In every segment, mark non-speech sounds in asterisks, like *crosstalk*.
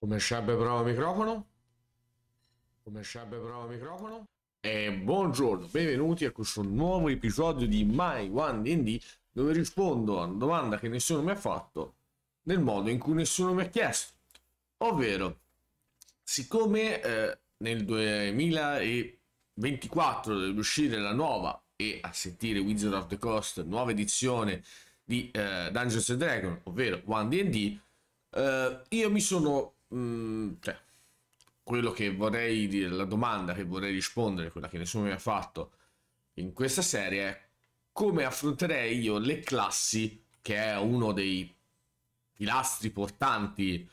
Come sciabbe prova microfono? Come sciabbe prova microfono? E buongiorno, benvenuti a questo nuovo episodio di My One D&D dove rispondo a una domanda che nessuno mi ha fatto nel modo in cui nessuno mi ha chiesto. Ovvero, siccome eh, nel 2024 deve uscire la nuova e a sentire Wizard of the Coast, nuova edizione di eh, Dungeons and Dragons, ovvero One D&D, eh, io mi sono mh, mm, cioè, quello che vorrei dire, la domanda che vorrei rispondere, quella che nessuno mi ha fatto in questa serie è come affronterei io le classi, che è uno dei pilastri portanti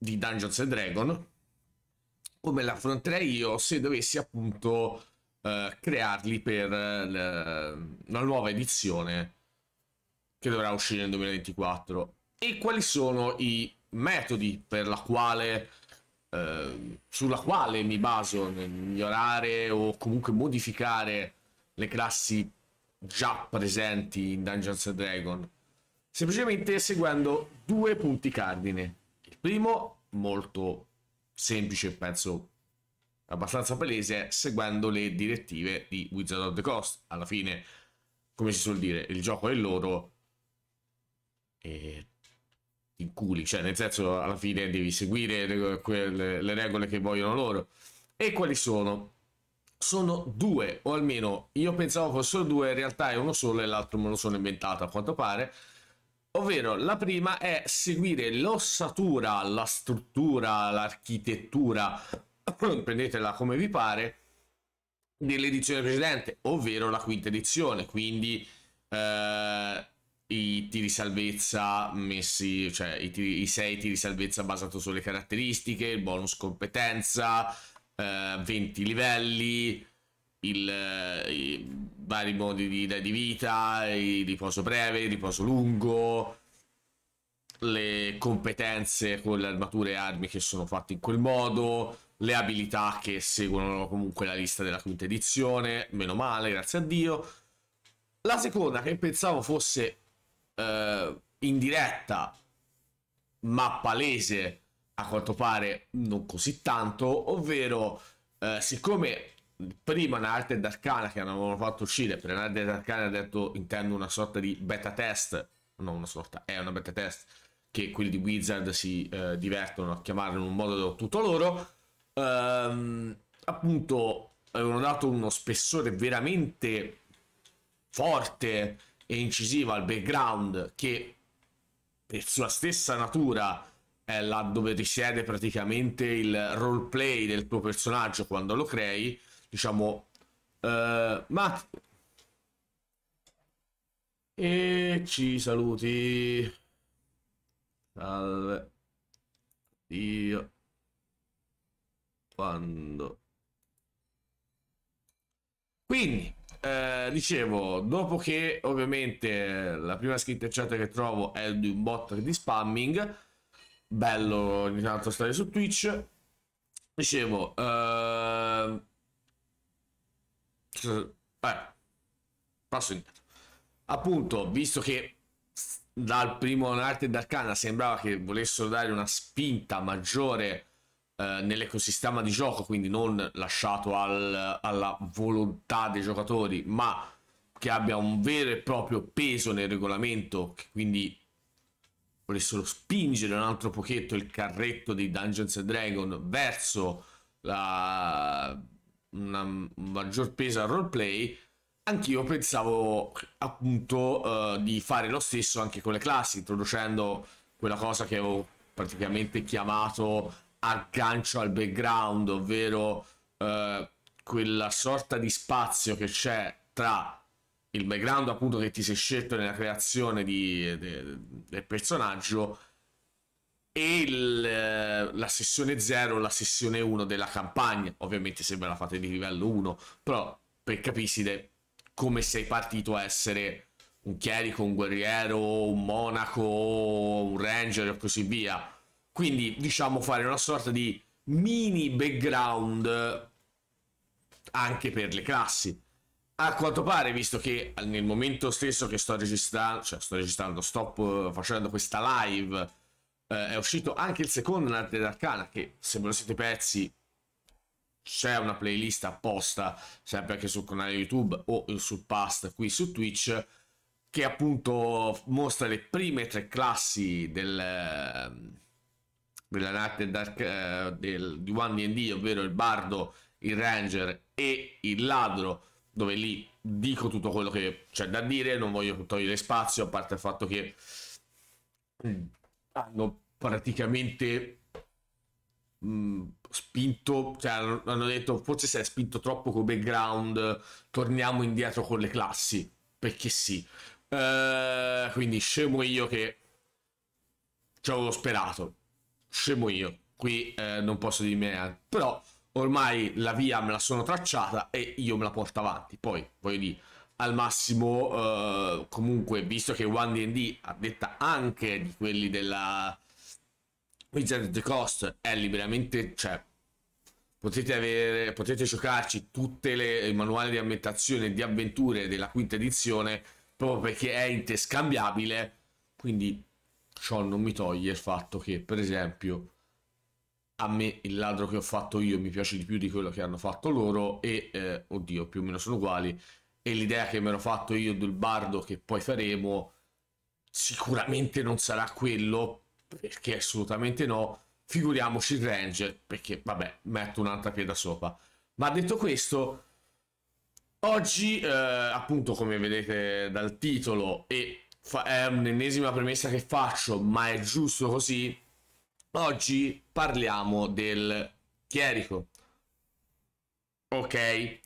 di Dungeons and Dragons, come le affronterei io se dovessi appunto eh, crearli per una eh, nuova edizione che dovrà uscire nel 2024 e quali sono i metodi quale, eh, sulla quale mi baso nel migliorare o comunque modificare le classi già presenti in Dungeons Dragons semplicemente seguendo due punti cardine il primo molto semplice penso abbastanza palese seguendo le direttive di Wizard of the Coast alla fine come si suol dire il gioco è loro e ti culi, cioè nel senso alla fine devi seguire quelle, le regole che vogliono loro. E quali sono? Sono due, o almeno io pensavo fossero due, in realtà è uno solo e l'altro me lo sono inventato a quanto pare. Ovvero, la prima è seguire l'ossatura, la struttura, l'architettura, *coughs* prendetela come vi pare, dell'edizione precedente, ovvero la quinta edizione. Quindi eh, i tiri salvezza messi, cioè i, tiri, i sei tiri salvezza basati sulle caratteristiche, il bonus competenza, eh, 20 livelli, il, eh, i vari modi di, di vita, il riposo breve, il riposo lungo, le competenze con le armature e armi che sono fatte in quel modo, le abilità che seguono comunque la lista della quinta edizione, meno male, grazie a Dio. La seconda che pensavo fosse eh, in ma palese a quanto pare non così tanto, ovvero eh, siccome prima Narted d'Arcana che avevano fatto uscire, per Narted d'Arcana ha detto intendo una sorta di beta test, non una sorta, è una beta test che quelli di Wizard si eh, divertono a chiamare in un modo tutto loro, ehm, appunto avevano dato uno spessore veramente forte e incisiva al background che per sua stessa natura è là dove risiede praticamente il roleplay del tuo personaggio quando lo crei, diciamo, uh, ma... E ci saluti. Salve. Dio. Quando. Quindi, eh, dicevo, dopo che ovviamente la prima scritticciata che trovo è di un bot di spamming, bello ogni tanto stare su Twitch, dicevo, eh, eh, passo indietro. Appunto, visto che dal primo Arte d'Arcana sembrava che volessero dare una spinta maggiore eh, nell'ecosistema di gioco, quindi non lasciato al, alla volontà dei giocatori, ma che abbia un vero e proprio peso nel regolamento, che quindi volessero spingere un altro pochetto il carretto di Dungeons and Dragons verso la, una, un maggior peso al roleplay, anch'io pensavo appunto eh, di fare lo stesso anche con le classi, introducendo quella cosa che ho praticamente chiamato aggancio al background, ovvero eh, quella sorta di spazio che c'è tra il background appunto che ti sei scelto nella creazione di, de, del personaggio e il, eh, la sessione 0 la sessione 1 della campagna ovviamente sembra la fate di livello 1 però per capiscite come sei partito a essere un chierico, un guerriero, un monaco, un ranger e così via quindi, diciamo, fare una sorta di mini background eh, anche per le classi. A quanto pare, visto che nel momento stesso che sto registrando, cioè sto registrando, sto eh, facendo questa live, eh, è uscito anche il secondo in d'Arcana, che se siete pezzi c'è una playlist apposta, sempre anche sul canale YouTube o sul past qui su Twitch, che appunto mostra le prime tre classi del ehm, della Night Dark eh, del, di One D&D, ovvero il bardo, il ranger e il ladro, dove lì dico tutto quello che c'è da dire, non voglio togliere spazio, a parte il fatto che mm, hanno praticamente mh, mm, spinto, cioè hanno detto forse si è spinto troppo come background, torniamo indietro con le classi, perché sì. Uh, quindi scemo io che ci avevo sperato scemo io, qui eh, non posso dire neanche, però ormai la via me la sono tracciata e io me la porto avanti, poi voglio dire, al massimo eh, comunque visto che One D&D detta anche di quelli della Wizard of the Coast è liberamente, cioè potete, avere, potete giocarci tutti i manuali di ambientazione e di avventure della quinta edizione proprio perché è interscambiabile quindi ciò non mi toglie il fatto che, per esempio, a me il ladro che ho fatto io mi piace di più di quello che hanno fatto loro e, eh, oddio, più o meno sono uguali, e l'idea che mi ero fatto io del bardo che poi faremo sicuramente non sarà quello, perché assolutamente no, figuriamoci il ranger, perché vabbè, metto un'altra pieda sopra. Ma detto questo, oggi, eh, appunto come vedete dal titolo e fa- è un'ennesima premessa che faccio, ma è giusto così. Oggi parliamo del chierico. Ok.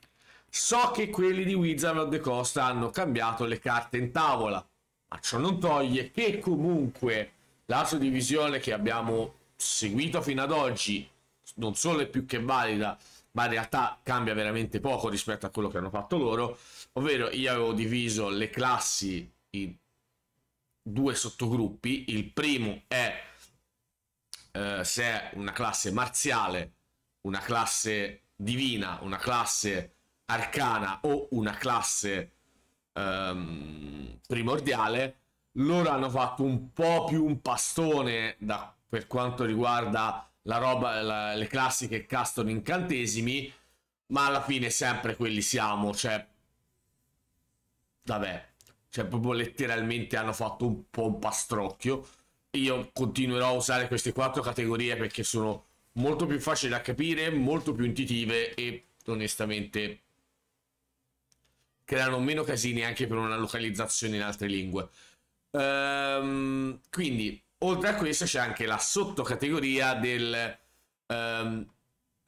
So che quelli di Wizard of the Coast hanno cambiato le carte in tavola, ma ciò non toglie che comunque la suddivisione che abbiamo seguito fino ad oggi non solo è più che valida, ma in realtà cambia veramente poco rispetto a quello che hanno fatto loro. Ovvero, io avevo diviso le classi in due sottogruppi. Il primo è eh, se è una classe marziale, una classe divina, una classe arcana o una classe ehm, primordiale. Loro hanno fatto un po' più un pastone da, per quanto riguarda la roba, la, le classi che castano incantesimi, ma alla fine sempre quelli siamo, cioè... Vabbè, cioè proprio letteralmente hanno fatto un po' un pastrocchio. Io continuerò a usare queste quattro categorie perché sono molto più facili da capire, molto più intuitive e onestamente creano meno casini anche per una localizzazione in altre lingue. Um, quindi, oltre a questo c'è anche la sottocategoria del, um,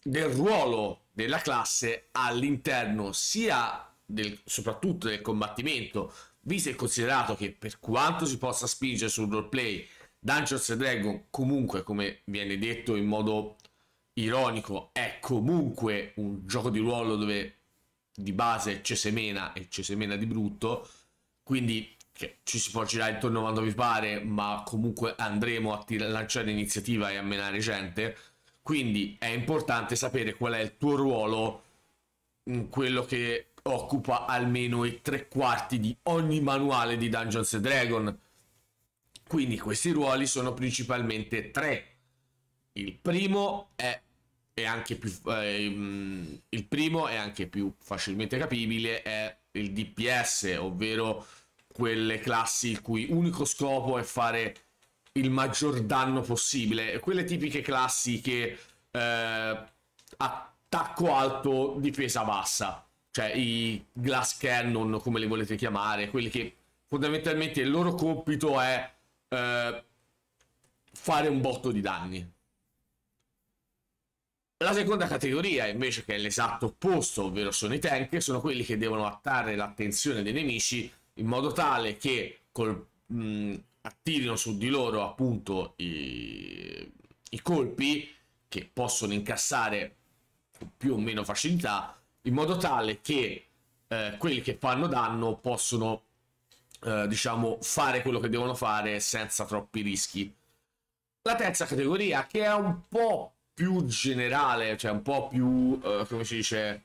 del ruolo della classe all'interno sia del, soprattutto del combattimento, visto e considerato che per quanto si possa spingere sul roleplay, Dungeons and Dragons comunque, come viene detto in modo ironico, è comunque un gioco di ruolo dove di base c'è semena e c'è semena di brutto, quindi cioè, ci si può girare intorno quando vi pare, ma comunque andremo a lanciare iniziativa e a menare gente, quindi è importante sapere qual è il tuo ruolo in quello che occupa almeno i tre quarti di ogni manuale di Dungeons Dragons. Quindi questi ruoli sono principalmente tre. Il primo è, è anche più, eh, il primo è anche più facilmente capibile, è il DPS, ovvero quelle classi il cui unico scopo è fare il maggior danno possibile. Quelle tipiche classi che eh, attacco alto, difesa bassa cioè i glass cannon, come li volete chiamare, quelli che fondamentalmente il loro compito è eh, fare un botto di danni. La seconda categoria invece che è l'esatto opposto, ovvero sono i tank, sono quelli che devono attrarre l'attenzione dei nemici in modo tale che col, mh, attirino su di loro appunto i, i colpi che possono incassare più o meno facilità in modo tale che eh, quelli che fanno danno possono, eh, diciamo, fare quello che devono fare senza troppi rischi. La terza categoria, che è un po' più generale, cioè un po' più, eh, come si dice,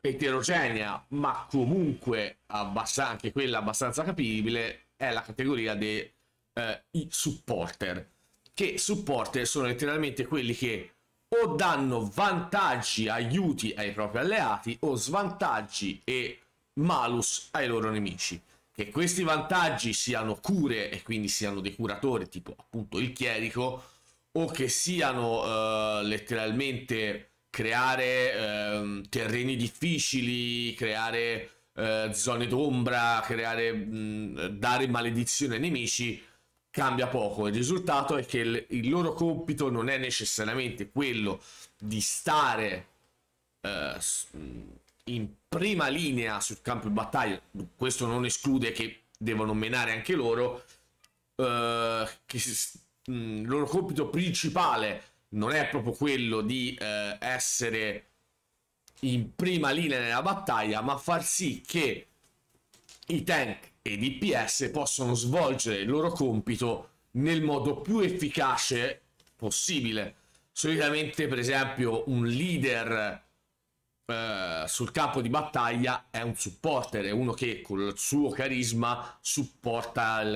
eterogenea, ma comunque abbast- anche quella abbastanza capibile, è la categoria dei eh, supporter. Che supporter sono letteralmente quelli che o danno vantaggi, aiuti ai propri alleati o svantaggi e malus ai loro nemici. Che questi vantaggi siano cure e quindi siano dei curatori, tipo appunto il chierico, o che siano eh, letteralmente creare eh, terreni difficili, creare eh, zone d'ombra, creare mh, dare maledizione ai nemici cambia poco. Il risultato è che il, il loro compito non è necessariamente quello di stare eh, in prima linea sul campo di battaglia. Questo non esclude che devono menare anche loro. Eh, che, il loro compito principale non è proprio quello di eh, essere in prima linea nella battaglia, ma far sì che i tank e DPS possono svolgere il loro compito nel modo più efficace possibile. Solitamente, per esempio, un leader eh, sul campo di battaglia è un supporter, è uno che col suo carisma supporta il,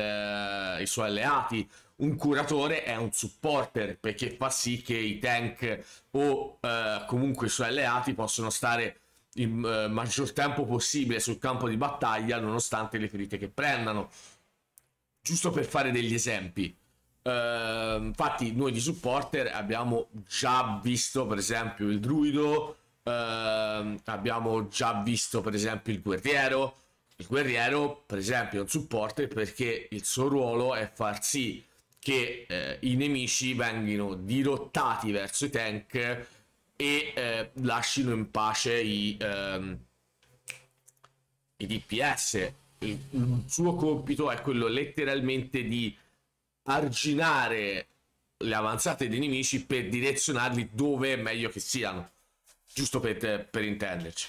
eh, i suoi alleati. Un curatore è un supporter perché fa sì che i tank o eh, comunque i suoi alleati possano stare il eh, maggior tempo possibile sul campo di battaglia nonostante le ferite che prendano. Giusto per fare degli esempi, eh, infatti noi di supporter abbiamo già visto per esempio il druido, eh, abbiamo già visto per esempio il guerriero. Il guerriero per esempio è un supporter perché il suo ruolo è far sì che eh, i nemici vengano dirottati verso i tank e eh, lasciano in pace i, ehm, i DPS. Il, il suo compito è quello letteralmente di arginare le avanzate dei nemici per direzionarli dove è meglio che siano, giusto per, per intenderci.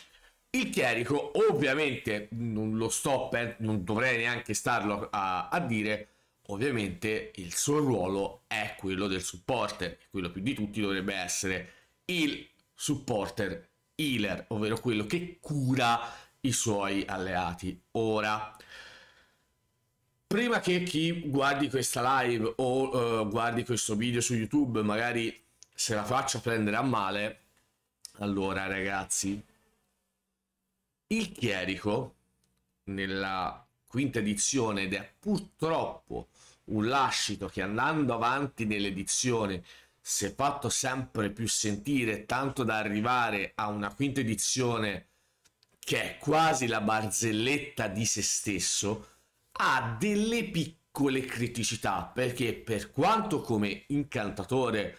Il chierico, ovviamente, non lo sto, per, non dovrei neanche starlo a, a, dire, ovviamente il suo ruolo è quello del supporter, quello più di tutti dovrebbe essere il supporter healer, ovvero quello che cura i suoi alleati. Ora, prima che chi guardi questa live o uh, guardi questo video su YouTube magari se la faccia prendere a male, allora ragazzi, il chierico nella quinta edizione ed è purtroppo un lascito che andando avanti nell'edizione si è fatto sempre più sentire, tanto da arrivare a una quinta edizione che è quasi la barzelletta di se stesso, ha delle piccole criticità, perché per quanto come incantatore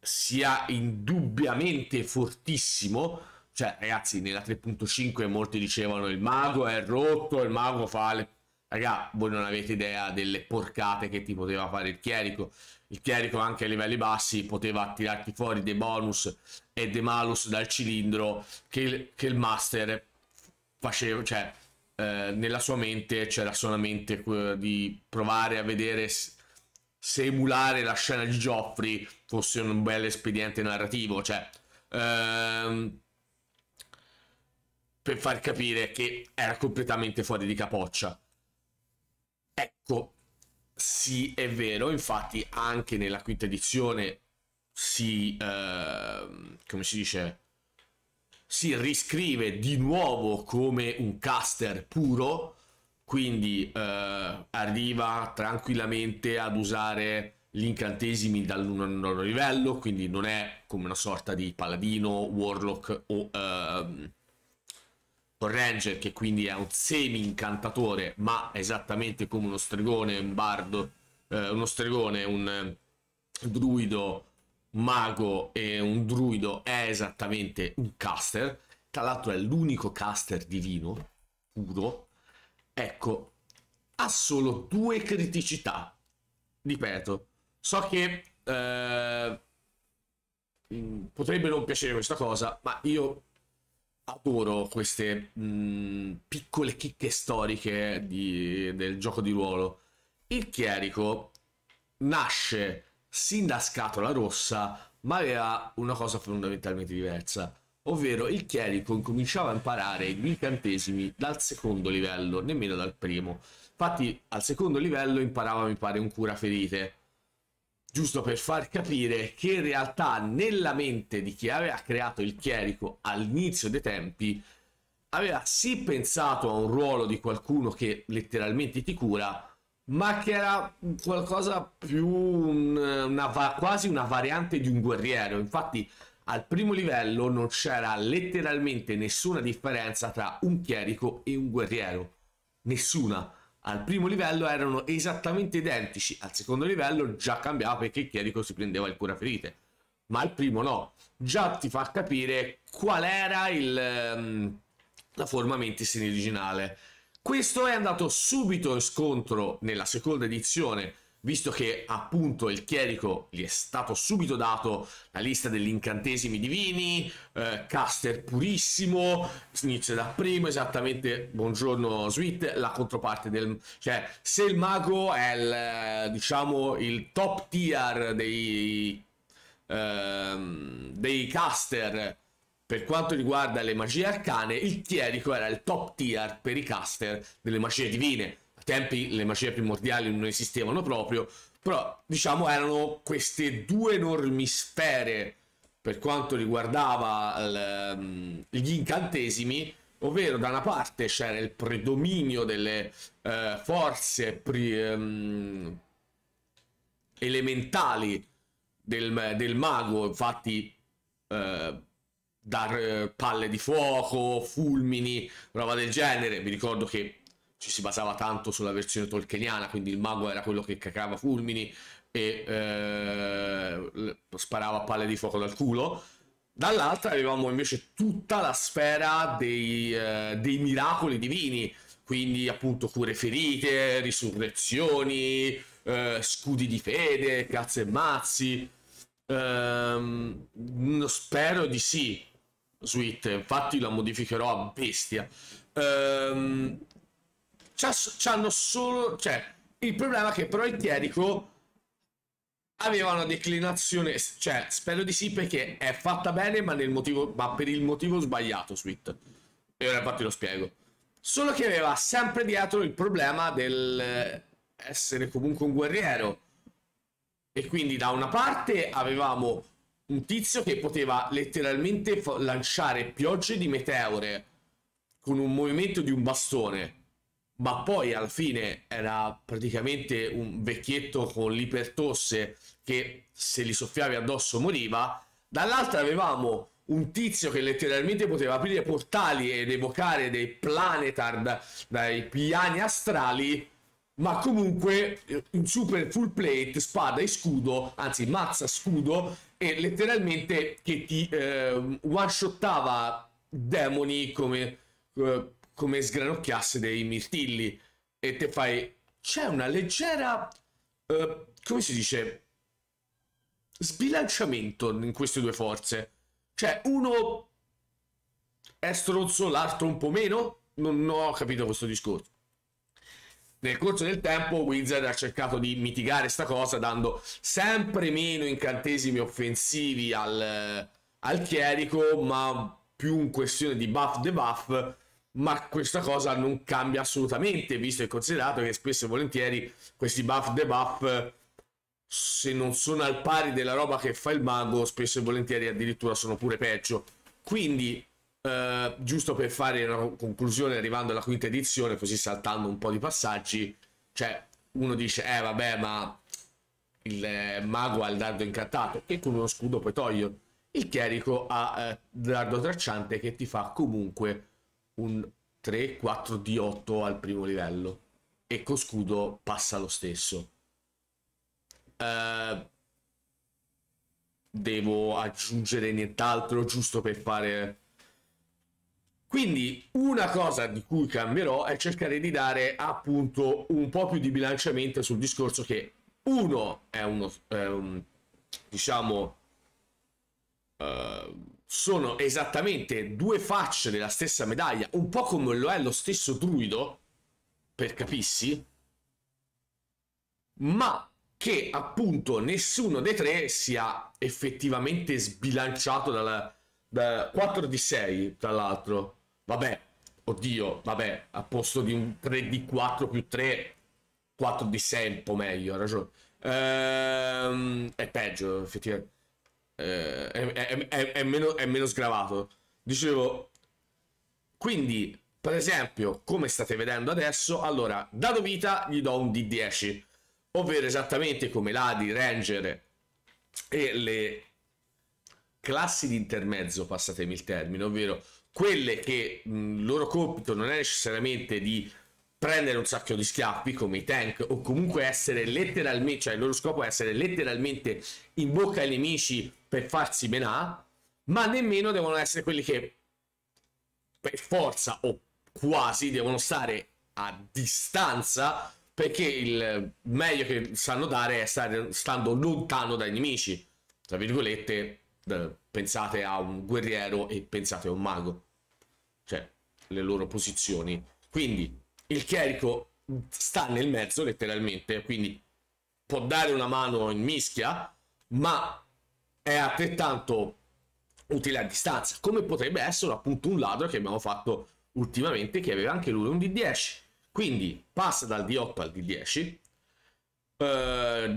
sia indubbiamente fortissimo, cioè ragazzi nella 3.5 molti dicevano il mago è rotto, il mago fa le... Raga, voi non avete idea delle porcate che ti poteva fare il chierico il chierico anche a livelli bassi poteva tirarti fuori dei bonus e dei malus dal cilindro che il, che il master faceva, cioè eh, nella sua mente c'era solamente quello di provare a vedere se emulare la scena di Joffrey fosse un bel espediente narrativo, cioè ehm, per far capire che era completamente fuori di capoccia. Ecco, sì, è vero, infatti anche nella quinta edizione si, eh, come si dice, si riscrive di nuovo come un caster puro, quindi eh, arriva tranquillamente ad usare gli incantesimi dal nono livello, quindi non è come una sorta di paladino, warlock o... Eh, con Ranger che quindi è un semi incantatore ma esattamente come uno stregone, un bardo, eh, uno stregone, un eh, druido, un mago e un druido è esattamente un caster. Tra l'altro è l'unico caster divino, puro. Ecco, ha solo due criticità. Ripeto, so che eh, mm, potrebbe non piacere questa cosa, ma io adoro queste mh, mm, piccole chicche storiche di, del gioco di ruolo. Il chierico nasce sin da scatola rossa, ma aveva una cosa fondamentalmente diversa. Ovvero il chierico incominciava a imparare gli incantesimi dal secondo livello, nemmeno dal primo. Infatti, al secondo livello imparava, mi pare, un cura ferite giusto per far capire che in realtà nella mente di chi aveva creato il chierico all'inizio dei tempi aveva sì pensato a un ruolo di qualcuno che letteralmente ti cura, ma che era qualcosa più una, quasi una variante di un guerriero. Infatti al primo livello non c'era letteralmente nessuna differenza tra un chierico e un guerriero. Nessuna al primo livello erano esattamente identici, al secondo livello già cambiava perché il chierico si prendeva il cura ferite, ma al primo no. Già ti fa capire qual era il, ehm, la forma mentis in originale. Questo è andato subito in scontro nella seconda edizione visto che appunto il chierico gli è stato subito dato la lista degli incantesimi divini, eh, caster purissimo, inizia da primo esattamente, buongiorno Sweet, la controparte del... cioè se il mago è il, diciamo il top tier dei, ehm, dei caster per quanto riguarda le magie arcane, il chierico era il top tier per i caster delle magie divine tempi le magie primordiali non esistevano proprio, però diciamo erano queste due enormi sfere per quanto riguardava ehm, gli incantesimi, ovvero da una parte c'era il predominio delle eh, forze pri, ehm, elementali del, del, mago, infatti eh, da eh, palle di fuoco, fulmini, roba del genere, vi ricordo che ci si basava tanto sulla versione tolkieniana, quindi il mago era quello che cacava fulmini e eh, sparava palle di fuoco dal culo. Dall'altra avevamo invece tutta la sfera dei, eh, dei miracoli divini, quindi appunto cure ferite, risurrezioni, eh, scudi di fede, cazzo e mazzi. Ehm, spero di sì, Sweet, infatti la modificherò a bestia. Ehm, c'hanno solo... Cioè, il problema è che però il Tierico aveva una declinazione, cioè spero di sì perché è fatta bene ma, motivo, ma per il motivo sbagliato Sweet. E ora infatti lo spiego. Solo che aveva sempre dietro il problema del essere comunque un guerriero. E quindi da una parte avevamo un tizio che poteva letteralmente lanciare piogge di meteore con un movimento di un bastone ma poi alla fine era praticamente un vecchietto con l'ipertosse che se gli soffiavi addosso moriva, dall'altra avevamo un tizio che letteralmente poteva aprire portali ed evocare dei planetar dai piani astrali, ma comunque un eh, super full plate, spada e scudo, anzi mazza scudo, e letteralmente che ti eh, one-shottava demoni come... Eh, come sgranocchiasse dei mirtilli e te fai... C'è una leggera... Uh, come si dice? Sbilanciamento in queste due forze. Cioè, uno è stronzo, l'altro un po' meno. Non, non ho capito questo discorso. Nel corso del tempo Wizard ha cercato di mitigare sta cosa dando sempre meno incantesimi offensivi al, al chierico, ma più in questione di buff debuff ma questa cosa non cambia assolutamente, visto e considerato che spesso e volentieri questi buff debuff, se non sono al pari della roba che fa il mago, spesso e volentieri addirittura sono pure peggio. Quindi, eh, giusto per fare una conclusione, arrivando alla quinta edizione, così saltando un po' di passaggi, cioè uno dice, eh vabbè, ma il eh, mago ha il dardo incantato, e con uno scudo poi toglie Il chierico ha eh, dardo tracciante che ti fa comunque un 3-4 di 8 al primo livello e con scudo passa lo stesso. Uh, devo aggiungere nient'altro giusto per fare... Quindi una cosa di cui cambierò è cercare di dare appunto un po' più di bilanciamento sul discorso che uno è uno, è un, diciamo, uh, sono esattamente due facce della stessa medaglia, un po' come lo è lo stesso druido, per capissi, ma che appunto nessuno dei tre sia effettivamente sbilanciato dal, dal 4 di 6, tra l'altro. Vabbè, oddio, vabbè, a posto di un 3 di 4 più 3, 4 di 6 è un po' meglio, ha ragione. Ehm, è peggio, effettivamente eh, è, è, è, meno, è meno sgravato. Dicevo, quindi, per esempio, come state vedendo adesso, allora, dato vita gli do un D10, ovvero esattamente come l'Adi, Ranger e le classi di intermezzo, passatemi il termine, ovvero quelle che il loro compito non è necessariamente di prendere un sacco di schiaffi come i tank o comunque essere letteralmente, cioè il loro scopo è essere letteralmente in bocca ai nemici per farsi menà, ma nemmeno devono essere quelli che per forza o quasi devono stare a distanza perché il meglio che sanno dare è stare, stando lontano dai nemici. Tra virgolette, pensate a un guerriero e pensate a un mago. Cioè, le loro posizioni. Quindi, il chierico sta nel mezzo letteralmente, quindi può dare una mano in mischia, ma è altrettanto utile a distanza, come potrebbe essere appunto un ladro che abbiamo fatto ultimamente, che aveva anche lui un D10. Quindi passa dal D8 al D10,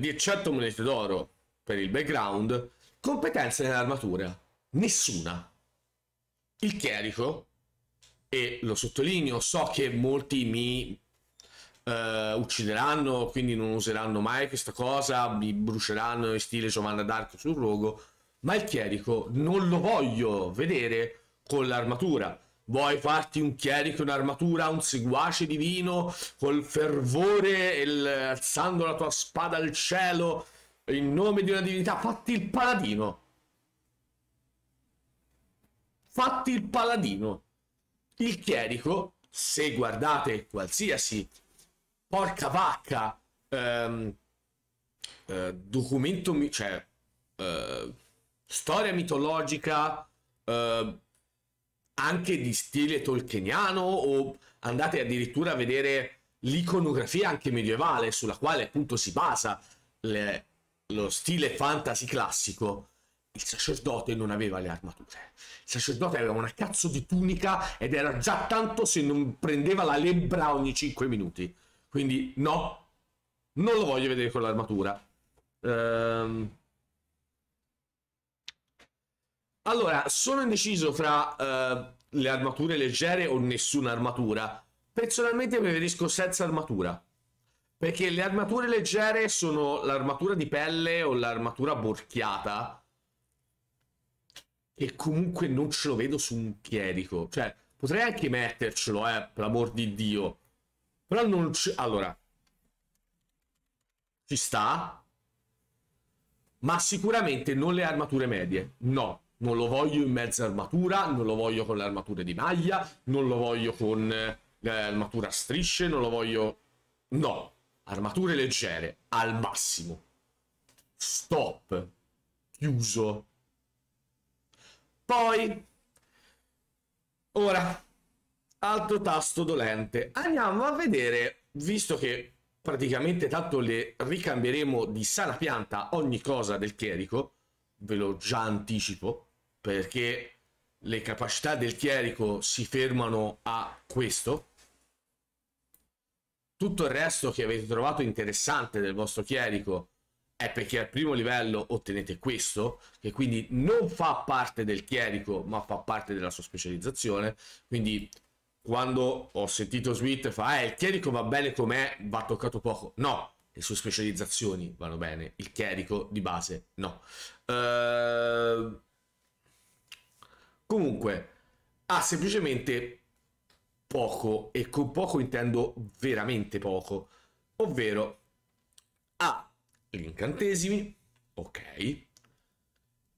eh, 100 monete d'oro per il background, competenze nell'armatura, nessuna. Il chierico e lo sottolineo, so che molti mi uh, uccideranno, quindi non useranno mai questa cosa, mi bruceranno in stile Giovanna d'Arco sul rogo, ma il chierico non lo voglio vedere con l'armatura. Vuoi farti un chierico in armatura, un seguace divino, col fervore, il, alzando la tua spada al cielo, in nome di una divinità? Fatti il paladino. Fatti il paladino il chierico, se guardate qualsiasi porca vacca ehm, eh, documento, cioè eh, storia mitologica eh, anche di stile tolkieniano o andate addirittura a vedere l'iconografia anche medievale sulla quale appunto si basa le, lo stile fantasy classico il sacerdote non aveva le armature. Il sacerdote aveva una cazzo di tunica ed era già tanto se non prendeva la lebbra ogni 5 minuti. Quindi no, non lo voglio vedere con l'armatura. Ehm... Allora, sono indeciso fra uh, le armature leggere o nessuna armatura. Personalmente preferisco senza armatura. Perché le armature leggere sono l'armatura di pelle o l'armatura borchiata che comunque non ce lo vedo su un chierico. Cioè, potrei anche mettercelo, eh, per l'amor di Dio. Però non ci... Allora. Ci sta. Ma sicuramente non le armature medie. No. Non lo voglio in mezza armatura, non lo voglio con le armature di maglia, non lo voglio con eh, l'armatura a strisce, non lo voglio... No. Armature leggere, al massimo. Stop. Chiuso poi, ora, altro tasto dolente. Andiamo a vedere, visto che praticamente tanto le ricambieremo di sana pianta ogni cosa del chierico, ve lo già anticipo, perché le capacità del chierico si fermano a questo. Tutto il resto che avete trovato interessante del vostro chierico è perché al primo livello ottenete questo, che quindi non fa parte del chierico, ma fa parte della sua specializzazione. Quindi quando ho sentito Smith fa, eh, il chierico va bene com'è, va toccato poco. No, le sue specializzazioni vanno bene, il chierico di base no. Ehm... Comunque, ha semplicemente poco, e con poco intendo veramente poco, ovvero ha gli incantesimi, ok.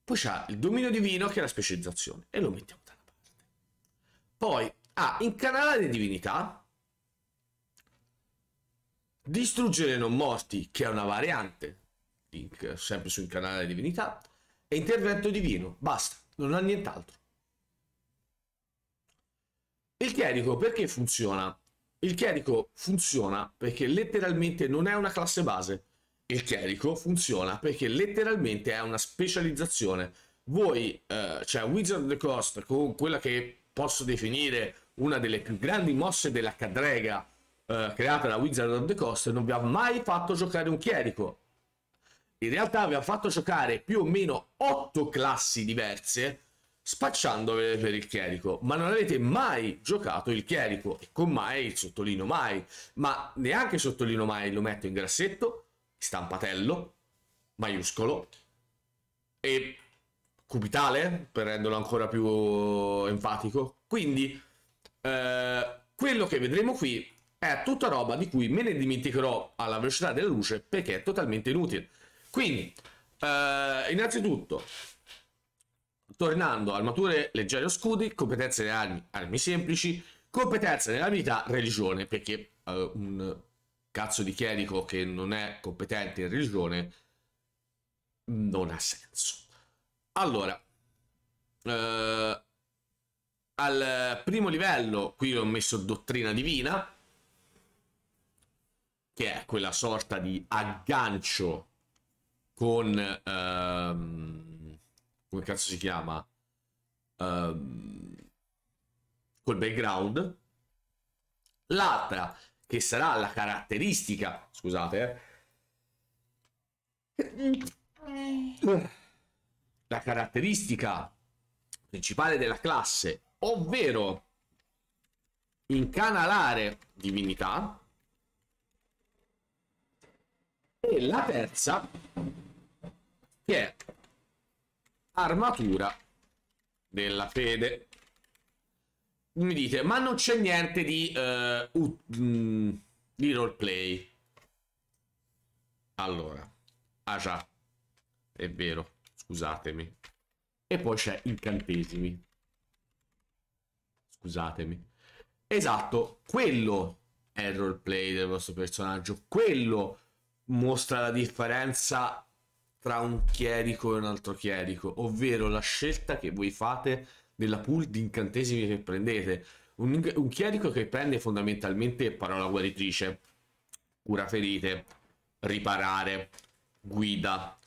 Poi c'ha il dominio divino che è la specializzazione e lo mettiamo da una parte. Poi ha ah, incanalare divinità, distruggere non morti che è una variante, link sempre su incanalare divinità, e intervento divino, basta, non ha nient'altro. Il chierico perché funziona? Il chierico funziona perché letteralmente non è una classe base, il chierico funziona perché letteralmente è una specializzazione. Voi, eh, cioè Wizard of the Coast, con quella che posso definire una delle più grandi mosse della cadrega eh, creata da Wizard of the Coast, non vi ha mai fatto giocare un chierico. In realtà vi ha fatto giocare più o meno otto classi diverse, spacciandovele per il chierico, ma non avete mai giocato il chierico, e con mai sottolineo mai, ma neanche sottolineo mai lo metto in grassetto, stampatello, maiuscolo e cubitale, per renderlo ancora più eh, enfatico. Quindi, eh, quello che vedremo qui è tutta roba di cui me ne dimenticherò alla velocità della luce perché è totalmente inutile. Quindi, eh, innanzitutto, tornando, armature leggere o scudi, competenze nelle armi, armi semplici, competenze nella vita, religione, perché eh, un cazzo di chierico che non è competente in religione non ha senso. Allora, eh, al primo livello qui ho messo dottrina divina, che è quella sorta di aggancio con... Ehm, come cazzo si chiama? Ehm, col background. L'altra che sarà la caratteristica, scusate, eh. eh, la caratteristica principale della classe, ovvero incanalare divinità e la terza che è armatura della fede mi dite, ma non c'è niente di, uh, uh, di roleplay. Allora, ah già, è vero, scusatemi. E poi c'è incantesimi. Scusatemi. Esatto, quello è il roleplay del vostro personaggio. Quello mostra la differenza tra un chierico e un altro chierico, ovvero la scelta che voi fate della pool di incantesimi che prendete. Un, un chierico che prende fondamentalmente parola guaritrice, cura ferite, riparare, guida.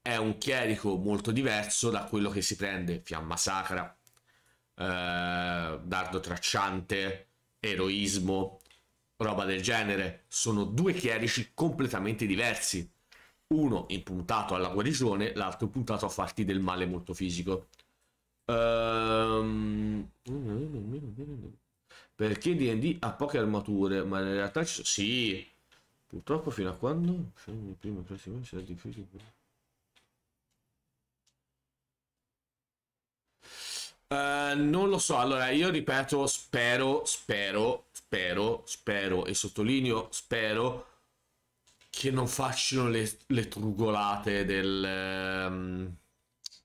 È un chierico molto diverso da quello che si prende fiamma sacra, eh, dardo tracciante, eroismo, roba del genere. Sono due chierici completamente diversi. Uno impuntato alla guarigione, l'altro impuntato a farti del male molto fisico. Ehm, perché DD ha poche armature, ma in realtà ci sono... Sì! Purtroppo fino a quando? Scegli il primo classificato sarà difficile. Uh, non lo so, allora io ripeto, spero, spero, spero, spero e sottolineo spero che non facciano le, le trugolate del... Um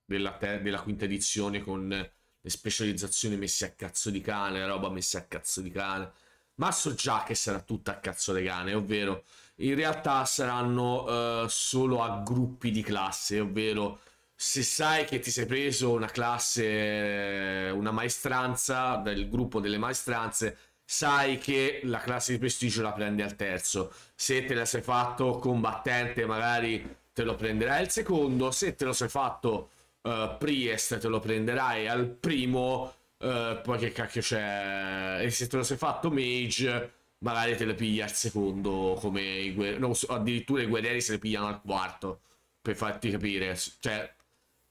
della, della quinta edizione con le specializzazioni messe a cazzo di cane, roba messa a cazzo di cane. Ma so già che sarà tutta a cazzo di cane, ovvero in realtà saranno uh, solo a gruppi di classe, ovvero se sai che ti sei preso una classe, una maestranza, del gruppo delle maestranze, sai che la classe di prestigio la prendi al terzo. Se te la sei fatto combattente, magari te lo prenderai al secondo. Se te lo sei fatto uh, Priest te lo prenderai al primo, uh, poi che cacchio c'è, e se te lo sei fatto Mage magari te le pigli al secondo come i no, addirittura i guerrieri se le pigliano al quarto, per farti capire, cioè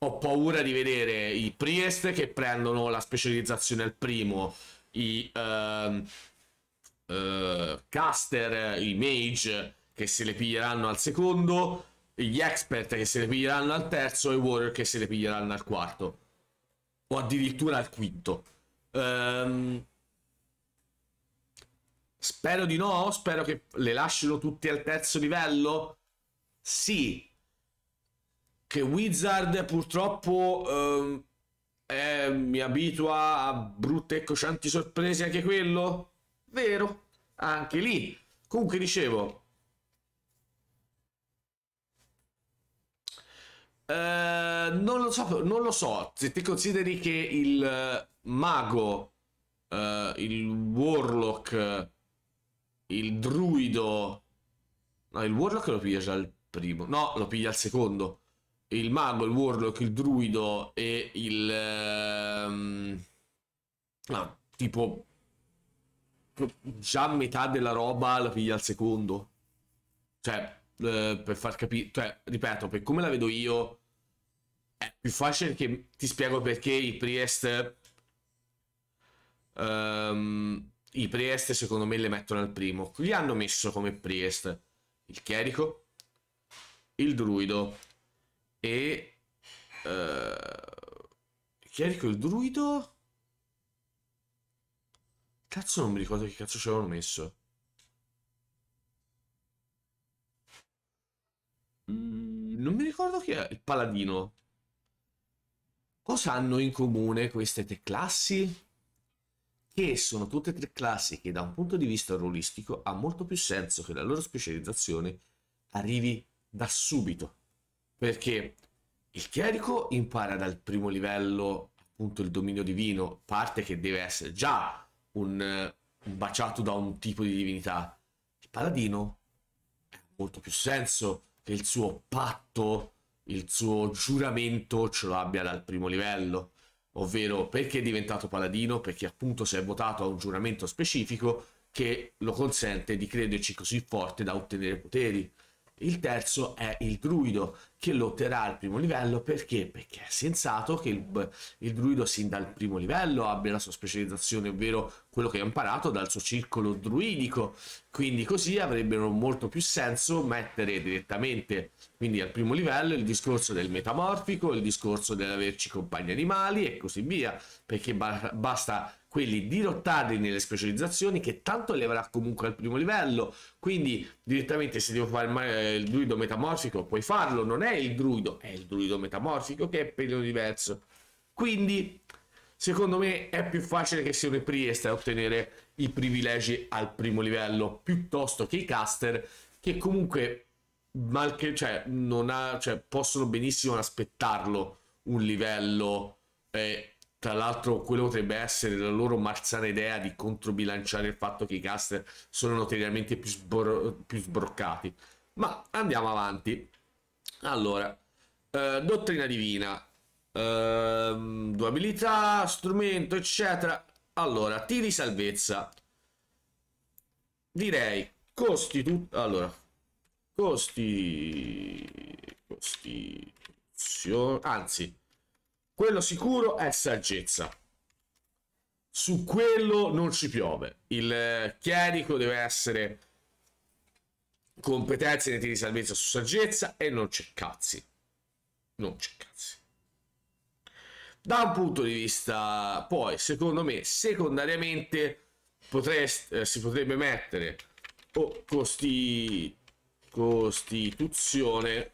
ho paura di vedere i Priest che prendono la specializzazione al primo, i uh, uh, caster, i mage che se le piglieranno al secondo gli expert che se le piglieranno al terzo e i warrior che se le piglieranno al quarto o addirittura al quinto. Um, spero di no, spero che le lasciano tutte al terzo livello. Sì, che Wizard purtroppo um, è, mi abitua a brutte e cocenti sorprese anche quello. Vero, anche lì. Comunque dicevo, Eh, non lo so, non lo so. Se ti consideri che il eh, mago, uh, il warlock, il druido... No, il warlock lo piglia già il primo. No, lo piglia il secondo. Il mago, il warlock, il druido e il... Um... No, tipo... Già metà della roba la piglia al secondo. Cioè, eh, per far capire, cioè, ripeto, per come la vedo io, è più facile che ti spiego perché i Priest, um, i Priest secondo me le mettono al primo. Li hanno messo come Priest il Chierico, il Druido e... Uh, il Chierico e il Druido... Cazzo non mi ricordo che cazzo ci avevano messo. Mm, non mi ricordo chi è. Il paladino. Cosa hanno in comune queste tre classi? Che sono tutte e tre classi che da un punto di vista rolistico ha molto più senso che la loro specializzazione arrivi da subito. Perché il chierico impara dal primo livello appunto il dominio divino, parte che deve essere già un, un baciato da un tipo di divinità. Il paladino ha molto più senso che il suo patto, il suo giuramento ce lo abbia dal primo livello. Ovvero perché è diventato paladino? Perché appunto si è votato a un giuramento specifico che lo consente di crederci così forte da ottenere poteri. Il terzo è il druido che lotterà al primo livello perché? Perché è sensato che il, il, druido sin dal primo livello abbia la sua specializzazione, ovvero quello che ha imparato dal suo circolo druidico. Quindi così avrebbero molto più senso mettere direttamente, quindi al primo livello, il discorso del metamorfico, il discorso dell'averci compagni animali e così via, perché ba basta quelli dirottarli nelle specializzazioni che tanto eleverà comunque al primo livello, quindi direttamente se devo fare eh, il druido metamorfico puoi farlo, non è il druido, è il druido metamorfico che è per diverso. Quindi secondo me è più facile che siano i priest a ottenere i privilegi al primo livello piuttosto che i caster che comunque mal che, cioè, non ha, cioè, possono benissimo aspettarlo un livello eh, tra l'altro, quello potrebbe essere la loro marzana idea di controbilanciare il fatto che i caster sono notoriamente più, sbor più sbroccati. Ma andiamo avanti. Allora, eh, dottrina divina, eh, abilità strumento, eccetera. Allora, tiri salvezza. Direi costi tutto. Allora, costi. Costituzione. Anzi, quello sicuro è saggezza. Su quello non ci piove. Il chierico deve essere competenza nei tiri di salvezza su saggezza e non c'è cazzi. Non c'è cazzi. Da un punto di vista, poi, secondo me, secondariamente potresti, eh, si potrebbe mettere o costi, costituzione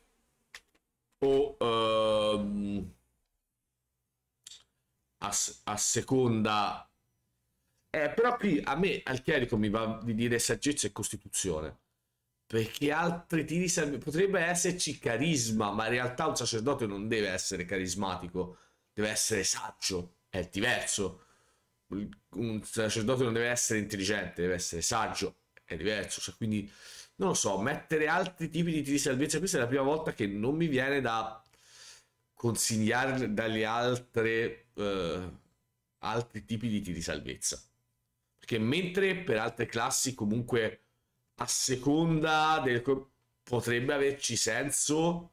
o... Ehm, a, a seconda... Eh, però qui a me, al chierico, mi va di dire saggezza e costituzione. Perché altri tiri serve... Potrebbe esserci carisma, ma in realtà un sacerdote non deve essere carismatico, deve essere saggio, è diverso. Un sacerdote non deve essere intelligente, deve essere saggio, è diverso. Cioè, quindi, non lo so, mettere altri tipi di tiri di salvezza, questa è la prima volta che non mi viene da consigliare dalle altre eh, altri tipi di tiri salvezza. Perché mentre per altre classi comunque a seconda del... potrebbe averci senso,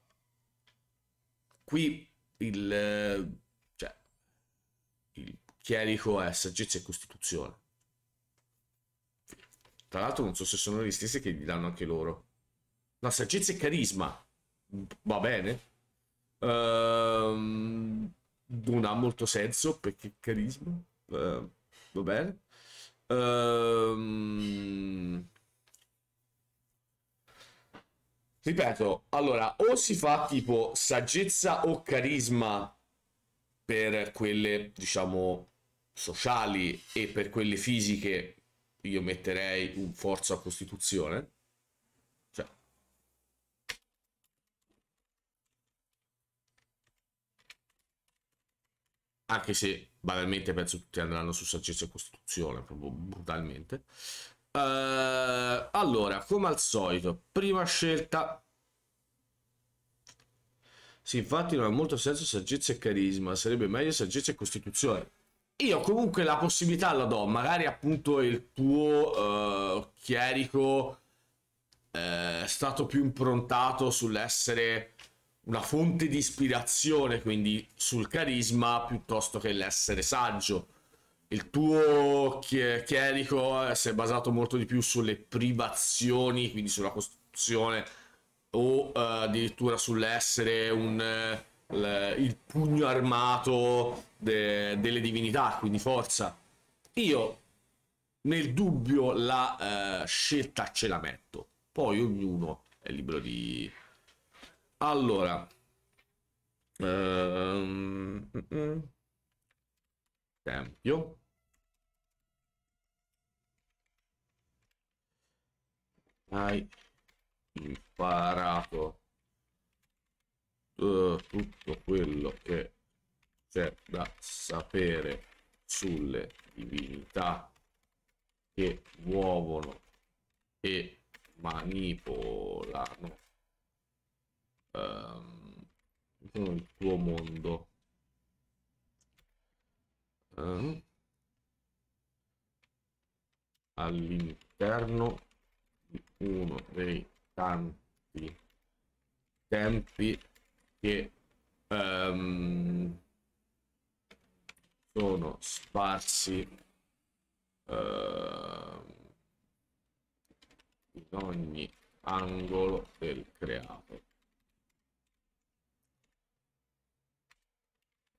qui il... cioè, il chierico è saggezza e costituzione. Tra l'altro non so se sono gli stessi che gli danno anche loro. No, saggezza e carisma. Va bene. Ehm non ha molto senso perché carisma uh, va bene um, ripeto allora o si fa tipo saggezza o carisma per quelle diciamo sociali e per quelle fisiche io metterei un forza costituzione anche se banalmente penso tutti andranno su saggezza e costituzione, proprio brutalmente. Uh, allora, come al solito, prima scelta. Sì, infatti non ha molto senso saggezza e carisma, sarebbe meglio saggezza e costituzione. Io comunque la possibilità la do, magari appunto il tuo uh, chierico eh, è uh, stato più improntato sull'essere una fonte di ispirazione, quindi sul carisma piuttosto che l'essere saggio. Il tuo chierico eh, si è basato molto di più sulle privazioni, quindi sulla costruzione o uh, addirittura sull'essere un, uh, il pugno armato de delle divinità, quindi forza. Io nel dubbio la uh, scelta ce la metto, poi ognuno è libero di, allora. Ehm, tempio. Hai imparato uh, tutto quello che c'è da sapere sulle divinità che muovono e manipolano Ehm, sono il tuo mondo eh? all'interno di uno dei tanti tempi che ehm, sono sparsi ehm, in ogni angolo del creato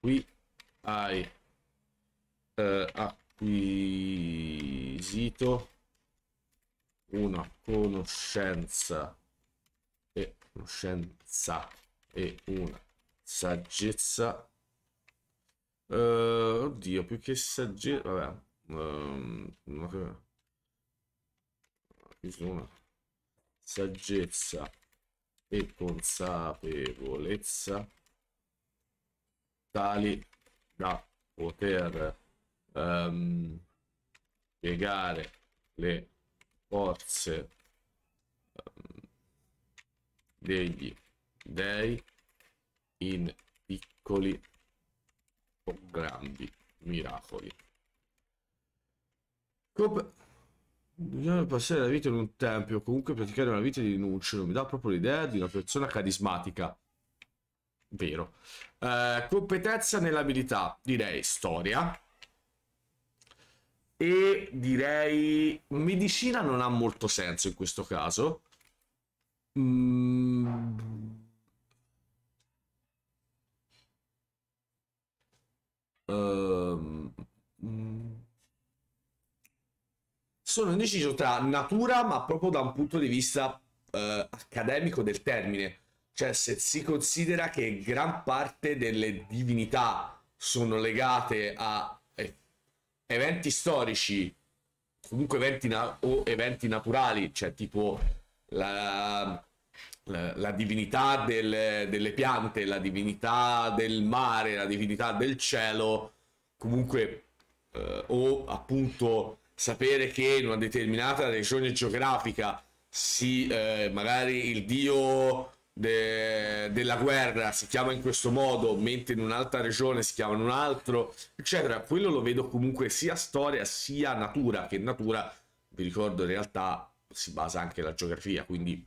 qui hai eh, acquisito una conoscenza e conoscenza e una saggezza uh, oddio più che saggezza vabbè um, una saggezza e consapevolezza tali da poter um, piegare le forze um, degli dei in piccoli o grandi miracoli. Cop Bisogna passare la vita in un tempio, o comunque praticare una vita di rinuncio, non mi dà proprio l'idea di una persona carismatica. Vero. Eh, competenza nell'abilità, direi storia. E direi medicina non ha molto senso in questo caso. Mm. Um. Sono indeciso tra natura, ma proprio da un punto di vista eh, accademico del termine cioè, se si considera che gran parte delle divinità sono legate a eh, eventi storici, comunque eventi na- o eventi naturali, cioè tipo la, la, la divinità del, delle piante, la divinità del mare, la divinità del cielo, comunque eh, o appunto sapere che in una determinata regione geografica si eh, magari il dio de, della guerra si chiama in questo modo, mentre in un'altra regione si chiama in un altro, eccetera. Quello lo vedo comunque sia storia sia natura, che natura, vi ricordo, in realtà si basa anche la geografia, quindi...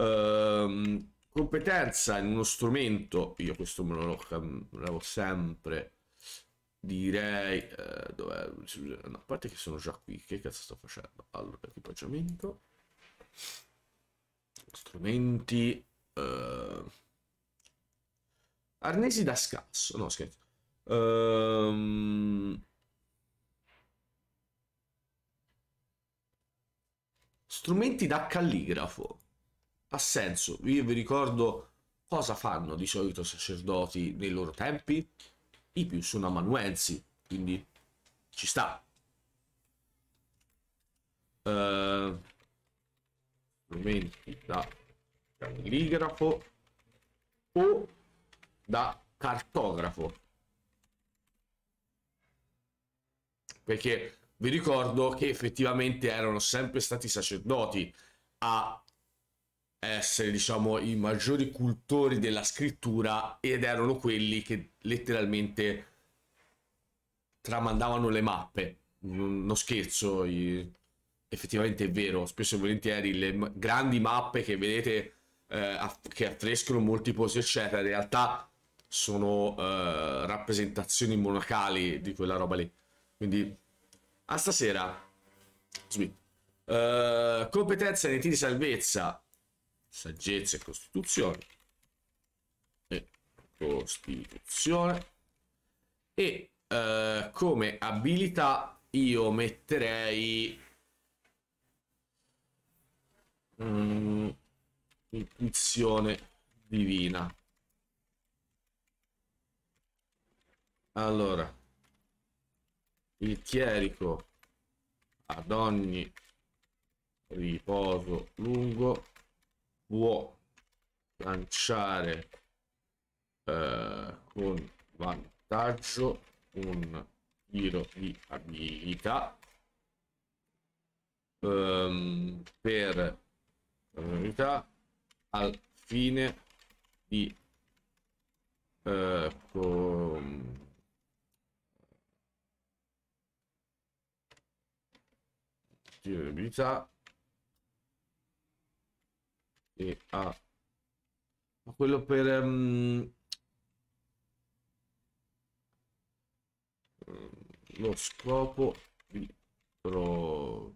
Um, competenza in uno strumento, io questo me lo cambiavo sempre, direi... Eh, dov'è? No, a parte che sono già qui, che cazzo sto facendo? Allora, equipaggiamento strumenti uh, arnesi da scasso no scherzo um, strumenti da calligrafo ha senso io vi ricordo cosa fanno di solito i sacerdoti nei loro tempi i più sono amanuensi quindi ci sta uh, strumenti da calligrafo o da cartografo. Perché vi ricordo che effettivamente erano sempre stati sacerdoti a essere, diciamo, i maggiori cultori della scrittura ed erano quelli che letteralmente tramandavano le mappe. Non scherzo, effettivamente è vero, spesso e volentieri le grandi mappe che vedete eh, che affrescono molti posti, eccetera, in realtà sono eh, rappresentazioni monacali di quella roba lì. Quindi, a stasera, Uh, competenza nei tiri salvezza, saggezza e costituzione. E costituzione. E uh, come abilità io metterei um, intuizione divina allora il chierico ad ogni riposo lungo può lanciare eh, con vantaggio un tiro di abilità ehm, per unità al fine di eh, con... abilità e a ah, quello per um, lo scopo di, pro,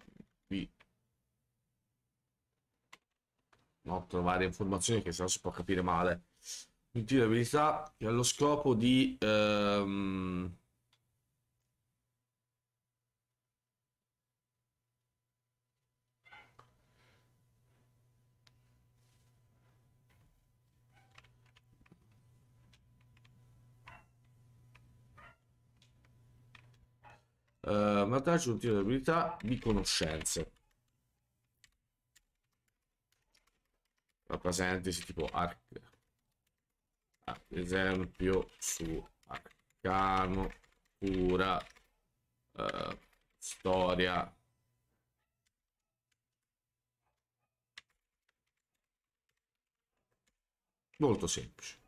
no? trovare informazioni che se no si può capire male. Utile abilità che ha lo scopo di... Ehm... Uh, vantaggio utile abilità di conoscenze tra tipo arc ad ah, esempio su arcano cura eh, storia molto semplice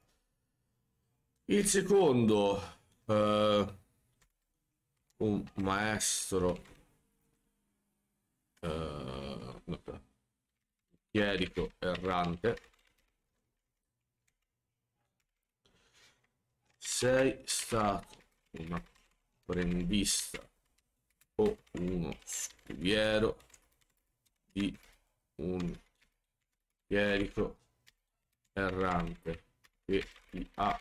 il secondo eh, un maestro eh, Chierico errante. 6 stato un apprendista o uno scudiero di un chierico errante che ti ha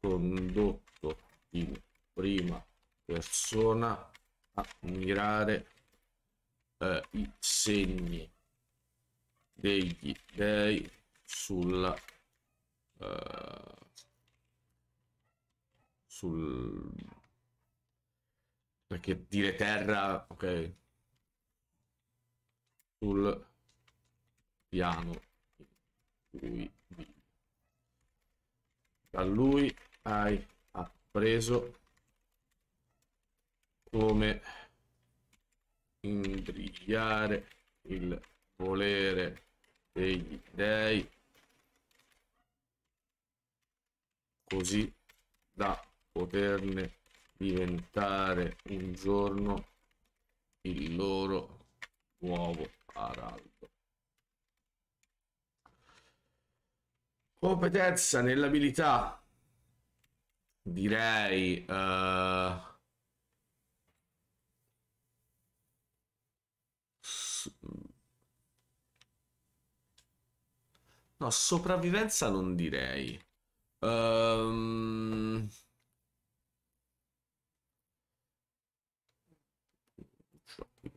condotto in prima persona a mirare eh, i segni degli dei sulla uh, eh, sul perché dire terra ok sul piano lui da lui hai appreso come imbrigliare il volere degli dei così da poterne diventare un giorno il loro nuovo araldo. Competenza nell'abilità direi uh, No, sopravvivenza non direi. Um...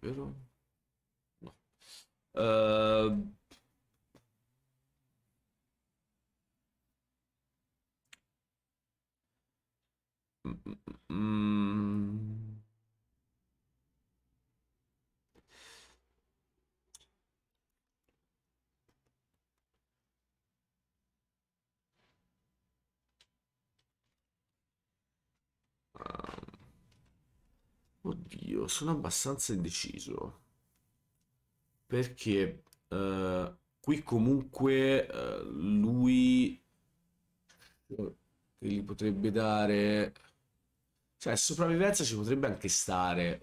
Vero? No. Uh... Mm. mm, mm, mm. Oddio, sono abbastanza indeciso. Perché uh, qui comunque uh, lui che gli potrebbe dare... Cioè, sopravvivenza ci potrebbe anche stare,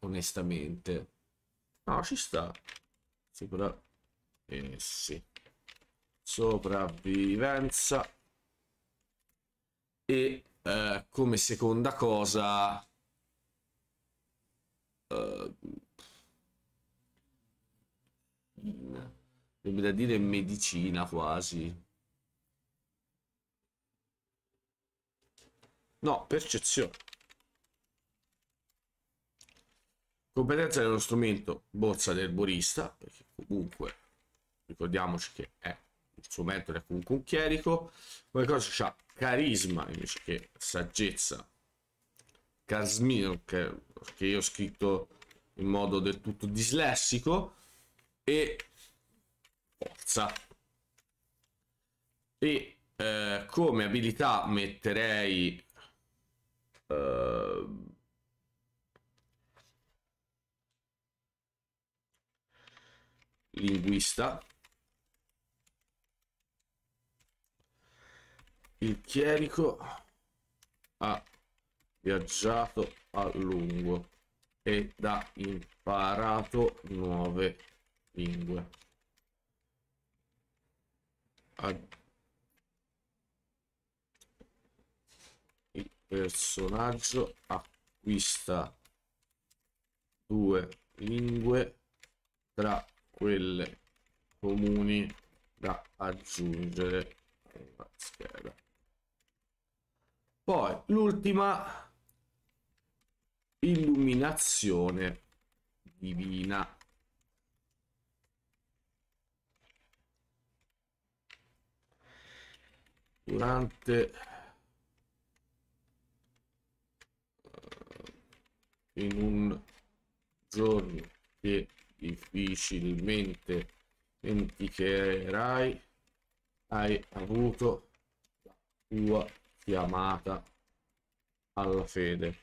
onestamente. No, ci sta. Sopra... Eh, sì. Sopravvivenza. E eh, come seconda cosa, uh, eh, mi da dire medicina quasi. No, percezione. Competenza dello strumento, borsa del burista, perché comunque ricordiamoci che è il suo mentore è comunque un chierico. Come cosa c'ha? carisma invece che saggezza. Carsmir, che, che io ho scritto in modo del tutto dislessico, e forza. E eh, come abilità metterei... Eh, linguista il chierico ha viaggiato a lungo ed ha imparato nuove lingue. Il personaggio acquista due lingue tra quelle comuni da aggiungere alla scheda. Poi l'ultima illuminazione divina. Durante eh, in un giorno che difficilmente dimenticherai hai avuto la tua chiamata alla fede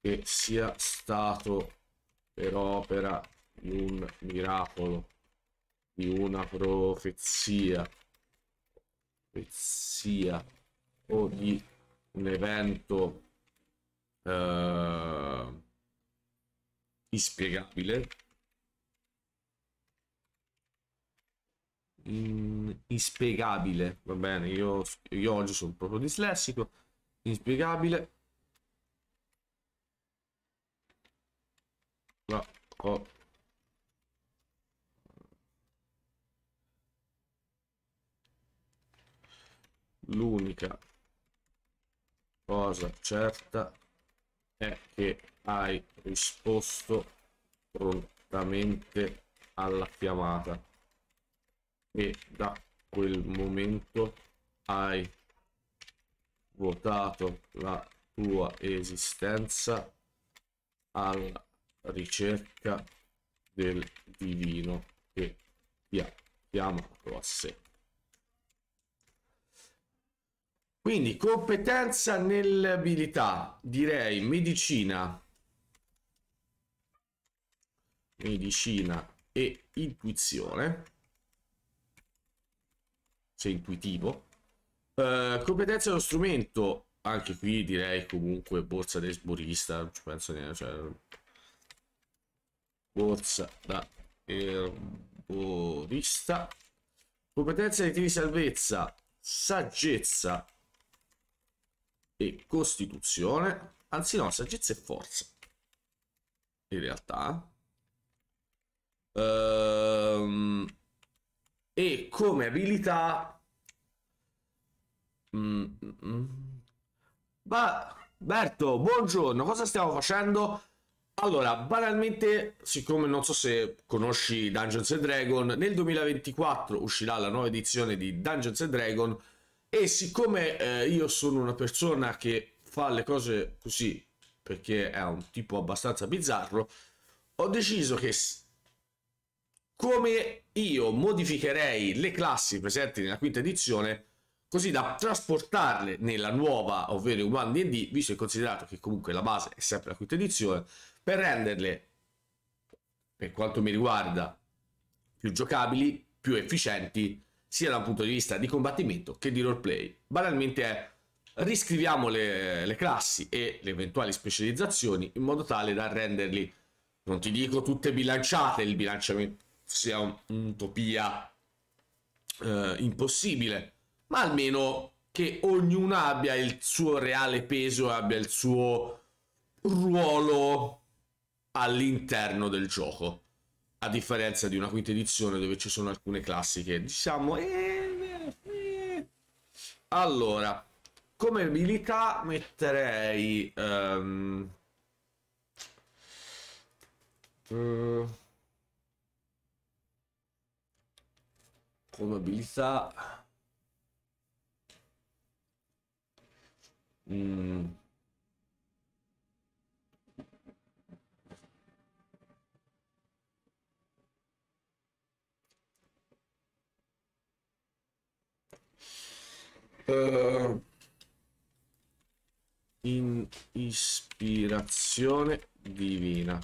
che sia stato per opera di un miracolo di una profezia profezia o di un evento eh, inspiegabile Mm, inspiegabile, va bene, io, io oggi sono proprio dislessico, inspiegabile. Ma, oh. L'unica cosa certa è che hai risposto prontamente alla chiamata e da quel momento hai vuotato la tua esistenza alla ricerca del divino che ti ha chiamato a sé. Quindi competenza nell'abilità, direi medicina, medicina e intuizione cioè intuitivo. Uh, competenza dello strumento, anche qui direi comunque borsa del burista, penso neanche, cioè, borsa da erborista. Competenza di salvezza, saggezza e costituzione. Anzi no, saggezza e forza. In realtà. Ehm... Um, e come abilità mm, mm. mm. Berto, buongiorno, cosa stiamo facendo? Allora, banalmente, siccome non so se conosci Dungeons and Dragons, nel 2024 uscirà la nuova edizione di Dungeons and Dragons e siccome eh, io sono una persona che fa le cose così perché è un tipo abbastanza bizzarro, ho deciso che come io modificherei le classi presenti nella quinta edizione così da trasportarle nella nuova, ovvero in One D&D, visto e considerato che comunque la base è sempre la quinta edizione, per renderle, per quanto mi riguarda, più giocabili, più efficienti, sia dal punto di vista di combattimento che di roleplay. Banalmente è riscriviamo le, le classi e le eventuali specializzazioni in modo tale da renderli, non ti dico tutte bilanciate il bilanciamento sia un'utopia eh, impossibile, ma almeno che ognuna abbia il suo reale peso e abbia il suo ruolo all'interno del gioco. A differenza di una quinta edizione dove ci sono alcune classi che diciamo... Eh, eh. Allora, come abilità metterei... Um... Uh... probabilità mm. Uh, in ispirazione divina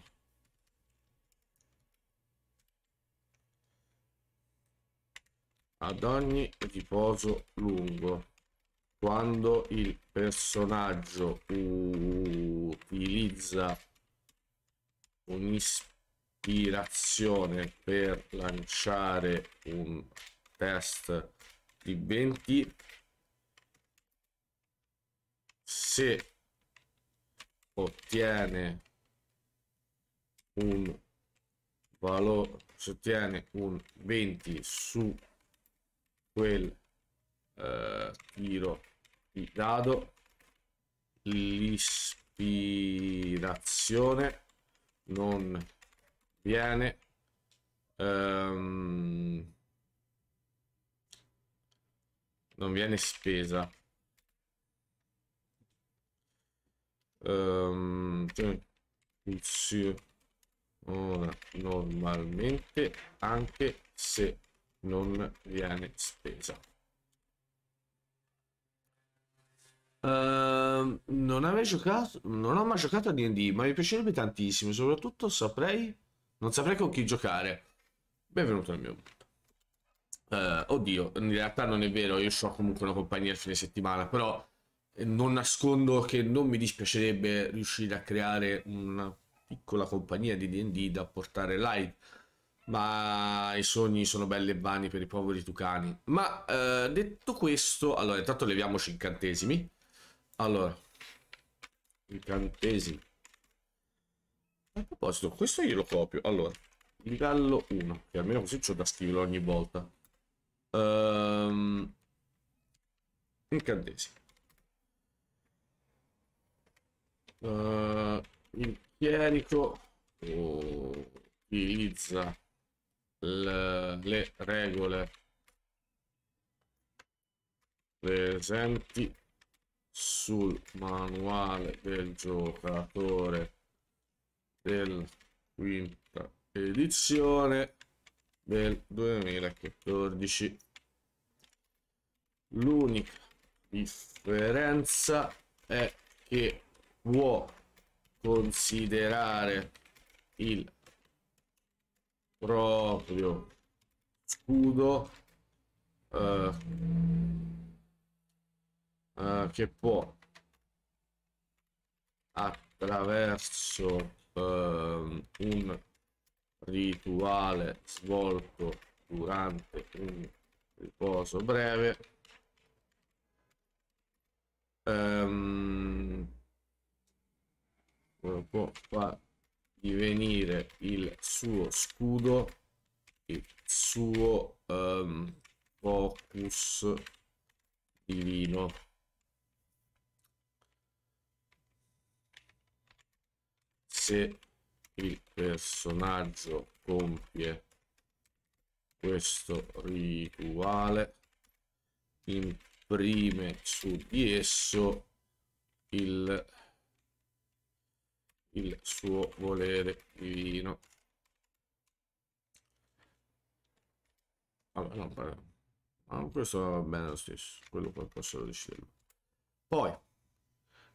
ad ogni riposo lungo quando il personaggio utilizza un'ispirazione per lanciare un test di 20 se ottiene un valore se ottiene un 20 su quel eh, tiro di dado l'ispirazione non viene um, non viene spesa um, funziona normalmente anche se non viene spesa. Uh, non avrei giocato, non ho mai giocato a D&D, ma mi piacerebbe tantissimo, soprattutto saprei, non saprei con chi giocare. Benvenuto nel mio mondo. Uh, oddio, in realtà non è vero, io ho comunque una compagnia il fine settimana, però eh, non nascondo che non mi dispiacerebbe riuscire a creare una piccola compagnia di D&D da portare live ma i sogni sono belli e vani per i poveri tucani. Ma eh, detto questo, allora intanto leviamoci incantesimi. Allora, incantesimi. A proposito, questo io lo copio. Allora, livello 1, che almeno così c'ho da scriverlo ogni volta. Um, incantesimi. Uh, il chierico oh, utilizza le, regole presenti sul manuale del giocatore della quinta edizione del 2014 l'unica differenza è che può considerare il proprio scudo uh, uh, che può attraverso uh, un rituale svolto durante un riposo breve um, può far divenire il suo scudo, il suo um, ehm, focus divino. Se il personaggio compie questo rituale, imprime su di esso il il suo volere divino. Vabbè, non Ma questo va bene lo stesso, quello poi posso deciderlo. Poi,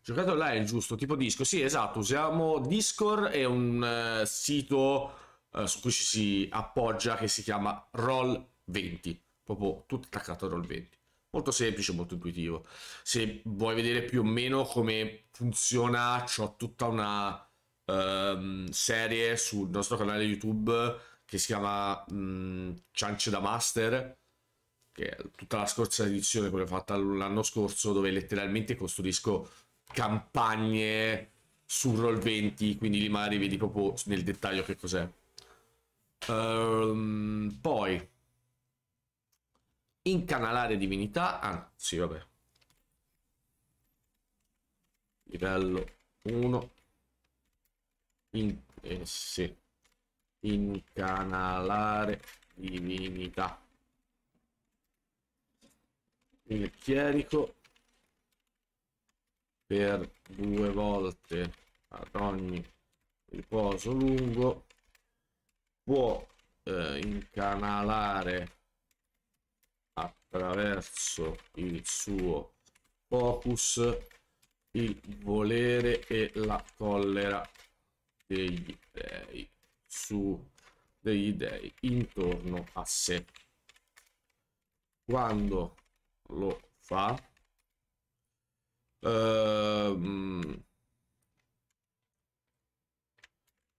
giocato là è il giusto, tipo disco. Sì, esatto, usiamo Discord, è un eh, sito eh, su cui ci si appoggia che si chiama Roll20, proprio tutto attaccato a Roll20. Molto semplice, molto intuitivo. Se vuoi vedere più o meno come funziona, c'ho tutta una ehm, serie sul nostro canale YouTube che si chiama mh, mm, Ciance da Master, che è tutta la scorsa edizione, quella fatta l'anno scorso, dove letteralmente costruisco campagne su Roll20, quindi lì magari vedi proprio nel dettaglio che cos'è. Um, poi incanalare divinità, anzi ah, sì, vabbè, livello 1 in, eh, sì. incanalare divinità. Il chierico per due volte ad ogni riposo lungo può eh, incanalare attraverso il suo focus il volere e la collera degli dei su degli dei intorno a sé quando lo fa ehm,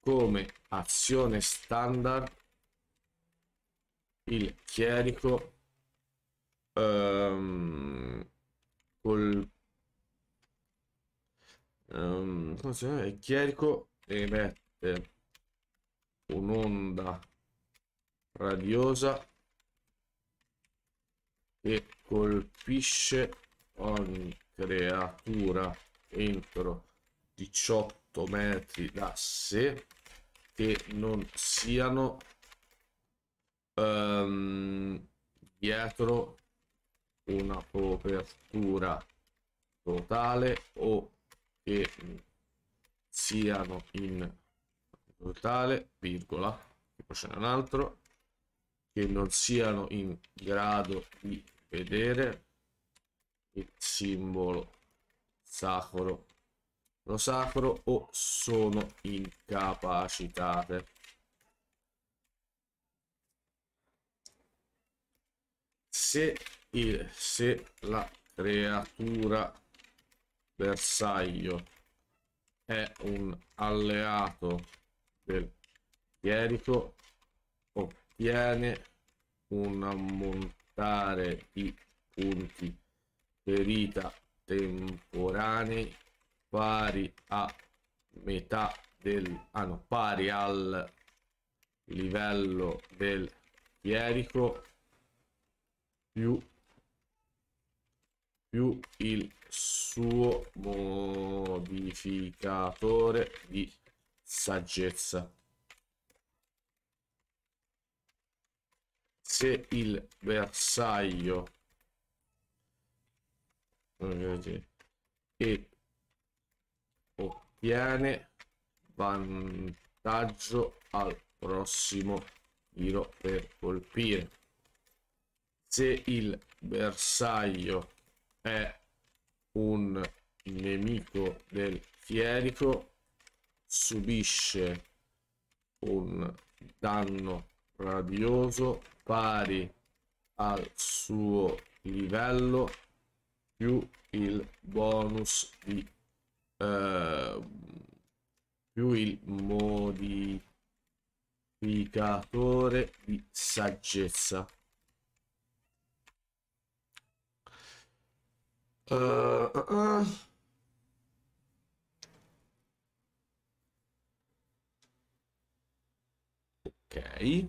come azione standard il chierico ehm, col um, il chierico emette eh, un'onda radiosa e colpisce ogni creatura entro 18 metri da sé che non siano um, dietro una copertura totale o che siano in totale, virgola, poi ce un altro, che non siano in grado di vedere il simbolo sacro lo sacro o sono incapacitate se, il, se la creatura bersaglio è un alleato del chierico ottiene un ammontare di punti ferita temporanei pari a metà del ah no, pari al livello del chierico più più il suo modificatore di saggezza. Se il bersaglio e ottiene vantaggio al prossimo tiro per colpire. Se il bersaglio è un nemico del fierico subisce un danno radioso pari al suo livello più il bonus di eh, più il modificatore di saggezza Uh, uh, uh. Ok.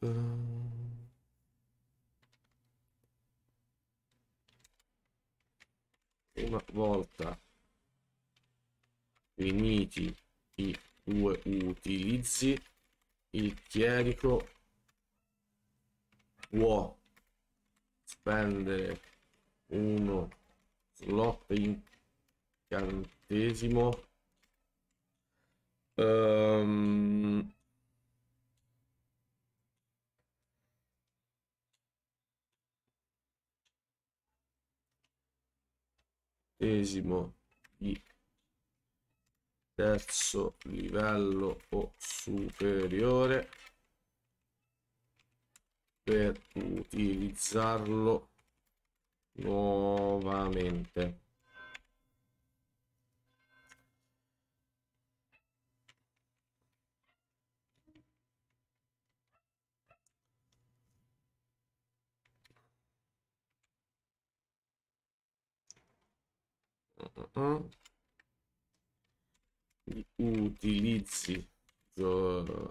Una volta finiti i due utilizzi, il chierico può spendere uno slot incantesimo um, di terzo livello o superiore per utilizzarlo nuovamente. Uh -uh. utilizzi eh,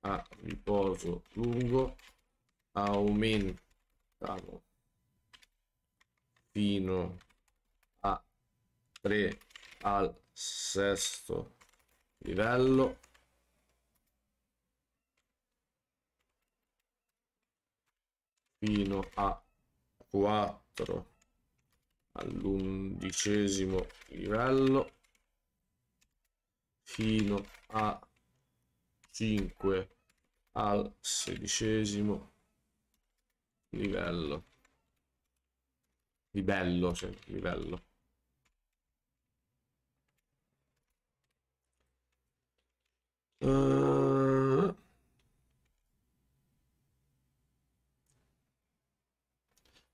a riposo lungo aumentano diciamo, fino a 3 al sesto livello fino a 4 all'undicesimo livello fino a 5 al sedicesimo Livello. Livello, cioè, livello. Uh...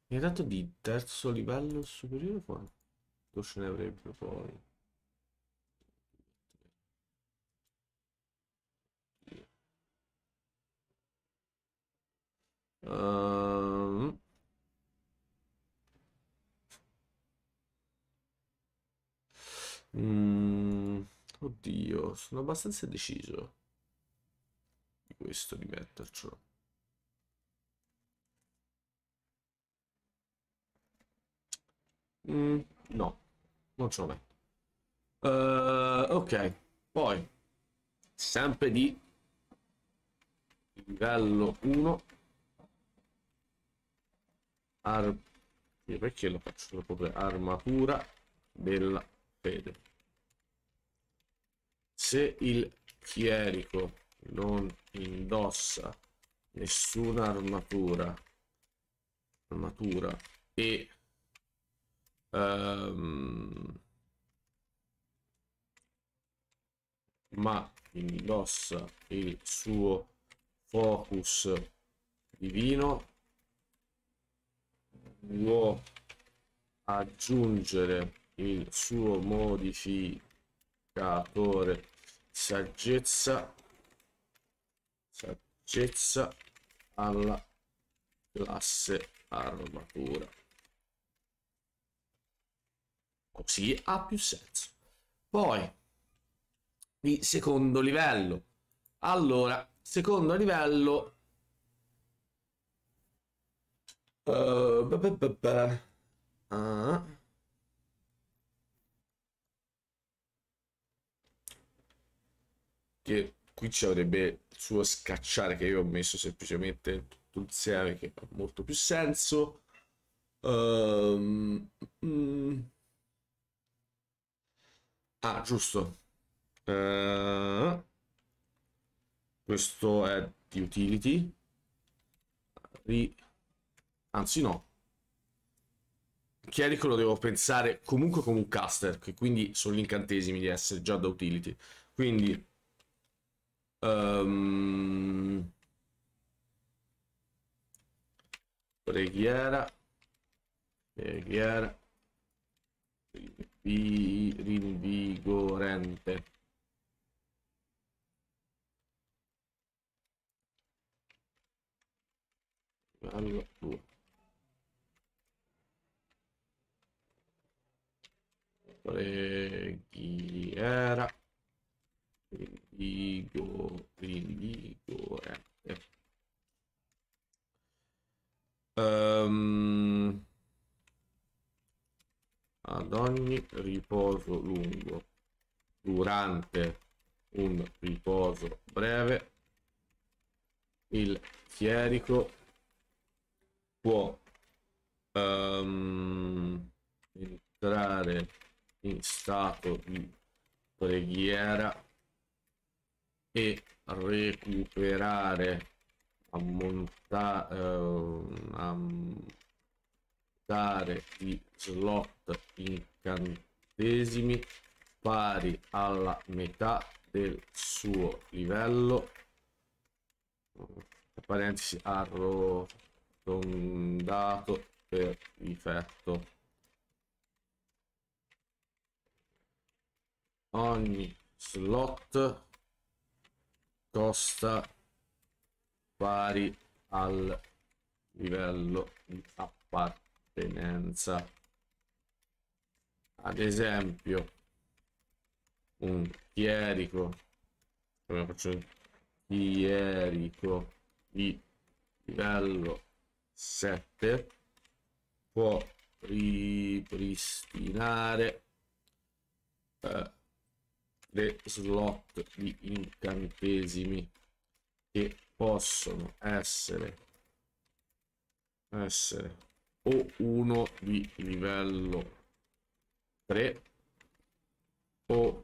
Mi ha dato di terzo livello superiore quanto ce ne avrebbero poi? Uh, sono abbastanza deciso di questo, di mettercelo. Mm, no, non ce lo metto. Uh, ok, poi, sempre di livello 1. Ar perché lo faccio troppo per armatura della fede se il chierico non indossa nessuna armatura, armatura e um, ma indossa il suo focus divino può aggiungere il suo modificatore saggezza saggezza alla classe armatura così ha più senso poi qui secondo livello allora secondo livello uh, eh, bah bah bah ah. che qui ci avrebbe il suo scacciare che io ho messo semplicemente tutto insieme che ha molto più senso um, mm. ah giusto uh, questo è di utility Ri... anzi no Chierico lo devo pensare comunque come un caster, che quindi sono gli incantesimi di essere già da utility. Quindi Um, preghiera, preghiera, rinvigorante. Allora, preghiera, preghiera. Vigorante. Um, ad ogni riposo lungo durante un riposo breve il chierico può um, entrare in stato di preghiera e recuperare montare eh, ammontare di slot incantesimi pari alla metà del suo livello parentesi arrotondato per difetto ogni slot costa pari al livello di appartenenza ad esempio un chierico come faccio un chierico di livello 7 può ripristinare eh, le slot di incantesimi che possono essere, essere o uno di livello 3 o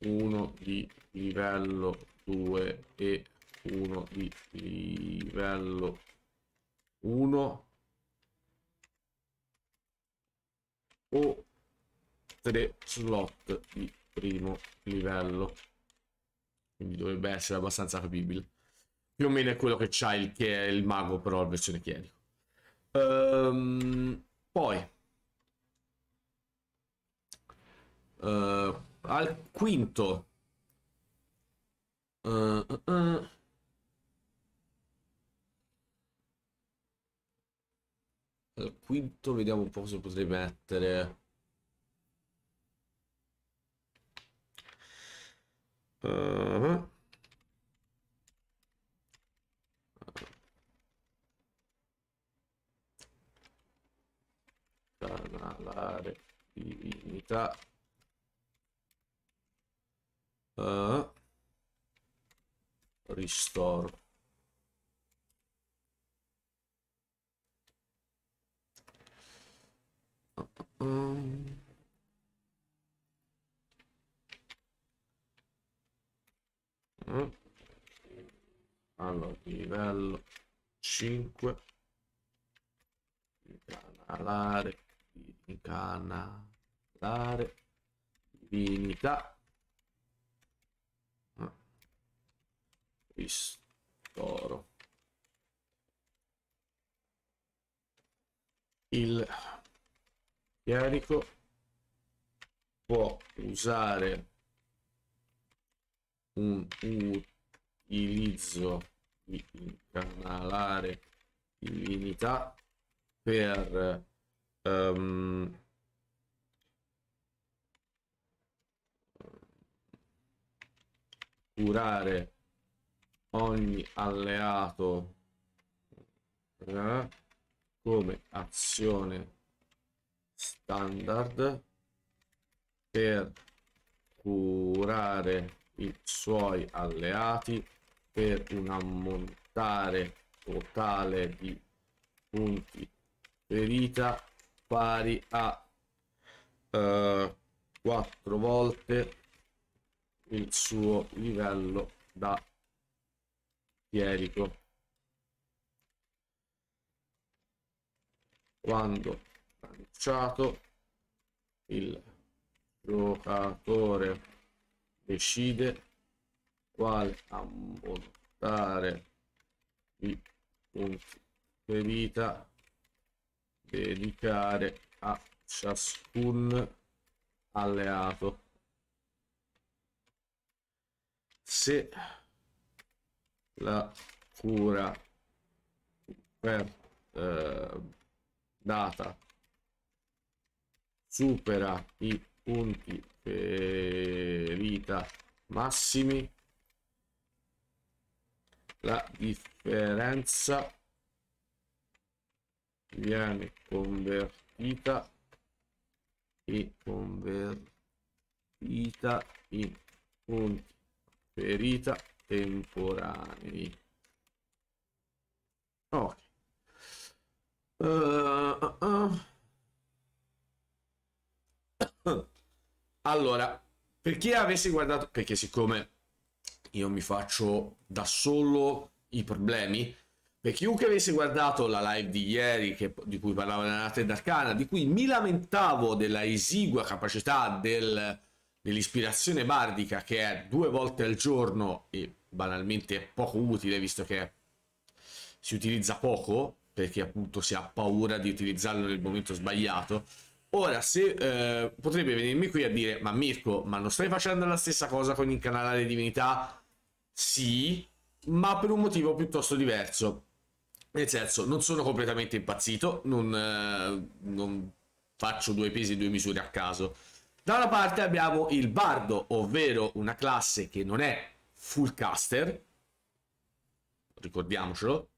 uno di livello 2 e uno di livello 1 o tre slot di primo livello. Quindi dovrebbe essere abbastanza capibile. Più o meno è quello che c'ha il, il mago, però la versione chierico. Um, poi... Uh, al quinto... Uh, uh, al quinto vediamo un po' cosa potrei mettere. Uh, canalare divinità uh, ristoro um. eh? Mm. allora livello 5 incanalare incanalare divinità mm. ristoro il chierico può usare un utilizzo di incanalare divinità per um, curare ogni alleato eh, come azione standard per curare i suoi alleati per un ammontare totale di punti ferita pari a eh, 4 volte il suo livello da chierico quando lanciato il giocatore decide quale ammontare i punti vita dedicare a ciascun alleato se la cura per eh, data supera i punti eh, vita massimi la differenza viene convertita e convertita in punti ferita temporanei ok uh, uh, uh. Allora, per chi avesse guardato, perché siccome io mi faccio da solo i problemi, per chiunque avesse guardato la live di ieri che, di cui parlavo nella Nata d'Arcana, di cui mi lamentavo della esigua capacità del, dell'ispirazione bardica che è due volte al giorno e banalmente è poco utile visto che si utilizza poco perché appunto si ha paura di utilizzarlo nel momento sbagliato Ora, se eh, potrebbe venirmi qui a dire, ma Mirko, ma non stai facendo la stessa cosa con il canale delle divinità? Sì, ma per un motivo piuttosto diverso. Nel senso, non sono completamente impazzito, non, eh, non faccio due pesi e due misure a caso. Da una parte abbiamo il bardo, ovvero una classe che non è full caster, ricordiamocelo,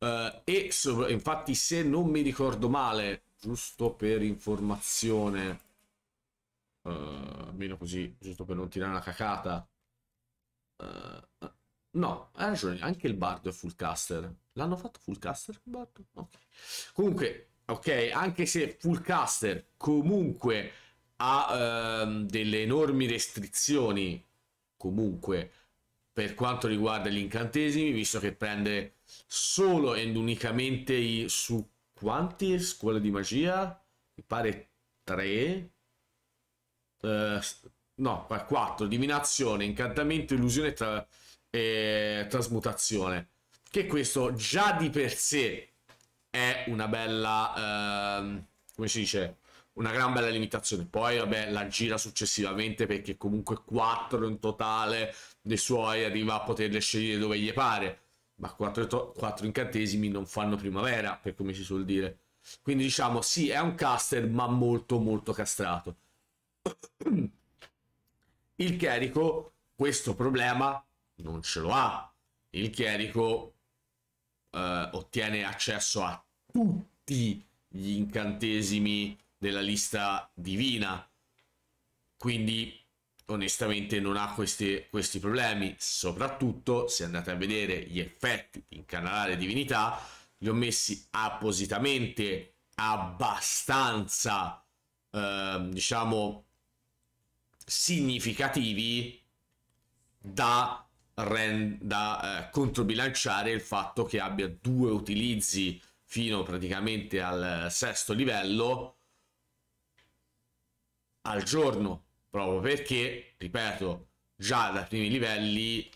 eh, e infatti se non mi ricordo male giusto per informazione, uh, almeno così, giusto per non tirare una cacata. Uh, no, hai ragione, anche il bardo è full caster. L'hanno fatto full caster il bardo? Okay. Comunque, ok, anche se full caster comunque ha uh, delle enormi restrizioni, comunque, per quanto riguarda gli incantesimi, visto che prende solo ed unicamente i, su quanti? scuole di magia? Mi pare 3. Uh, eh, no, 4. Eh, Divinazione, incantamento, illusione tra, e trasmutazione. Che questo già di per sé è una bella... Uh, come si dice? Una gran bella limitazione. Poi, vabbè, la gira successivamente perché comunque 4 in totale dei suoi arriva a poterle scegliere dove gli pare ma quattro, quattro incantesimi non fanno primavera, per come si suol dire. Quindi diciamo, sì, è un caster, ma molto molto castrato. *clears throat* Il chierico questo problema non ce lo ha. Il chierico eh, ottiene accesso a tutti gli incantesimi della lista divina. Quindi onestamente non ha questi, questi problemi, soprattutto se andate a vedere gli effetti in incanalare divinità, li ho messi appositamente abbastanza, eh, diciamo, significativi da, da eh, controbilanciare il fatto che abbia due utilizzi fino praticamente al sesto livello al giorno Proprio perché, ripeto, già dai primi livelli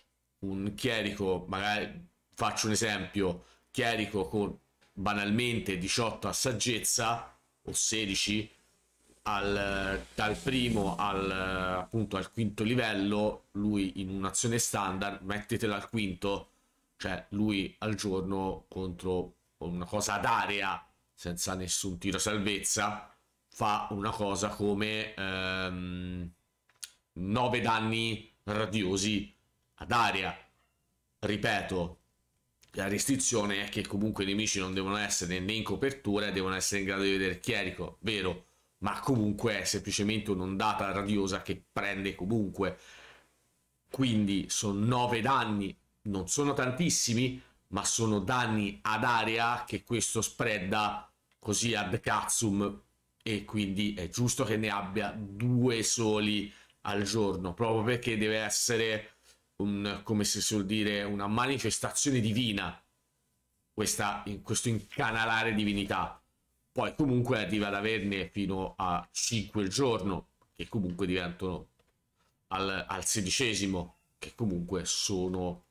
un chierico, magari faccio un esempio, chierico con banalmente 18 a saggezza o 16 al, dal primo al, appunto, al quinto livello lui in un'azione standard mettetela al quinto cioè lui al giorno contro una cosa ad area senza nessun tiro salvezza fa una cosa come ehm, 9 danni radiosi ad aria. Ripeto, la restrizione è che comunque i nemici non devono essere né in copertura, devono essere in grado di vedere il chierico, vero? Ma comunque è semplicemente un'ondata radiosa che prende comunque. Quindi sono 9 danni, non sono tantissimi, ma sono danni ad aria che questo spreada così ad cazzum e quindi è giusto che ne abbia due soli al giorno, proprio perché deve essere un, come si suol dire, una manifestazione divina, questa, in questo incanalare divinità. Poi comunque arriva ad averne fino a 5 il giorno, che comunque diventano al, al sedicesimo, che comunque sono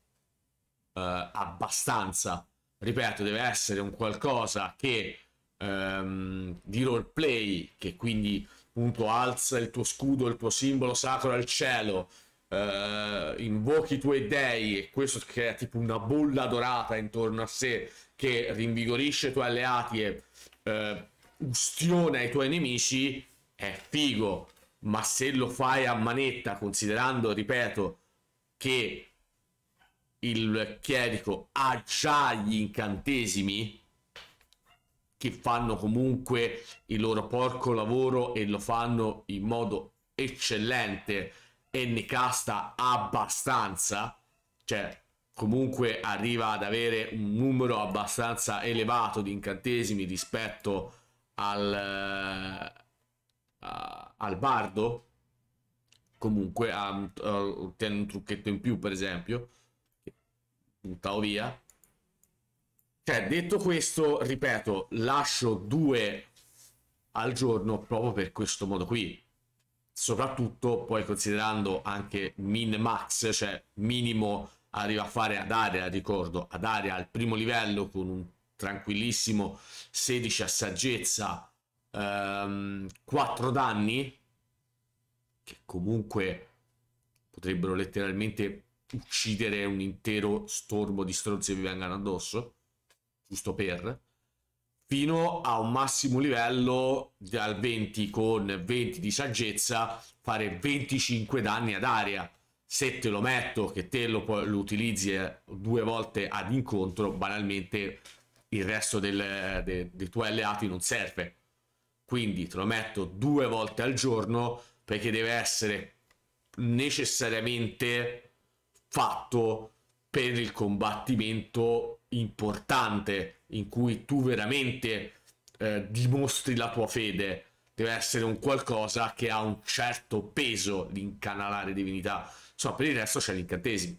eh, abbastanza. Ripeto, deve essere un qualcosa che ehm, di roleplay, che quindi appunto alza il tuo scudo, il tuo simbolo sacro al cielo, eh, invochi i tuoi dei e questo crea tipo una bolla dorata intorno a sé che rinvigorisce i tuoi alleati e eh, ustiona i tuoi nemici, è figo, ma se lo fai a manetta, considerando, ripeto, che il chierico ha già gli incantesimi, che fanno comunque il loro porco lavoro e lo fanno in modo eccellente e ne casta abbastanza, cioè comunque arriva ad avere un numero abbastanza elevato di incantesimi rispetto al, uh, al bardo, comunque ha, uh, un trucchetto in più per esempio, buttavo via, cioè, detto questo, ripeto, lascio due al giorno proprio per questo modo qui. Soprattutto poi considerando anche min max, cioè minimo arriva a fare ad area, ricordo, ad area al primo livello con un tranquillissimo 16 a saggezza, ehm, 4 danni, che comunque potrebbero letteralmente uccidere un intero stormo di stronzi che vi vengano addosso giusto per, fino a un massimo livello dal 20 con 20 di saggezza fare 25 danni ad aria. Se te lo metto, che te lo, lo utilizzi eh, due volte ad incontro, banalmente il resto del, de, dei tuoi alleati non serve. Quindi te lo metto due volte al giorno perché deve essere necessariamente fatto per il combattimento importante in cui tu veramente eh, dimostri la tua fede. Deve essere un qualcosa che ha un certo peso l'incanalare incanalare divinità. Insomma, per il resto c'è l'incantesimo.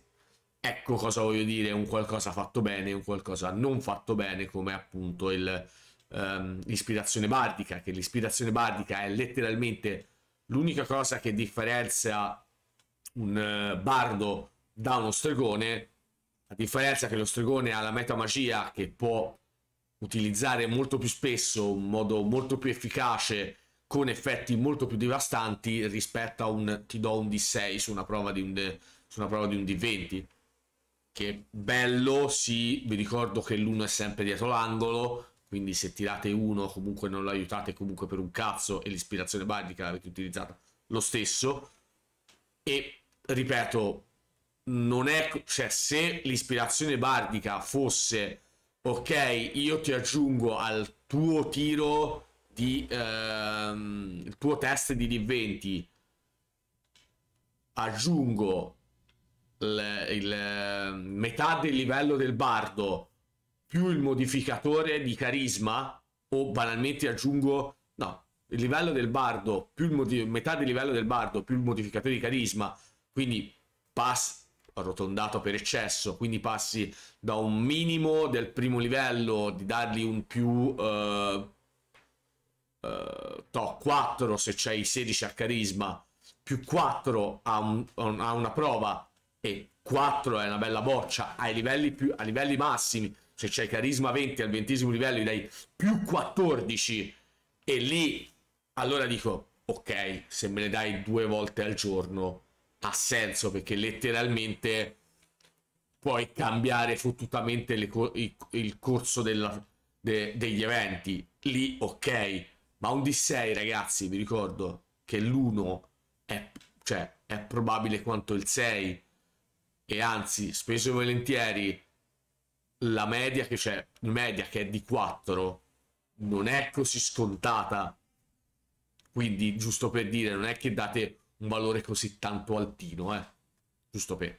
Ecco cosa voglio dire, un qualcosa fatto bene, un qualcosa non fatto bene, come appunto il, ehm, l'ispirazione bardica, che l'ispirazione bardica è letteralmente l'unica cosa che differenzia un eh, bardo da uno stregone a differenza che lo stregone ha la metamagia che può utilizzare molto più spesso, in modo molto più efficace, con effetti molto più devastanti rispetto a un ti do un D6 su una prova di un, de, su una prova di un D20. Che bello, sì, vi ricordo che l'uno è sempre dietro l'angolo, quindi se tirate uno comunque non lo aiutate comunque per un cazzo e l'ispirazione bardica l'avete utilizzata lo stesso. E ripeto, non è, cioè se l'ispirazione bardica fosse ok, io ti aggiungo al tuo tiro di ehm, il tuo test di D20 aggiungo il, il, metà del livello del bardo più il modificatore di carisma o banalmente aggiungo no, il livello del bardo più il metà del livello del bardo più il modificatore di carisma, quindi pass arrotondato per eccesso, quindi passi da un minimo del primo livello di dargli un più uh, uh, to, 4 se c'hai 16 a carisma più 4 a, un, a, una prova e 4 è una bella boccia ai livelli, più, ai livelli massimi se c'hai carisma 20 al ventesimo livello gli dai più 14 e lì allora dico ok se me ne dai due volte al giorno ha senso perché letteralmente puoi cambiare fottutamente le, il, il, corso della, de, degli eventi. Lì ok, ma un D6 ragazzi vi ricordo che l'1 è, cioè, è probabile quanto il 6 e anzi spesso e volentieri la media che c'è, media che è di 4 non è così scontata. Quindi giusto per dire, non è che date un valore così tanto altino, eh? giusto per.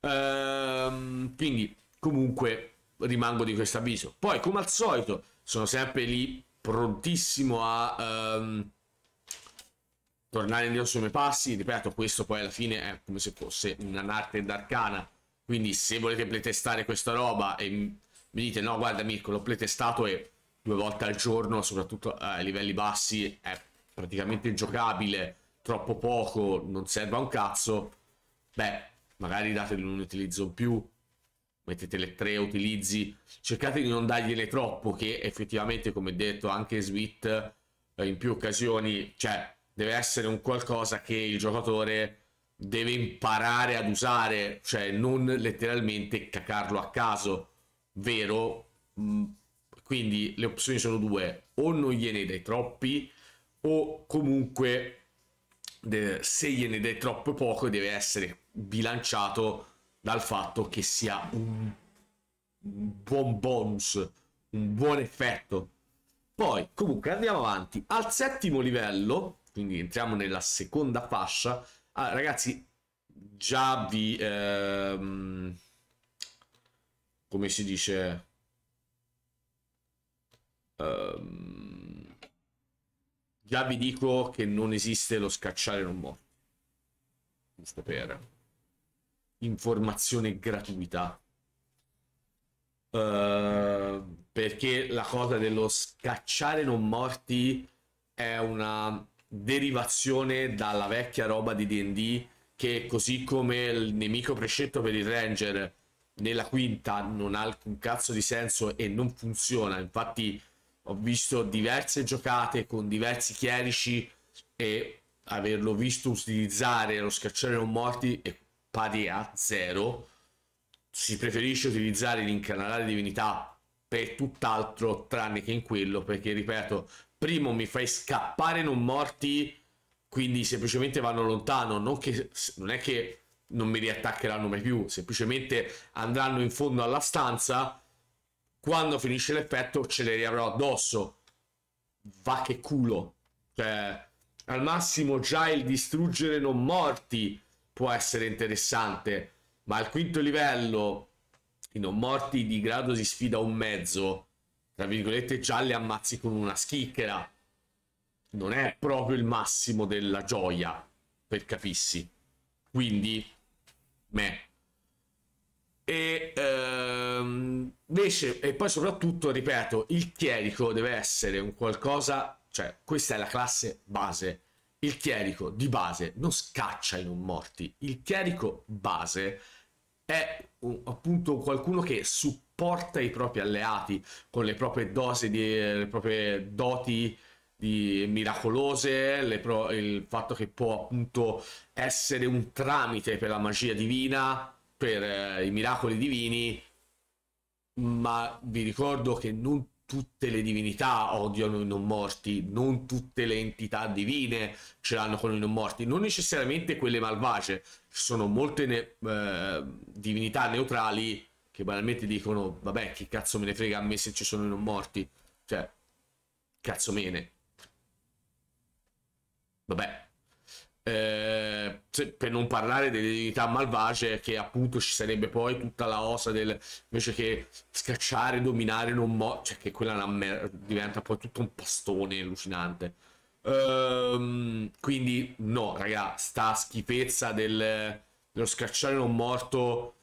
Ehm, quindi comunque rimango di questo avviso. Poi come al solito sono sempre lì prontissimo a ehm, tornare indietro sui miei passi. Ripeto, questo poi alla fine è come se fosse una un'arte d'arcana. Quindi se volete pretestare questa roba e mi dite no guarda Mirko l'ho pretestato e due volte al giorno soprattutto ai livelli bassi è praticamente giocabile troppo poco, non serve a un cazzo, beh, magari dategli un utilizzo in più, mettetele tre utilizzi, cercate di non dargliele troppo, che effettivamente, come detto, anche Sweet eh, in più occasioni, cioè, deve essere un qualcosa che il giocatore deve imparare ad usare, cioè non letteralmente cacarlo a caso, vero? Mm, quindi le opzioni sono due, o non gliene dai troppi, o comunque se gliene dai troppo poco deve essere bilanciato dal fatto che sia un, buon bonus, un buon effetto. Poi, comunque, andiamo avanti. Al settimo livello, quindi entriamo nella seconda fascia. Ah, ragazzi, già vi... Ehm, come si dice... Um, Già vi dico che non esiste lo scacciare non morti Giusto per informazione gratuita. Uh, perché la cosa dello scacciare non morti è una derivazione dalla vecchia roba di DD che così come il nemico prescelto per il ranger nella quinta non ha alcun cazzo di senso e non funziona infatti ho visto diverse giocate con diversi chierici e averlo visto utilizzare lo scacciare non morti è pari a zero si preferisce utilizzare l'incanalare divinità per tutt'altro tranne che in quello perché ripeto primo mi fai scappare non morti quindi semplicemente vanno lontano non, che, non è che non mi riattaccheranno mai più semplicemente andranno in fondo alla stanza quando finisce l'effetto ce le riavrò addosso. Va che culo. Cioè, al massimo già il distruggere non morti può essere interessante, ma al quinto livello i non morti di grado si sfida un mezzo, tra virgolette già le ammazzi con una schicchera. Non è proprio il massimo della gioia, per capissi. Quindi, me. E, ehm, invece, e poi soprattutto, ripeto, il chierico deve essere un qualcosa, cioè questa è la classe base. Il chierico di base non scaccia i non morti, il chierico base è un, appunto qualcuno che supporta i propri alleati con le proprie dosi, di, le proprie doti miracolose, pro, il fatto che può appunto essere un tramite per la magia divina, per eh, i miracoli divini, ma vi ricordo che non tutte le divinità odiano oh i non morti, non tutte le entità divine ce l'hanno con i non morti, non necessariamente quelle malvagie, ci sono molte ne- eh, divinità neutrali che banalmente dicono vabbè chi cazzo me ne frega a me se ci sono i non morti, cioè cazzo mene. Vabbè, eh, per non parlare delle divinità malvagie, che appunto ci sarebbe poi tutta la osa del invece che scacciare, dominare, non mo, cioè che quella mer- diventa poi tutto un pastone allucinante. Ehm, quindi, no, raga, sta schifezza del, dello scacciare non morto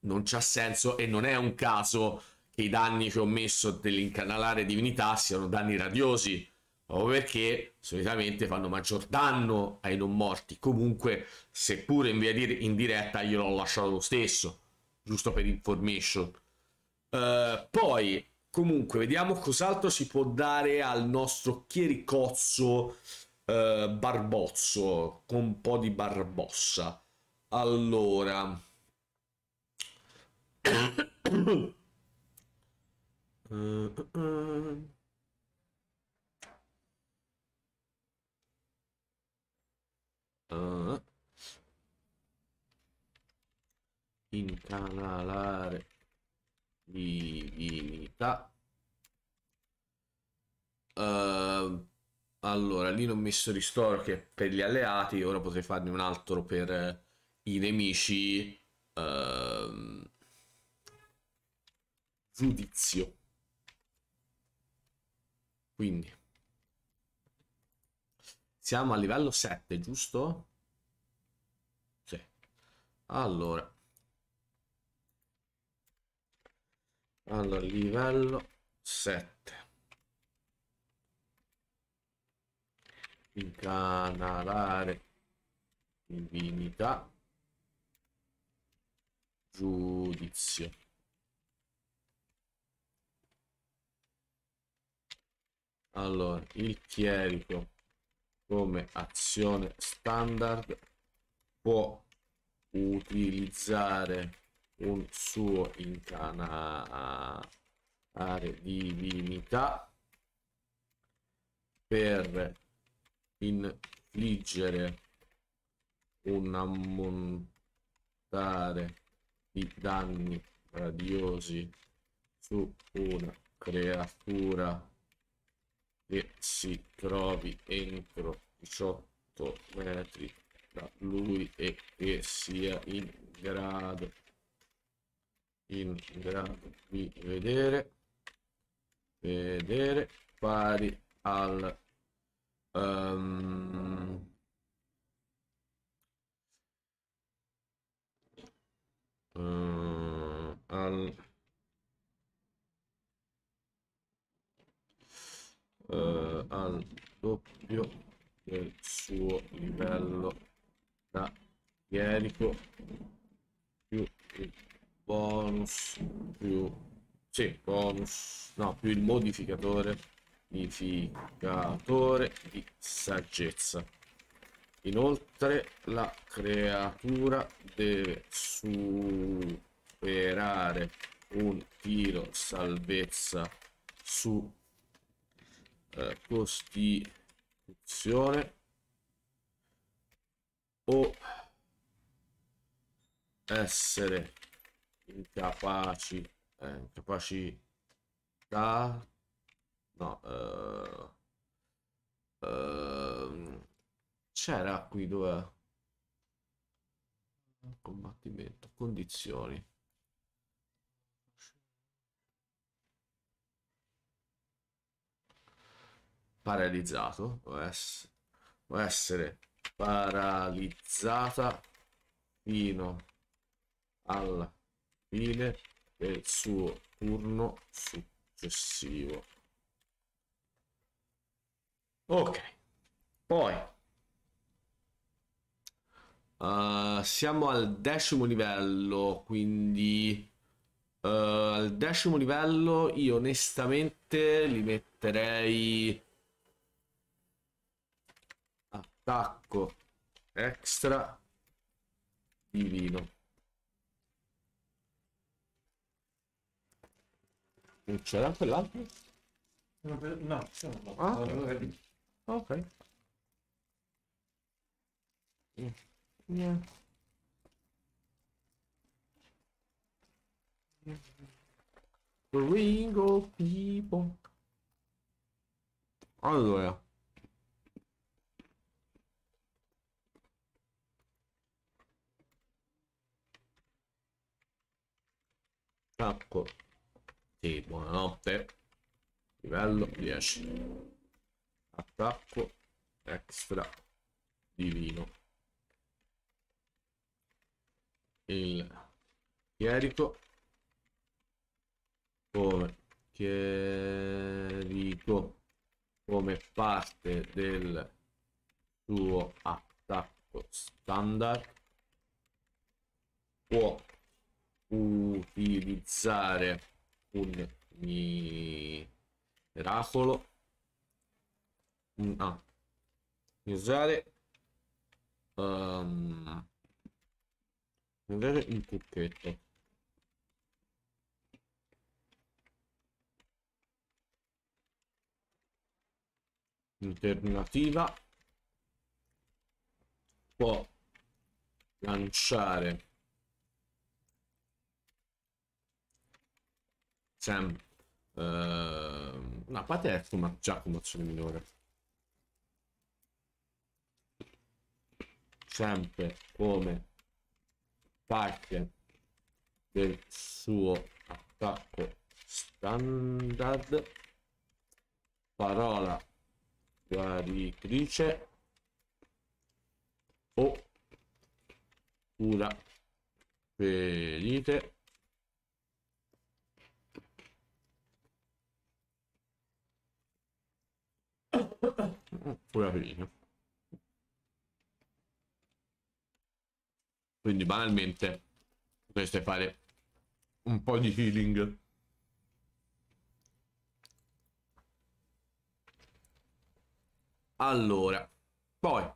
non c'ha senso e non è un caso che i danni che ho messo dell'incanalare divinità siano danni radiosi proprio perché solitamente fanno maggior danno ai non morti. Comunque, seppure in via di- in diretta, io l'ho lasciato lo stesso, giusto per information. Uh, poi, comunque, vediamo cos'altro si può dare al nostro chiericozzo uh, barbozzo, con un po' di barbossa. Allora... uh, *coughs* Uh, incanalare divinità. Uh, allora, lì non ho messo ristoro che per gli alleati, ora potrei farne un altro per eh, i nemici. Uh, giudizio. Quindi siamo a livello 7, giusto? Sì. Allora. Allora, livello 7. Incanalare divinità giudizio. Allora, il chierico come azione standard può utilizzare un suo incanare divinità per infliggere un ammontare di danni radiosi su una creatura che si trovi entro 18 metri da lui e che sia in grado in grado di vedere vedere pari al um, um, al uh, al doppio del suo livello da ierico più il bonus più sì, bonus no più il modificatore modificatore di saggezza inoltre la creatura deve superare un tiro salvezza su eh, costi funzione o essere incapaci eh, incapacità no uh, uh, c'era qui dove combattimento condizioni paralizzato, può essere, essere paralizzata fino alla fine del suo turno successivo. Ok, poi uh, siamo al decimo livello, quindi uh, al decimo livello io onestamente li metterei attacco extra divino non c'era quell'altro? no, no, no. Ah, ok, okay. Mm. Yeah. Yeah. Ring people allora attacco. Sì, buonanotte. Livello 10. Attacco extra divino. Il chierico come chierico come parte del suo attacco standard può utilizzare un miracolo mm, ah, usare um, usare il cucchetto alternativa può lanciare Sam. Cioè, ehm, uh, no, a parte è fuma- già fumazione minore. Sempre come parte del suo attacco standard parola guaritrice o cura ferite poverino quindi banalmente potreste fare un po' di healing allora poi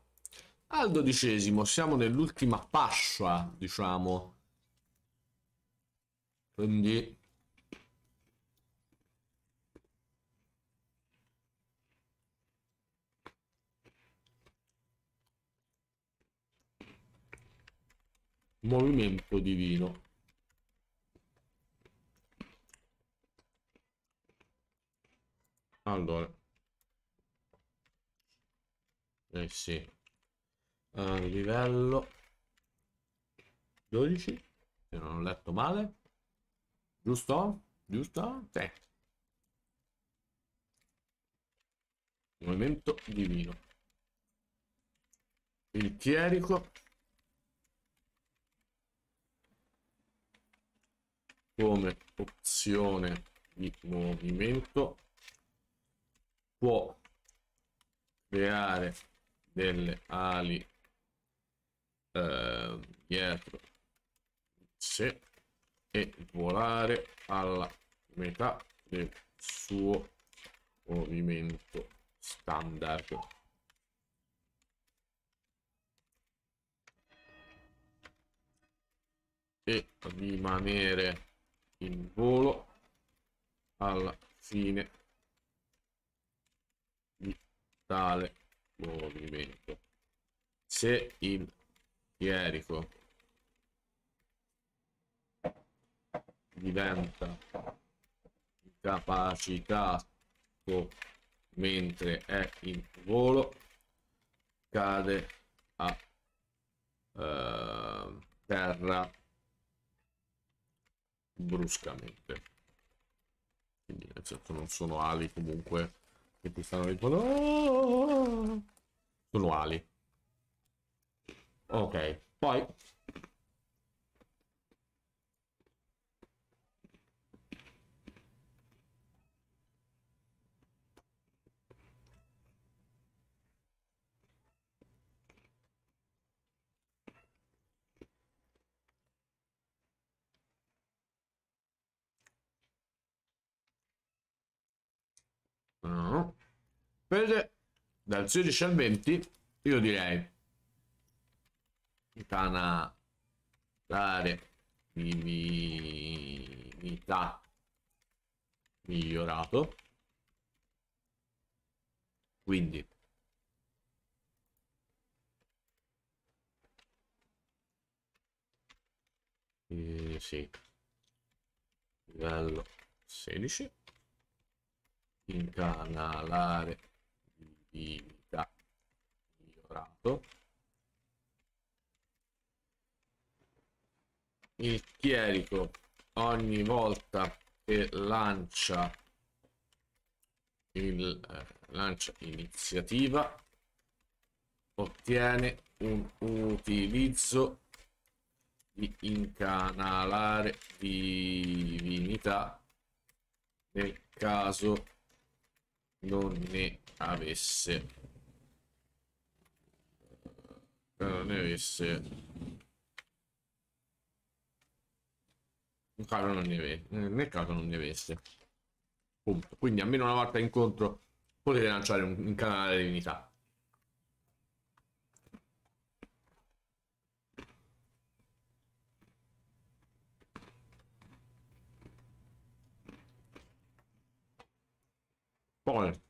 al dodicesimo siamo nell'ultima pascia diciamo quindi movimento divino. Allora. Eh sì. Uh, livello 12, se non ho letto male. Giusto? Giusto? Sì. Movimento divino. Il chierico come opzione di movimento può creare delle ali eh, dietro se e volare alla metà del suo movimento standard e rimanere in volo alla fine di tale movimento. Se il chierico diventa incapacitato mentre è in volo, cade a eh, terra bruscamente. Quindi, certo, non sono ali comunque che ti stanno ripolando. Oh, oh, oh, sono ali. Ok, poi no. dal 16 al 20 io direi canale divinità migliorato quindi eh, sì livello 16 incanalare divinità migliorato il chierico ogni volta che lancia il eh, lancia iniziativa ottiene un utilizzo di incanalare divinità nel caso non ne avesse eh, non ne avesse caso non ne avesse eh, nel caso non ne avesse Punto. quindi almeno una volta incontro potete lanciare un, un canale di unità Pone.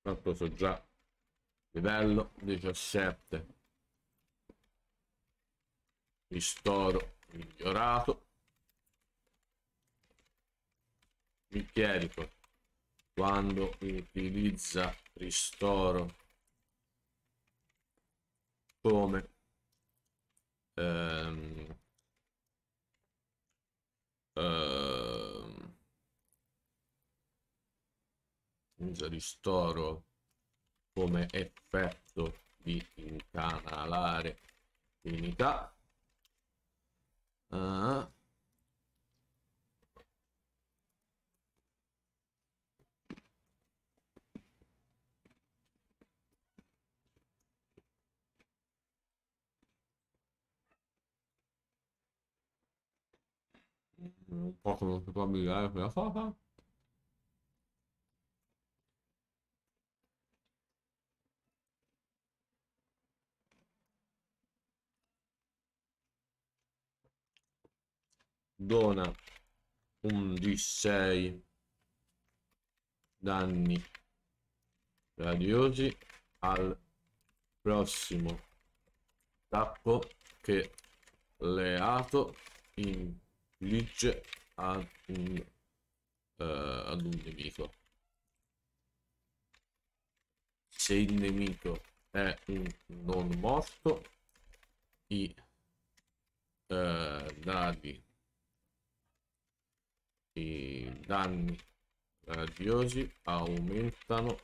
Tanto so già livello 17. Ristoro migliorato. Il chierico quando utilizza ristoro come ehm, ehm, usa ristoro come effetto di incanalare unità uh, ah, Mm, un po' come più familiare quella foto dona un d6 danni radiosi al prossimo tappo che leato in Ligge ad un, uh, ad un nemico. Se il nemico è un non morto, i uh, dadi, i danni radiosi aumentano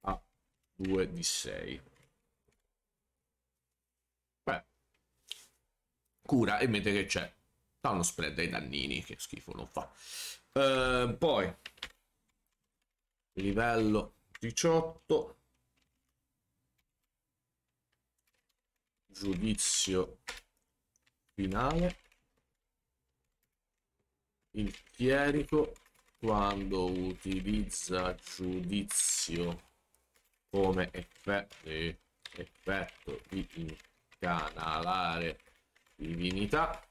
a 2 di 6. Beh, cura e mentre che c'è fa uno spread ai dannini, che schifo non fa. Eh, poi, livello 18, giudizio finale, il chierico quando utilizza giudizio come effetto, effetto di incanalare divinità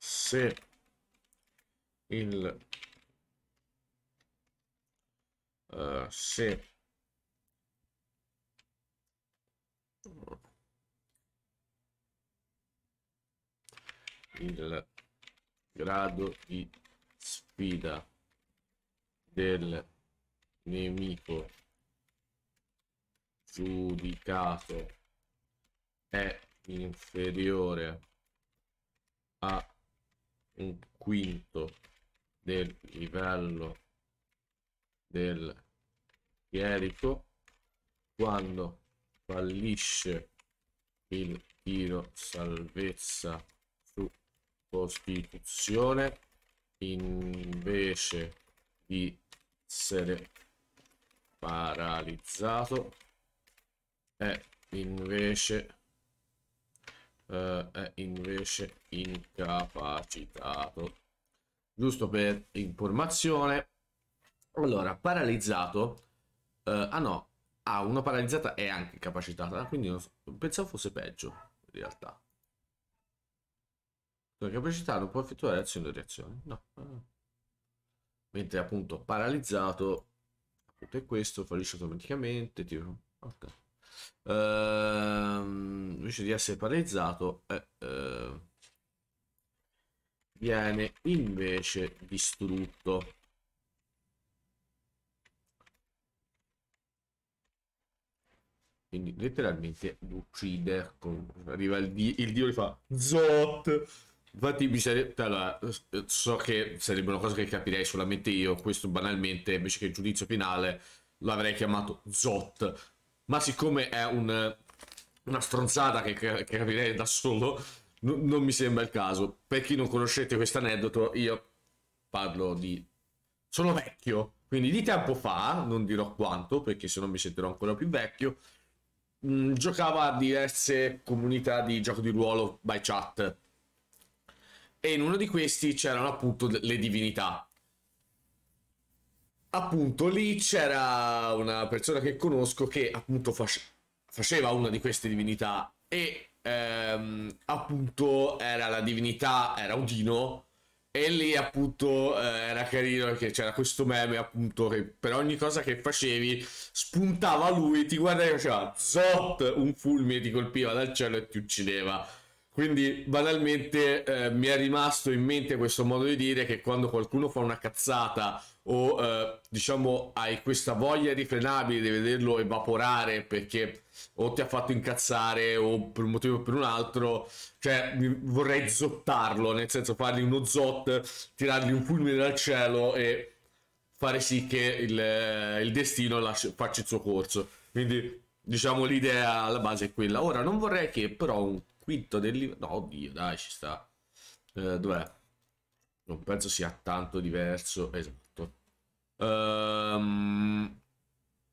Se il Eh, se il grado di sfida del nemico giudicato è inferiore a un quinto del livello del Jericho quando fallisce il tiro salvezza su costituzione invece di essere paralizzato è invece eh, è invece incapacitato giusto per informazione allora paralizzato Uh, ah no, ha ah, una paralizzata è anche capacitata, quindi so, pensavo fosse peggio in realtà. La capacità non può effettuare azioni o reazioni, no. Mentre appunto paralizzato, appunto è questo, fallisce automaticamente, tiro... Okay. Uh, invece di essere paralizzato, eh, eh, viene invece distrutto. quindi letteralmente li uccide. Arriva il, di- il dio e fa Zot. Infatti, bisognerebbe. Allora, so che sarebbe una cosa che capirei solamente io. Questo banalmente, invece che il giudizio finale, l'avrei chiamato Zot. Ma siccome è un, una stronzata che, che, capirei da solo, n- non mi sembra il caso. Per chi non conoscete questo aneddoto, io parlo di. Sono vecchio, quindi di tempo fa, non dirò quanto perché se no mi sentirò ancora più vecchio. Mm, giocava a diverse comunità di gioco di ruolo by chat. E in uno di questi c'erano appunto le divinità. Appunto lì c'era una persona che conosco che appunto faceva una di queste divinità e ehm, appunto era la divinità, era Odino e lì appunto eh, era carino perché c'era questo meme appunto che per ogni cosa che facevi spuntava lui, ti guardava e faceva zot, un fulmine ti colpiva dal cielo e ti uccideva. Quindi banalmente eh, mi è rimasto in mente questo modo di dire che quando qualcuno fa una cazzata o eh, diciamo hai questa voglia irrefrenabile di vederlo evaporare perché o ti ha fatto incazzare o per un motivo o per un altro, cioè vorrei zottarlo, nel senso fargli uno zot, tirargli un fulmine dal cielo e fare sì che il, il destino lasci, faccia il suo corso. Quindi diciamo l'idea alla base è quella. Ora non vorrei che però un quinto del livello... No, oddio, dai, ci sta. Eh, dov'è? Non penso sia tanto diverso. Esatto. Um,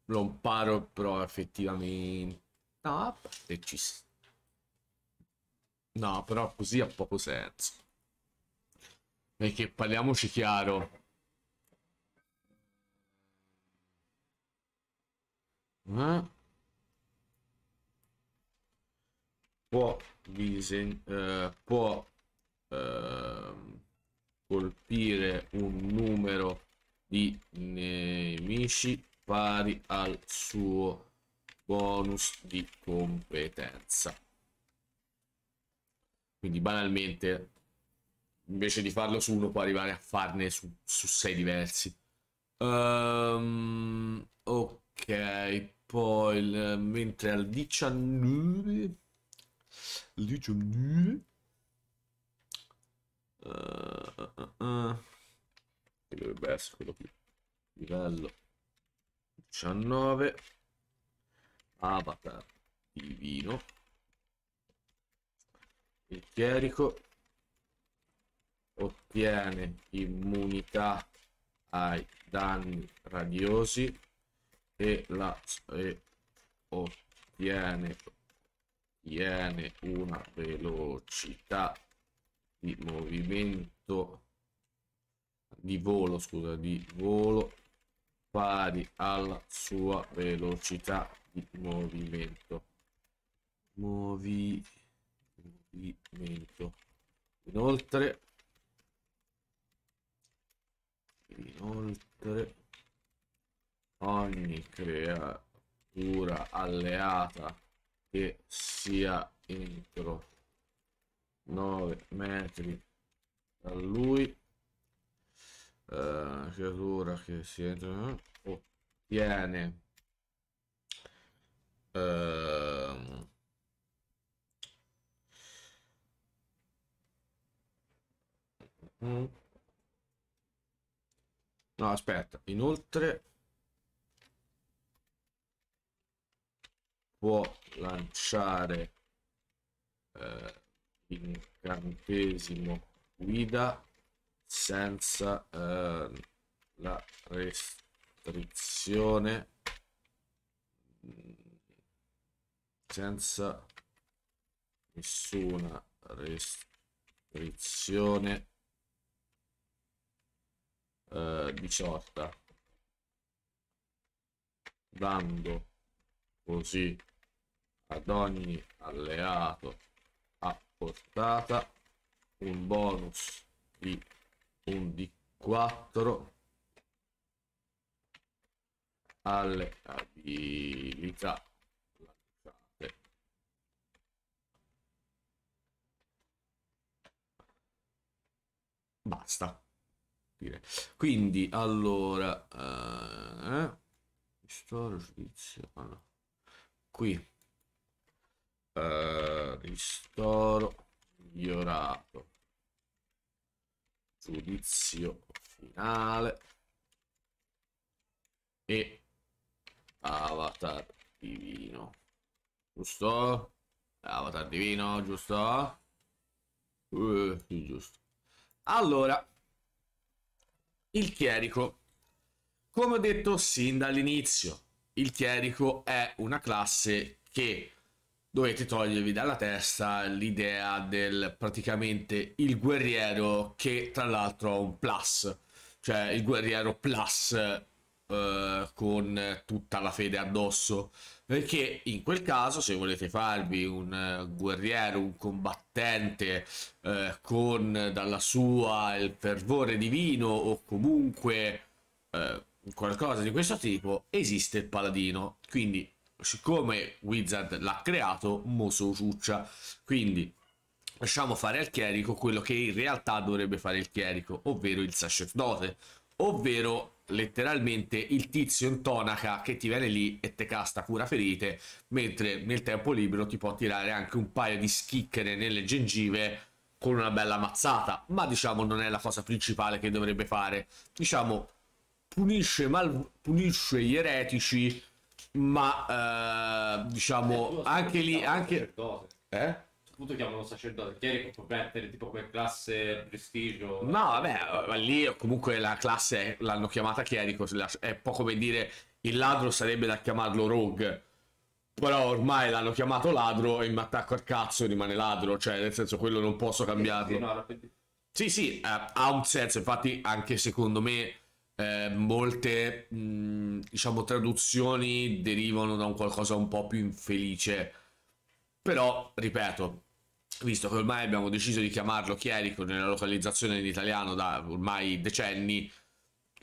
lo imparo però effettivamente tap e ci No, però così ha poco senso. Perché parliamoci chiaro. Eh? Può, disen eh, può eh, colpire un numero di nemici pari al suo bonus di competenza. Quindi banalmente, invece di farlo su uno, può arrivare a farne su, su sei diversi. Um, ok, poi il, mentre al 19... Al 19... Uh, uh, uh. Dovrebbe essere quello qui. Livello 19 avatar divino il chierico ottiene immunità ai danni radiosi e, la, e ottiene, ottiene una velocità di movimento di volo scusa di volo pari alla sua velocità movimento movi movimento inoltre inoltre ogni creatura alleata che sia entro 9 metri da lui eh, creatura che si entra ottiene Ehm, mm. no, aspetta, inoltre può lanciare eh, incantesimo guida senza eh, la restrizione senza nessuna restrizione eh, di sorta dando così ad ogni alleato a portata un bonus di un d4 alle abilità basta. Quindi, allora, eh, eh ristoro giudizio, allora, ah qui, eh, ristoro migliorato, giudizio finale e avatar divino, giusto? Avatar divino, giusto? Uh, giusto. Allora, il chierico. Come ho detto sin dall'inizio, il chierico è una classe che dovete togliervi dalla testa l'idea del praticamente il guerriero che tra l'altro ha un plus, cioè il guerriero plus eh, con tutta la fede addosso perché in quel caso se volete farvi un eh, guerriero, un combattente eh, con dalla sua il fervore divino o comunque eh, qualcosa di questo tipo, esiste il paladino. Quindi siccome Wizard l'ha creato, Moso ciuccia. Quindi lasciamo fare al chierico quello che in realtà dovrebbe fare il chierico, ovvero il sacerdote, ovvero letteralmente il tizio in tonaca che ti viene lì e te casta cura ferite, mentre nel tempo libero ti può tirare anche un paio di schicchere nelle gengive con una bella mazzata, ma diciamo non è la cosa principale che dovrebbe fare. Diciamo punisce, mal... punisce gli eretici, ma eh, diciamo eh, anche lì diciamo anche... Eh? appunto chiamano sacerdote chierico può mettere tipo quel classe prestigio no vabbè eh, lì comunque la classe l'hanno chiamata chierico è un po' come dire il ladro sarebbe da chiamarlo rogue però ormai l'hanno chiamato ladro e mi attacco al cazzo e rimane ladro cioè nel senso quello non posso cambiarlo sì sì eh, ha un senso infatti anche secondo me eh, molte mh, diciamo traduzioni derivano da un qualcosa un po' più infelice però, ripeto, visto che ormai abbiamo deciso di chiamarlo Chierico nella localizzazione in italiano da ormai decenni,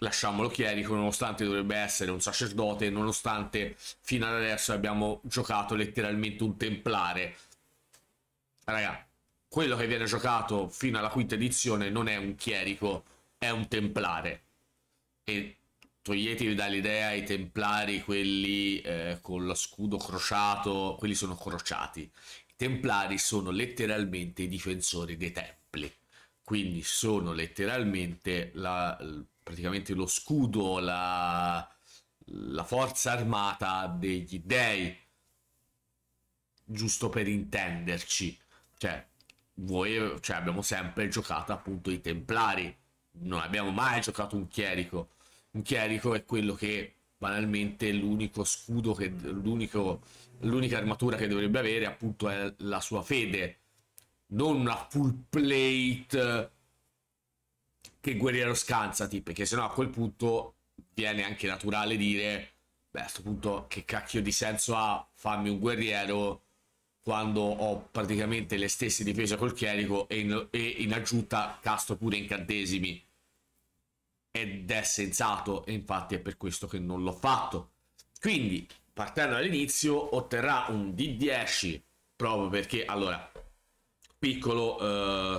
lasciamolo Chierico, nonostante dovrebbe essere un sacerdote, nonostante fino ad adesso abbiamo giocato letteralmente un templare. Raga, quello che viene giocato fino alla quinta edizione non è un chierico, è un templare. E toglietevi dall'idea i templari, quelli eh, con lo scudo crociato, quelli sono crociati. I templari sono letteralmente i difensori dei templi, quindi sono letteralmente la, praticamente lo scudo, la, la forza armata degli dei, giusto per intenderci. Cioè, voi, cioè abbiamo sempre giocato appunto i templari, non abbiamo mai giocato un chierico un chierico è quello che banalmente l'unico scudo, che, mm. l'unico, l'unica armatura che dovrebbe avere appunto è la sua fede, non una full plate che guerriero scansati, perché sennò a quel punto viene anche naturale dire, beh a questo punto che cacchio di senso ha farmi un guerriero quando ho praticamente le stesse difese col chierico e in, e in aggiunta casto pure incantesimi ed è sensato e infatti è per questo che non l'ho fatto. Quindi, partendo dall'inizio, otterrà un D10 proprio perché, allora, piccolo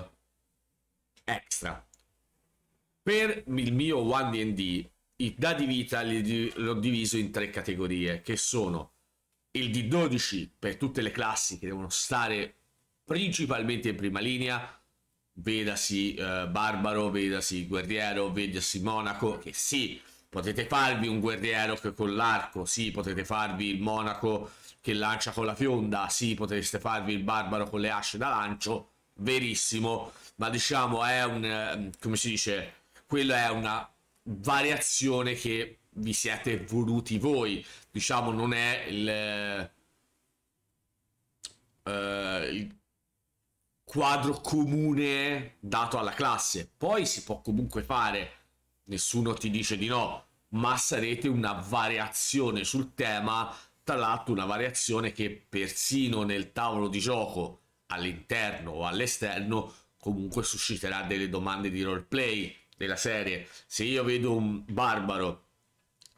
eh, extra. Per il mio 1D&D, i dadi vita li, l'ho diviso in tre categorie, che sono il D12 per tutte le classi che devono stare principalmente in prima linea, vedasi eh, Barbaro, vedasi Guerriero, vedasi Monaco, che sì, potete farvi un Guerriero che con l'arco, sì, potete farvi il Monaco che lancia con la fionda, sì, potreste farvi il Barbaro con le asce da lancio, verissimo, ma diciamo è un, ehm, come si dice, quella è una variazione che vi siete voluti voi, diciamo non è il... Uh, il quadro comune dato alla classe. Poi si può comunque fare, nessuno ti dice di no, ma sarete una variazione sul tema, tra l'altro una variazione che persino nel tavolo di gioco all'interno o all'esterno comunque susciterà delle domande di roleplay della serie. Se io vedo un barbaro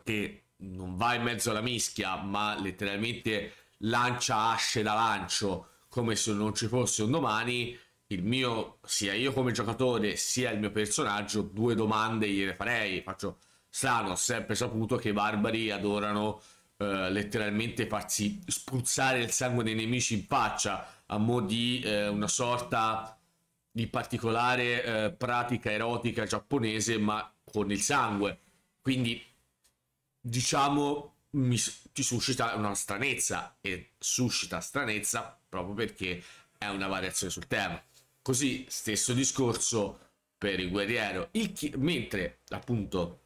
che non va in mezzo alla mischia, ma letteralmente lancia asce da lancio come se non ci fosse un domani, il mio, sia io come giocatore, sia il mio personaggio, due domande gliele farei. Faccio strano, ho sempre saputo che i barbari adorano eh, letteralmente farsi spruzzare il sangue dei nemici in faccia, a mo' di eh, una sorta di particolare eh, pratica erotica giapponese, ma con il sangue. Quindi, diciamo, mi, ti suscita una stranezza e suscita stranezza proprio perché è una variazione sul tema. Così stesso discorso per il guerriero, il chi... mentre appunto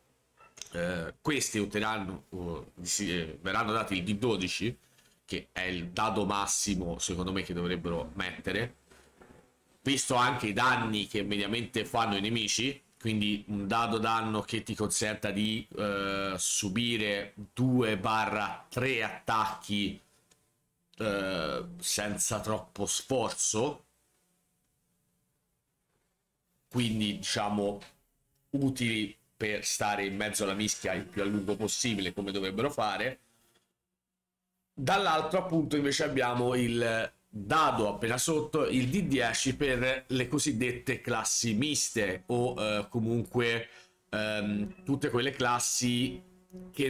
eh, questi otterranno, uh, eh, verranno dati il D12, che è il dado massimo secondo me che dovrebbero mettere, visto anche i danni che mediamente fanno i nemici, quindi un dado danno che ti consenta di eh, subire 2-3 attacchi eh, senza troppo sforzo, quindi diciamo utili per stare in mezzo alla mischia il più a lungo possibile come dovrebbero fare. Dall'altro appunto invece abbiamo il dado appena sotto, il D10 per le cosiddette classi miste o eh, comunque ehm, tutte quelle classi che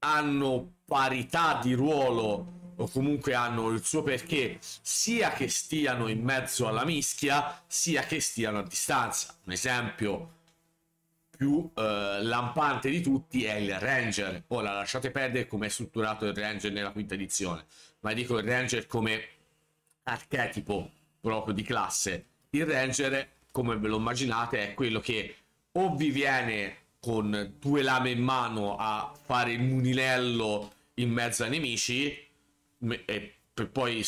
hanno parità di ruolo o comunque hanno il suo perché, sia che stiano in mezzo alla mischia, sia che stiano a distanza. Un esempio più eh, lampante di tutti è il Ranger. Ora lasciate perdere come è strutturato il Ranger nella quinta edizione, ma dico il Ranger come archetipo proprio di classe. Il Ranger, come ve lo immaginate, è quello che o vi viene con due lame in mano a fare il mulinello in mezzo ai nemici e per poi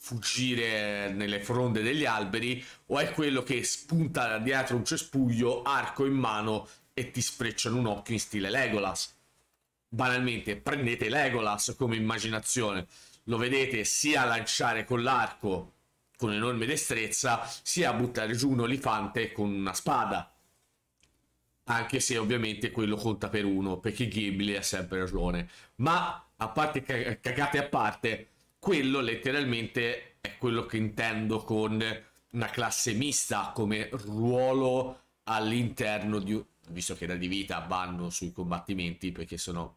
fuggire nelle fronde degli alberi o è quello che spunta da dietro un cespuglio, arco in mano e ti sprecciano un occhio in stile Legolas. Banalmente, prendete Legolas come immaginazione. Lo vedete sia lanciare con l'arco con enorme destrezza, sia buttare giù un olifante con una spada anche se ovviamente quello conta per uno, perché Ghibli ha sempre ragione. Ma a parte cagate a parte, quello letteralmente è quello che intendo con una classe mista come ruolo all'interno di un... visto che da di vita vanno sui combattimenti perché sono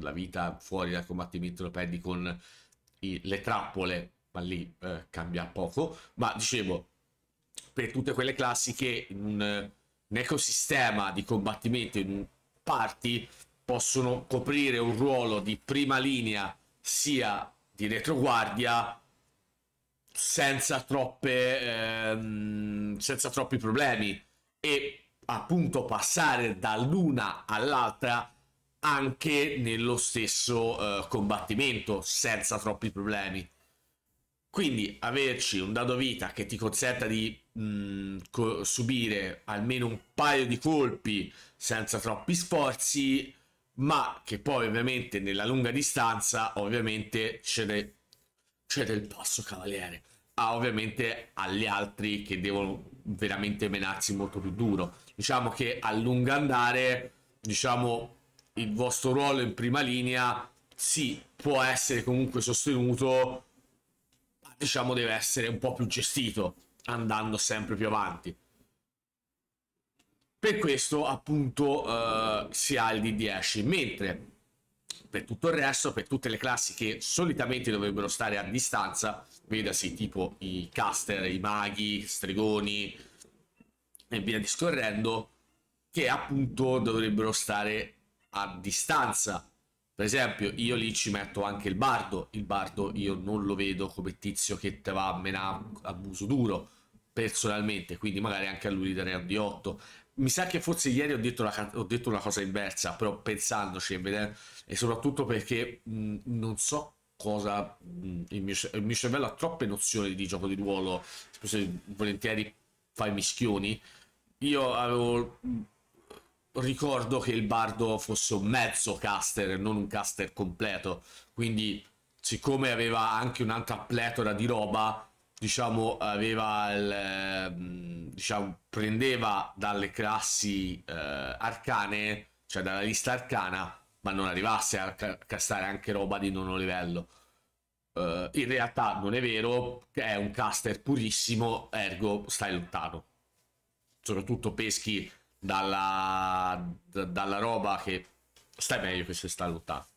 la vita fuori dal combattimento lo perdi con i... le trappole ma lì eh, cambia poco ma dicevo per tutte quelle classi che in un un ecosistema di combattimento in parti possono coprire un ruolo di prima linea sia di retroguardia senza, troppe, ehm, senza troppi problemi e appunto passare dall'una all'altra anche nello stesso eh, combattimento senza troppi problemi quindi averci un dado vita che ti consenta di mh, mm, co subire almeno un paio di colpi senza troppi sforzi, ma che poi ovviamente nella lunga distanza ovviamente cede, cede il passo cavaliere a, ovviamente agli altri che devono veramente menarsi molto più duro. Diciamo che a lungo andare, diciamo, il vostro ruolo in prima linea si sì, può essere comunque sostenuto diciamo, deve essere un po' più gestito andando sempre più avanti. Per questo appunto eh, si ha il D10, mentre per tutto il resto, per tutte le classi che solitamente dovrebbero stare a distanza, vedasi tipo i caster, i maghi, stregoni e via discorrendo, che appunto dovrebbero stare a distanza per esempio, io lì ci metto anche il bardo. Il bardo io non lo vedo come tizio che te va a menare a muso duro, personalmente. Quindi magari anche a lui gli darei un di 8. Mi sa che forse ieri ho detto una, ho detto una cosa inversa, però pensandoci e soprattutto perché mh, non so cosa... Mh, il, mio, il, mio, cervello ha troppe nozioni di gioco di ruolo. Spesso volentieri fai mischioni. Io avevo ricordo che il bardo fosse un mezzo caster, non un caster completo, quindi siccome aveva anche un'altra pletora di roba, diciamo, aveva il, ehm, diciamo, prendeva dalle classi eh, arcane, cioè dalla lista arcana, ma non arrivasse a castare anche roba di nono livello. Uh, in realtà non è vero, è un caster purissimo, ergo stai lontano. Soprattutto peschi dalla, d- dalla roba che stai meglio che se sta lottando.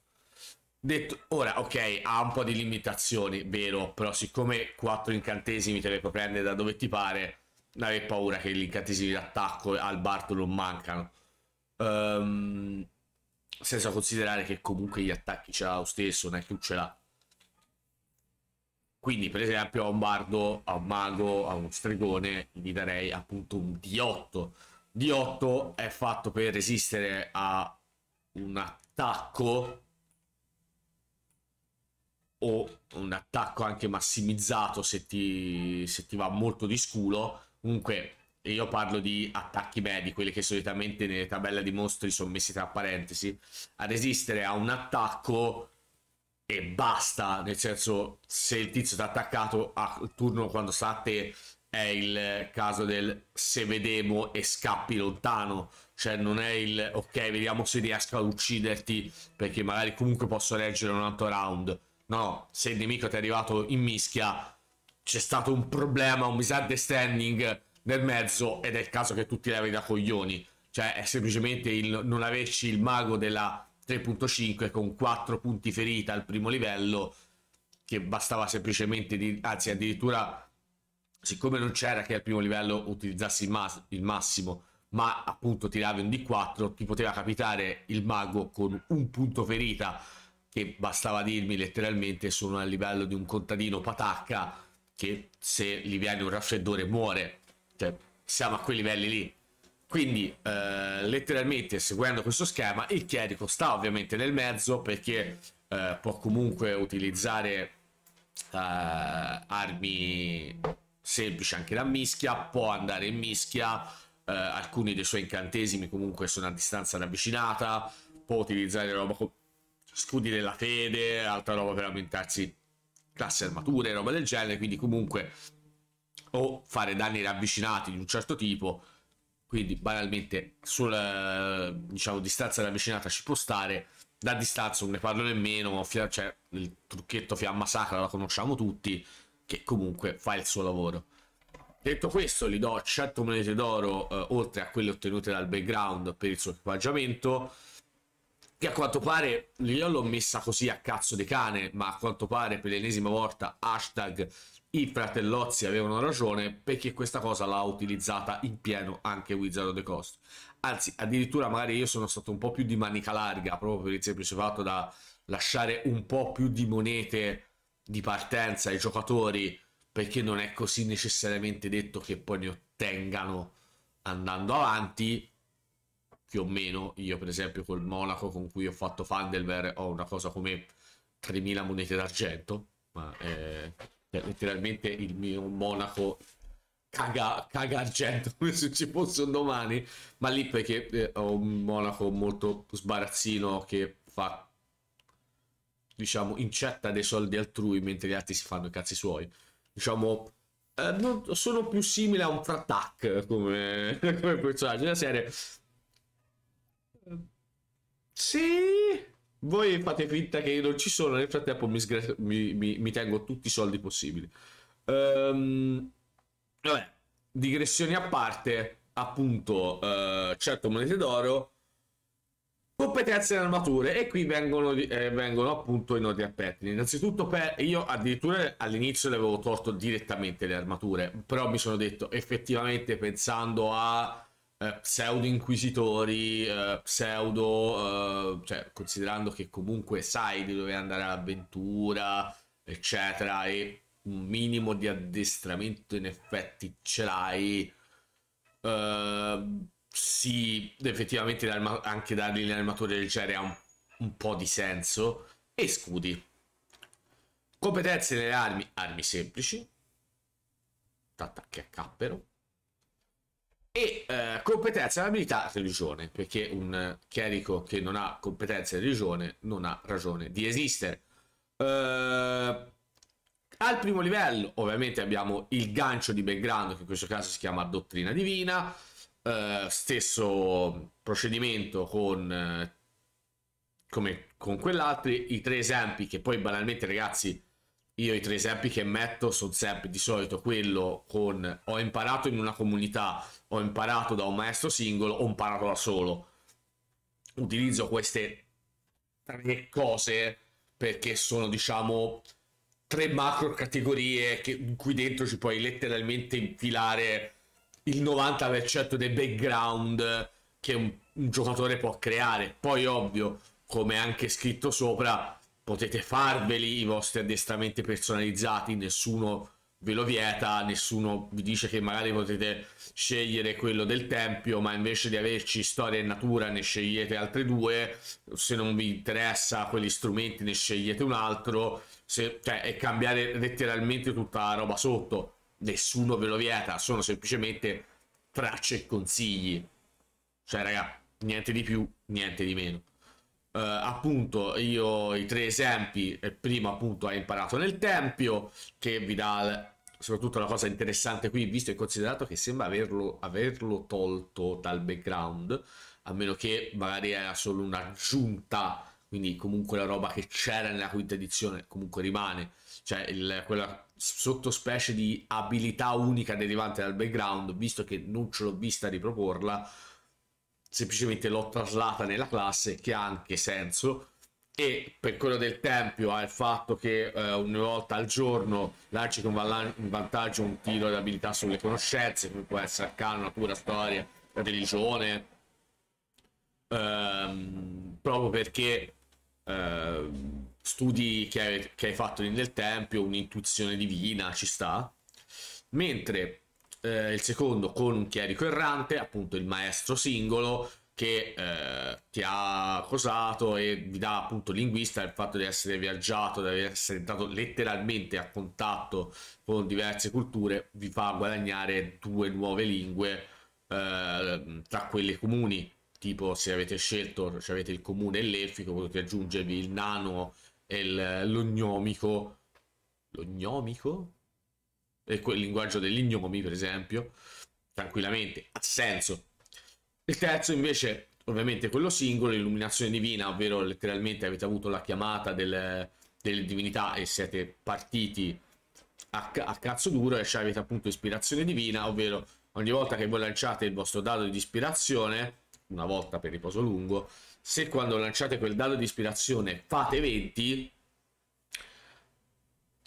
Detto, ora, ok, ha un po' di limitazioni, vero, però siccome 4 incantesimi te le puoi prendere da dove ti pare, non avevi paura che gli incantesimi d'attacco al Barto non mancano. Um, senza considerare che comunque gli attacchi ce l'ha lo stesso, non è che non ce l'ha. Quindi, per esempio, a un bardo, a un mago, a uno stregone, gli darei appunto un D8 D8 è fatto per resistere a un attacco o un attacco anche massimizzato se ti, se ti va molto di sculo. Comunque io parlo di attacchi medi, quelli che solitamente nelle tabelle di mostri sono messi tra parentesi, a resistere a un attacco e basta, nel senso se il tizio ti ha attaccato al turno quando sta a te è il caso del se vedemo e scappi lontano, cioè non è il ok vediamo se riesco ad ucciderti perché magari comunque posso reggere un altro round, no, se il nemico ti è arrivato in mischia c'è stato un problema, un standing nel mezzo ed è il caso che tu ti levi da coglioni, cioè è semplicemente il non averci il mago della 3.5 con 4 punti ferita al primo livello che bastava semplicemente di, anzi addirittura siccome non c'era che al primo livello utilizzassi il, mas il massimo, ma appunto tiravi un D4, ti poteva capitare il mago con un punto ferita, che bastava dirmi letteralmente sono al livello di un contadino patacca, che se gli viene un raffreddore muore. Cioè, siamo a quei livelli lì. Quindi, eh, letteralmente, seguendo questo schema, il chierico sta ovviamente nel mezzo perché eh, può comunque utilizzare eh, armi semplice anche da mischia, può andare in mischia, eh, alcuni dei suoi incantesimi comunque sono a distanza ravvicinata, può utilizzare roba come scudi della fede, altra roba per aumentarsi classe armature, roba del genere, quindi comunque o fare danni ravvicinati di un certo tipo, quindi banalmente sulla eh, diciamo, distanza ravvicinata ci può stare, da distanza non ne parlo nemmeno, cioè il trucchetto fiamma sacra la conosciamo tutti, che comunque fa il suo lavoro. Detto questo, gli do 100 monete d'oro, eh, oltre a quelle ottenute dal background per il suo equipaggiamento, che a quanto pare, io l'ho messa così a cazzo di cane, ma a quanto pare per l'ennesima volta, hashtag i fratellozzi avevano ragione, perché questa cosa l'ha utilizzata in pieno anche Wizard of the Coast. Anzi, addirittura magari io sono stato un po' più di manica larga, proprio per il semplice fatto da lasciare un po' più di monete di partenza ai giocatori perché non è così necessariamente detto che poi ne ottengano andando avanti più o meno io per esempio col Monaco con cui ho fatto Fandelver ho una cosa come 3000 monete d'argento ma eh, è, cioè, è letteralmente il mio Monaco caga, caga argento *laughs* come se ci fosse un domani ma lì perché eh, ho un Monaco molto sbarazzino che fa diciamo, incetta dei soldi altrui mentre gli altri si fanno i cazzi suoi. Diciamo, eh, non, sono più simile a un Frattac come, *laughs* come personaggio della serie. Sì, voi fate finta che io non ci sono, nel frattempo mi, mi, mi, mi tengo tutti i soldi possibili. Um, vabbè, digressioni a parte, appunto, uh, certo monete d'oro, Competenze e armature e qui vengono, eh, vengono appunto i nodi aperti. Innanzitutto per, io addirittura all'inizio le avevo tolto direttamente le armature, però mi sono detto effettivamente pensando a eh, pseudo inquisitori, eh, pseudo, eh, cioè considerando che comunque sai di dove andare all'avventura, eccetera, e un minimo di addestramento in effetti ce l'hai. Uh, sì, effettivamente anche dargli l'animatore leggere ha un, un, po' di senso. E scudi. Competenze nelle armi, armi semplici. Attacchi a cappero. E eh, competenze e abilità religione, perché un chierico che non ha competenze di religione non ha ragione di esistere. Eh, al primo livello, ovviamente, abbiamo il gancio di background, che in questo caso si chiama dottrina divina. Eh, stesso procedimento con, eh, come con quell'altro. I tre esempi che poi banalmente, ragazzi, io i tre esempi che metto sono sempre di solito quello con ho imparato in una comunità, ho imparato da un maestro singolo, ho imparato da solo. Utilizzo queste tre cose perché sono, diciamo, tre macro categorie che, in cui dentro ci puoi letteralmente infilare il 90% dei background che un, un giocatore può creare. Poi, ovvio, come anche scritto sopra, potete farveli i vostri addestramenti personalizzati, nessuno ve lo vieta, nessuno vi dice che magari potete scegliere quello del tempio, ma invece di averci storia e natura ne scegliete altre due, se non vi interessa quegli strumenti ne scegliete un altro, se, cioè, e cambiare letteralmente tutta la roba sotto nessuno ve lo vieta, sono semplicemente tracce e consigli. Cioè, raga, niente di più, niente di meno. Uh, appunto, io i tre esempi, il primo appunto hai imparato nel Tempio, che vi dà soprattutto la cosa interessante qui, visto e considerato che sembra averlo, averlo tolto dal background, a meno che magari era solo un'aggiunta, quindi comunque la roba che c'era nella quinta edizione comunque rimane, cioè il, quella sottospecie di abilità unica derivante dal background, visto che non ce l'ho vista riproporla, semplicemente l'ho traslata nella classe che ha anche senso e per quello del tempio ha il fatto che eh, una volta al giorno lanci con un vantaggio un tiro di abilità sulle conoscenze come può essere arcano, natura, storia, religione ehm, proprio perché ehm, studi che hai, che hai fatto nel tempio, un'intuizione divina, ci sta. Mentre eh, il secondo con un chierico errante, appunto il maestro singolo, che eh, ti ha cosato e vi dà appunto linguista il fatto di essere viaggiato, di essere stato letteralmente a contatto con diverse culture, vi fa guadagnare due nuove lingue eh, tra quelle comuni, tipo se avete scelto, se avete il comune e l'elfico, potete aggiungervi il nano il, l'ognomico, l'ognomico? E quel linguaggio degli gnomi, per esempio, tranquillamente, ha senso. Il terzo invece, ovviamente quello singolo, illuminazione divina, ovvero letteralmente avete avuto la chiamata del, delle divinità e siete partiti a, a cazzo duro e cioè avete appunto ispirazione divina, ovvero ogni volta che voi lanciate il vostro dado di ispirazione, una volta per riposo lungo, se quando lanciate quel dado di ispirazione fate 20,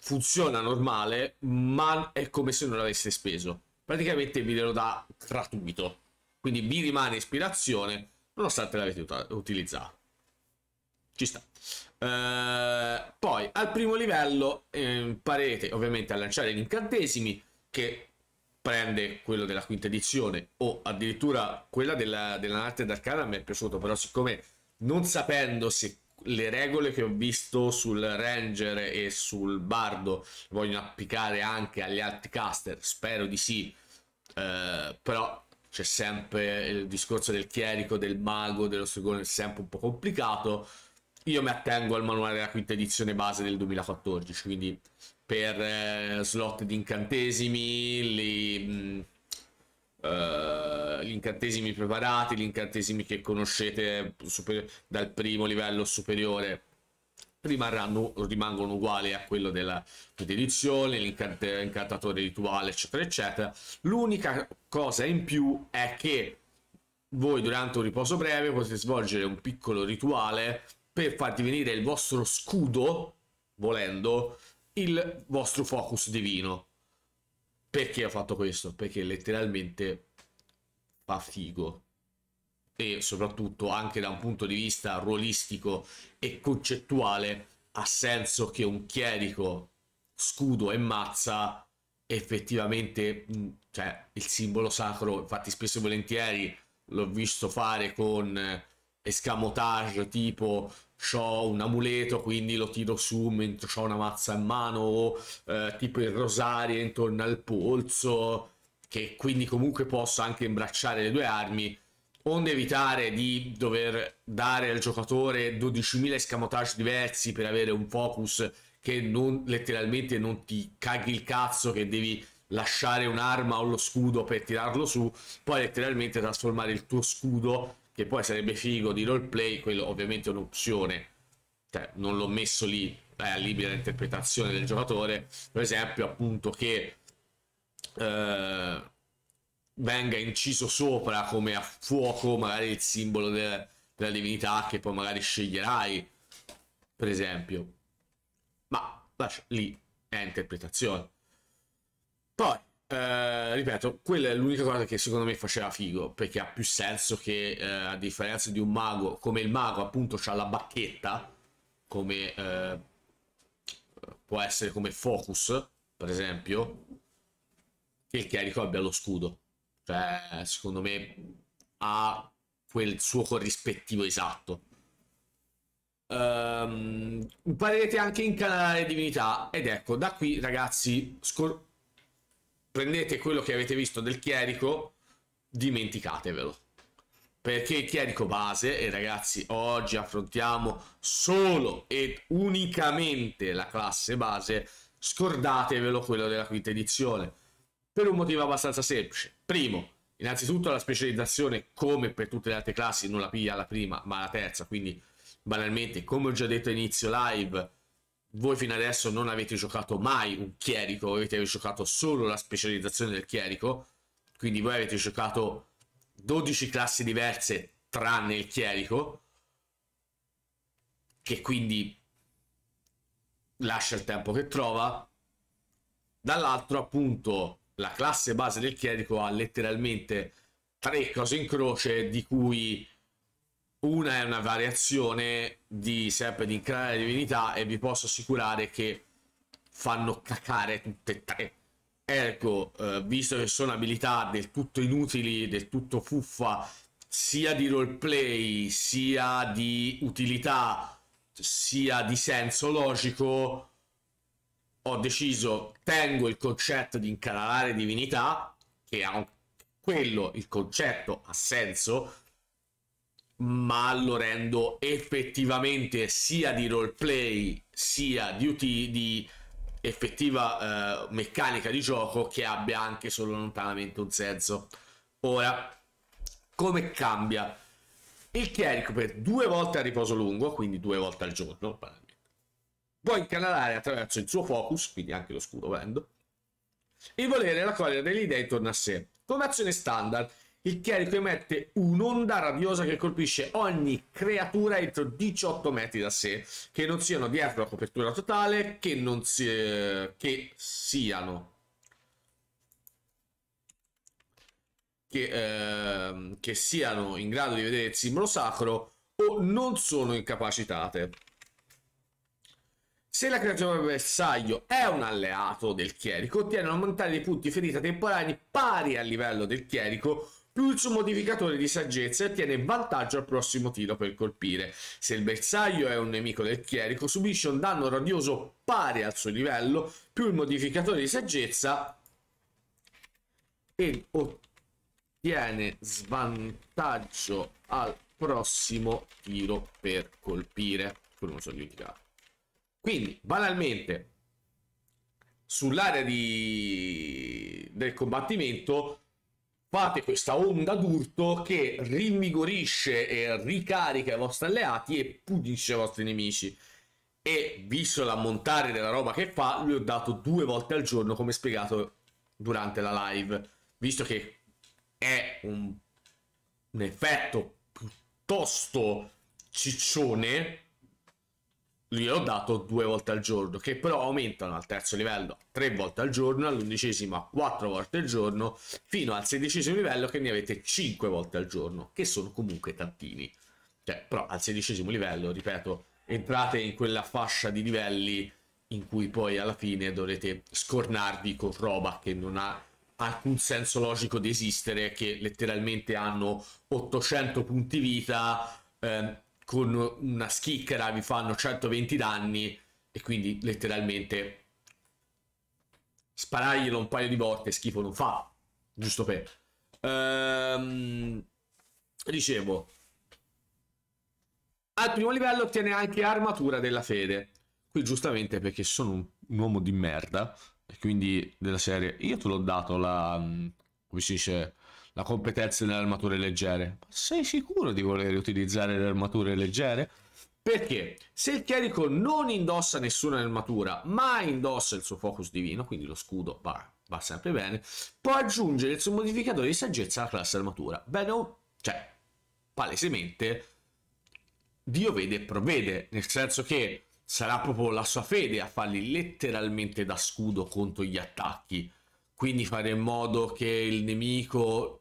funziona normale, ma è come se non l'aveste speso. Praticamente vi lo dà gratuito. Quindi vi rimane ispirazione nonostante l'avete utilizzato. Ci sta. Eh, poi al primo livello imparerete ehm, ovviamente a lanciare gli incantesimi che prende quello della quinta edizione o addirittura quella della, della Narte d'Arcana mi è piaciuto, però siccome non sapendo se le regole che ho visto sul Ranger e sul Bardo vogliono applicare anche agli altri caster, spero di sì, eh, però c'è sempre il discorso del chierico, del mago, dello strigone, sempre un po' complicato. Io mi attengo al manuale della quinta edizione base del 2014, quindi per eh, slot di incantesimi, li, mh, mm, eh, uh, gli incantesimi preparati, gli incantesimi che conoscete dal primo livello superiore rimangono uguali a quello della dedizione, l'incantatore rituale, eccetera, eccetera. L'unica cosa in più è che voi durante un riposo breve potete svolgere un piccolo rituale per far divenire il vostro scudo, volendo, il vostro focus divino. Perché ho fatto questo? Perché letteralmente fa figo. E soprattutto anche da un punto di vista ruolistico e concettuale ha senso che un chierico scudo e mazza effettivamente, mm, cioè il simbolo sacro, infatti spesso e volentieri l'ho visto fare con eh, escamotage tipo ho un amuleto quindi lo tiro su mentre ho una mazza in mano o eh, tipo il rosario intorno al polso che quindi comunque posso anche imbracciare le due armi onde evitare di dover dare al giocatore 12.000 scamotage diversi per avere un focus che non, letteralmente non ti caghi il cazzo che devi lasciare un'arma o lo scudo per tirarlo su, poi letteralmente trasformare il tuo scudo che poi sarebbe figo di roleplay, quello ovviamente è un'opzione, cioè, non l'ho messo lì a libera interpretazione del giocatore, per esempio appunto che eh, venga inciso sopra come a fuoco magari il simbolo de della divinità che poi magari sceglierai, per esempio. Ma lì è interpretazione. Poi, eh, ripeto, quella è l'unica cosa che secondo me faceva figo, perché ha più senso che uh, a differenza di un mago, come il mago appunto ha la bacchetta, come uh, può essere come focus, per esempio, che il chierico abbia lo scudo. Cioè, secondo me ha quel suo corrispettivo esatto. Um, imparerete anche in canale divinità ed ecco da qui ragazzi prendete quello che avete visto del chierico, dimenticatevelo. Perché il chierico base, e ragazzi oggi affrontiamo solo ed unicamente la classe base, scordatevelo quello della quinta edizione. Per un motivo abbastanza semplice. Primo, innanzitutto la specializzazione, come per tutte le altre classi, non la piglia la prima, ma la terza, quindi banalmente, come ho già detto all'inizio live, voi fino adesso non avete giocato mai un chierico, avete giocato solo la specializzazione del chierico, quindi voi avete giocato 12 classi diverse tranne il chierico, che quindi lascia il tempo che trova. Dall'altro appunto la classe base del chierico ha letteralmente tre cose in croce di cui una è una variazione di sempre di Incrare Divinità e vi posso assicurare che fanno cacare tutte e tre. Ergo, eh, visto che sono abilità del tutto inutili, del tutto fuffa, sia di roleplay, sia di utilità, sia di senso logico, ho deciso, tengo il concetto di incanalare divinità, che ha un... quello, il concetto ha senso, ma lo rendo effettivamente sia di roleplay sia di, uti- di effettiva eh, meccanica di gioco che abbia anche solo lontanamente un senso. Ora, come cambia? Il chierico per due volte a riposo lungo, quindi due volte al giorno, può incanalare attraverso il suo focus, quindi anche lo scudo volendo, il volere raccogliere delle idee intorno a sé. Come azione standard, il chierico emette un'onda rabbiosa che colpisce ogni creatura entro 18 metri da sé, che non siano dietro la copertura totale, che non si, che siano che, eh, che siano in grado di vedere il simbolo sacro o non sono incapacitate. Se la creatura del bersaglio è un alleato del chierico, ottiene una montagna di punti ferita temporanei pari al livello del chierico più il suo modificatore di saggezza e ottiene vantaggio al prossimo tiro per colpire. Se il bersaglio è un nemico del chierico, subisce un danno radioso pari al suo livello, più il modificatore di saggezza e ottiene svantaggio al prossimo tiro per colpire. Quello Quindi, banalmente, sull'area di... del combattimento fate questa onda d'urto che rinvigorisce e ricarica i vostri alleati e pulisce i vostri nemici. E visto l'ammontare della roba che fa, lui ho dato due volte al giorno, come spiegato durante la live, visto che è un, un effetto piuttosto ciccione gliel'ho dato due volte al giorno, che però aumentano al terzo livello tre volte al giorno, all'undicesimo quattro volte al giorno, fino al sedicesimo livello che ne avete cinque volte al giorno, che sono comunque tantini. Cioè, però al sedicesimo livello, ripeto, entrate in quella fascia di livelli in cui poi alla fine dovrete scornarvi con roba che non ha alcun senso logico di esistere, che letteralmente hanno 800 punti vita, eh, con una schicchera vi fanno 120 danni e quindi letteralmente sparaglielo un paio di volte schifo non fa, giusto per... Ehm, dicevo, al primo livello ottiene anche armatura della fede. Qui giustamente perché sono un uomo di merda e quindi della serie io te l'ho dato la... Mm, come si dice la competenza nelle armature leggere. Ma sei sicuro di voler utilizzare le armature leggere? Perché se il chierico non indossa nessuna armatura, ma indossa il suo focus divino, quindi lo scudo va, va sempre bene, può aggiungere il suo modificatore di saggezza alla classe armatura. Bene o... cioè, palesemente, Dio vede e provvede, nel senso che sarà proprio la sua fede a farli letteralmente da scudo contro gli attacchi. Quindi fare in modo che il nemico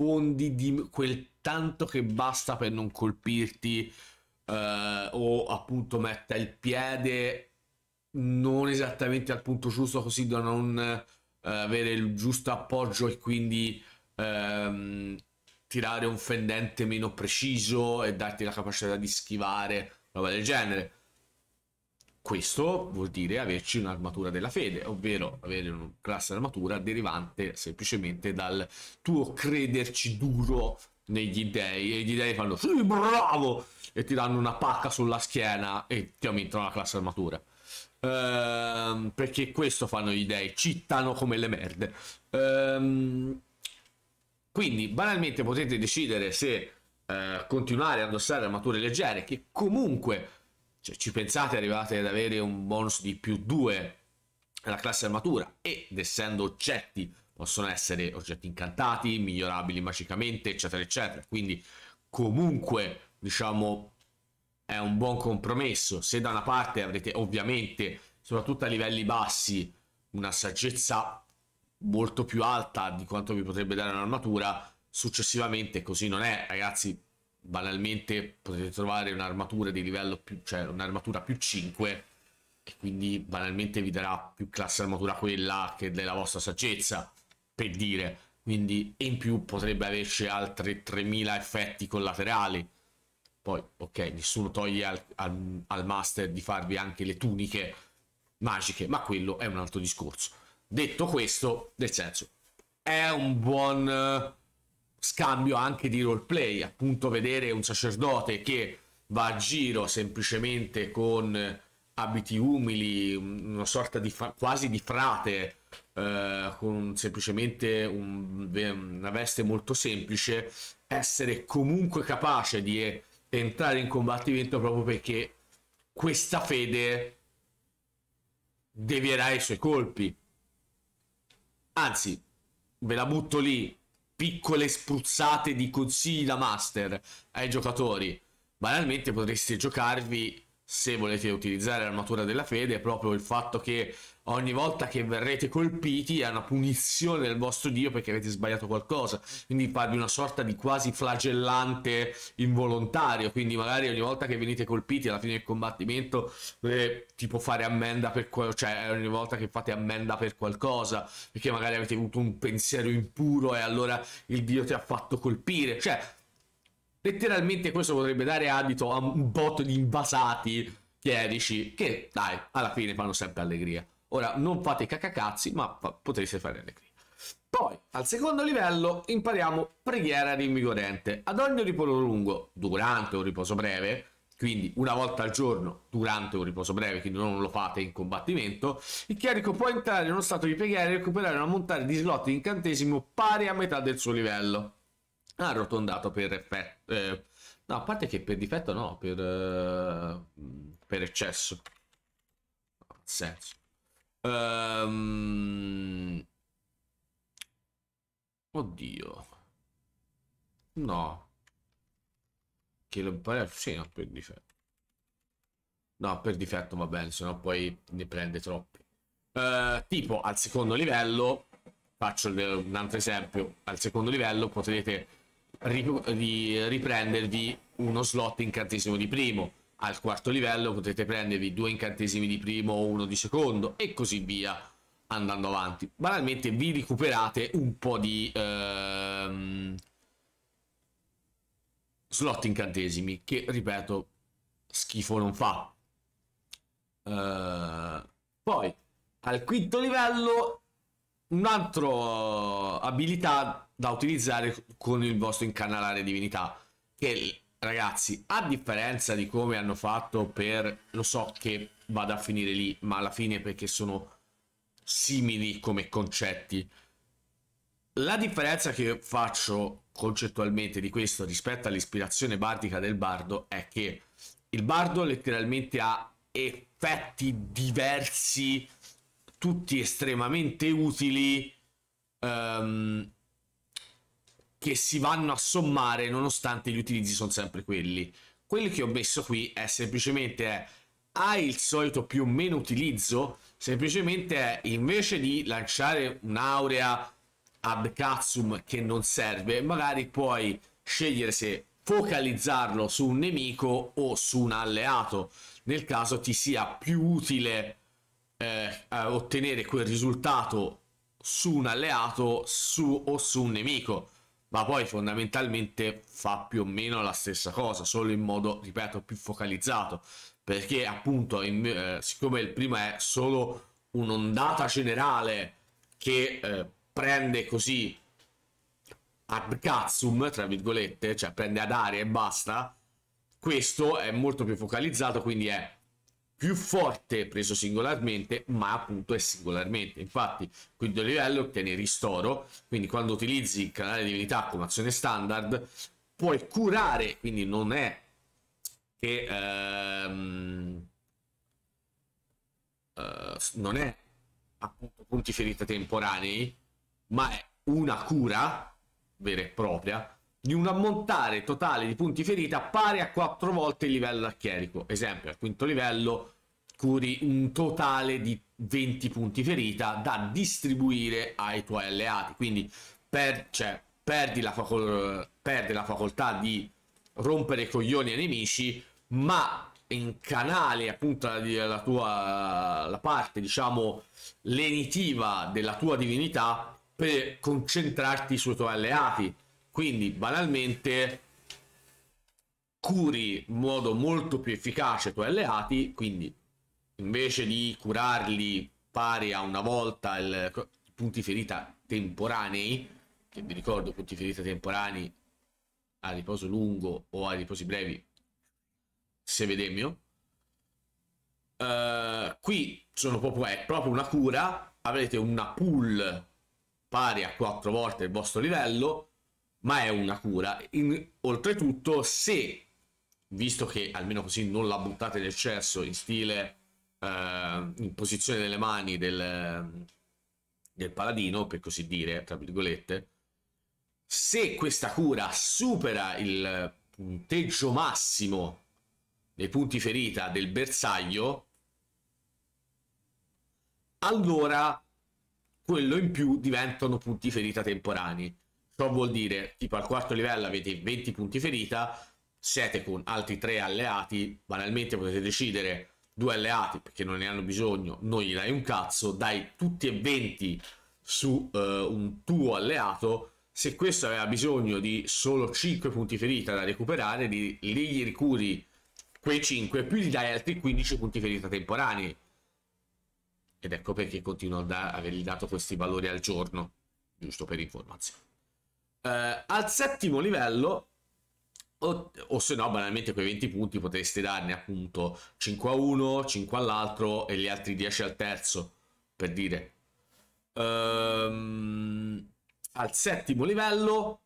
fondi di quel tanto che basta per non colpirti eh, o appunto metta il piede non esattamente al punto giusto così da non eh, avere il giusto appoggio e quindi ehm, tirare un fendente meno preciso e darti la capacità di schivare roba del genere questo vuol dire averci un'armatura della fede, ovvero avere una classe armatura derivante semplicemente dal tuo crederci duro negli dèi. e gli dèi fanno sì bravo e ti danno una pacca sulla schiena e ti aumentano la classe armatura. Ehm, perché questo fanno gli dèi, cittano come le merde. Ehm, quindi banalmente potete decidere se eh, continuare a indossare armature leggere che comunque cioè, ci pensate arrivate ad avere un bonus di più 2 alla classe armatura ed essendo oggetti possono essere oggetti incantati, migliorabili magicamente, eccetera, eccetera. Quindi comunque, diciamo, è un buon compromesso. Se da una parte avrete ovviamente, soprattutto a livelli bassi, una saggezza molto più alta di quanto vi potrebbe dare un'armatura, successivamente così non è, ragazzi, banalmente potete trovare un'armatura di livello più, cioè un'armatura più 5 e quindi banalmente vi darà più classe armatura quella che della vostra saggezza, per dire. Quindi, in più potrebbe averci altri 3000 effetti collaterali. Poi, ok, nessuno toglie al, al, al master di farvi anche le tuniche magiche, ma quello è un altro discorso. Detto questo, nel senso, è un buon scambio anche di roleplay, appunto vedere un sacerdote che va a giro semplicemente con abiti umili, una sorta di quasi di frate, eh, con semplicemente un, una veste molto semplice, essere comunque capace di entrare in combattimento proprio perché questa fede devierà i suoi colpi. Anzi, ve la butto lì, piccole spruzzate di consigli da master ai giocatori. Banalmente potreste giocarvi, se volete utilizzare l'armatura della fede, proprio il fatto che ogni volta che verrete colpiti è una punizione del vostro Dio perché avete sbagliato qualcosa, quindi farvi una sorta di quasi flagellante involontario, quindi magari ogni volta che venite colpiti alla fine del combattimento dovete eh, tipo fare ammenda per quello, cioè ogni volta che fate ammenda per qualcosa, perché magari avete avuto un pensiero impuro e allora il Dio ti ha fatto colpire, cioè letteralmente questo potrebbe dare adito a un botto di invasati chierici che dai alla fine fanno sempre allegria. Ora, non fate cacacazzi, ma potreste fare le crie. Poi, al secondo livello, impariamo preghiera rinvigorente. Ad ogni riposo lungo, durante un riposo breve, quindi una volta al giorno durante un riposo breve, quindi non lo fate in combattimento, il chierico può entrare in uno stato di preghiera e recuperare una montagna di slot di incantesimo pari a metà del suo livello. Arrotondato per effetto... Eh, no, a parte che per difetto no, per... Eh, per eccesso. Senso. Um... Oddio. No. Che lo pare Sì, no, per difetto. No, per difetto va bene, sennò poi ne prende troppi. Uh, tipo, al secondo livello, faccio un altro esempio, al secondo livello potrete Ri... riprendervi uno slot incantesimo di primo al quarto livello potete prendervi due incantesimi di primo o uno di secondo e così via andando avanti. Banalmente vi recuperate un po' di ehm, slot incantesimi che, ripeto, schifo non fa. Uh, poi al quinto livello un'altra abilità da utilizzare con il vostro incanalare divinità che ragazzi, a differenza di come hanno fatto per... Lo so che vado a finire lì, ma alla fine perché sono simili come concetti. La differenza che faccio concettualmente di questo rispetto all'ispirazione bardica del bardo è che il bardo letteralmente ha effetti diversi, tutti estremamente utili, um, che si vanno a sommare nonostante gli utilizzi sono sempre quelli. Quello che ho messo qui è semplicemente è, hai il solito più o meno utilizzo, semplicemente è, invece di lanciare un'aurea ad Katsum che non serve, magari puoi scegliere se focalizzarlo su un nemico o su un alleato, nel caso ti sia più utile eh, eh ottenere quel risultato su un alleato su, o su un nemico ma poi fondamentalmente fa più o meno la stessa cosa, solo in modo, ripeto, più focalizzato, perché appunto, in, eh, siccome il primo è solo un'ondata generale che eh, prende così ad cazzum, tra virgolette, cioè prende ad aria e basta, questo è molto più focalizzato, quindi è più forte preso singolarmente, ma appunto è singolarmente. Infatti, quinto livello ottieni ristoro, quindi quando utilizzi il canale di divinità come azione standard, puoi curare, quindi non è che... Ehm, eh, non è appunto punti ferita temporanei, ma è una cura vera e propria di un ammontare totale di punti ferita pari a 4 volte il livello archerico. Esempio, al quinto livello curi un totale di 20 punti ferita da distribuire ai tuoi alleati. Quindi per, cioè, perdi, la perdi la facoltà di rompere i coglioni ai nemici, ma in canale appunto la, la tua la parte, diciamo, lenitiva della tua divinità per concentrarti sui tuoi alleati quindi banalmente curi in modo molto più efficace i tuoi alleati, quindi invece di curarli pari a una volta i punti ferita temporanei, che vi ricordo punti ferita temporanei a riposo lungo o a riposi brevi, se vedemmio, uh, eh, qui sono proprio, è proprio una cura, avrete una pool pari a 4 volte il vostro livello, ma è una cura. In, oltretutto, se visto che almeno così non la buttate in eccesso in stile eh, in posizione delle mani del, del paladino, per così dire, tra virgolette, se questa cura supera il punteggio massimo dei punti ferita del bersaglio, allora quello in più diventano punti ferita temporanei. Ciò vuol dire, tipo al quarto livello avete 20 punti ferita, siete con altri tre alleati, banalmente potete decidere due alleati perché non ne hanno bisogno, non gli dai un cazzo, dai tutti e 20 su uh, un tuo alleato, se questo aveva bisogno di solo 5 punti ferita da recuperare, li, li gli ricuri quei 5 più gli dai altri 15 punti ferita temporanei. Ed ecco perché continuo ad avergli dato questi valori al giorno, giusto per informazione. Eh, al settimo livello, o, o se no, banalmente quei 20 punti potreste darne appunto 5 a 1, 5 all'altro e gli altri 10 al terzo, per dire. Ehm, al settimo livello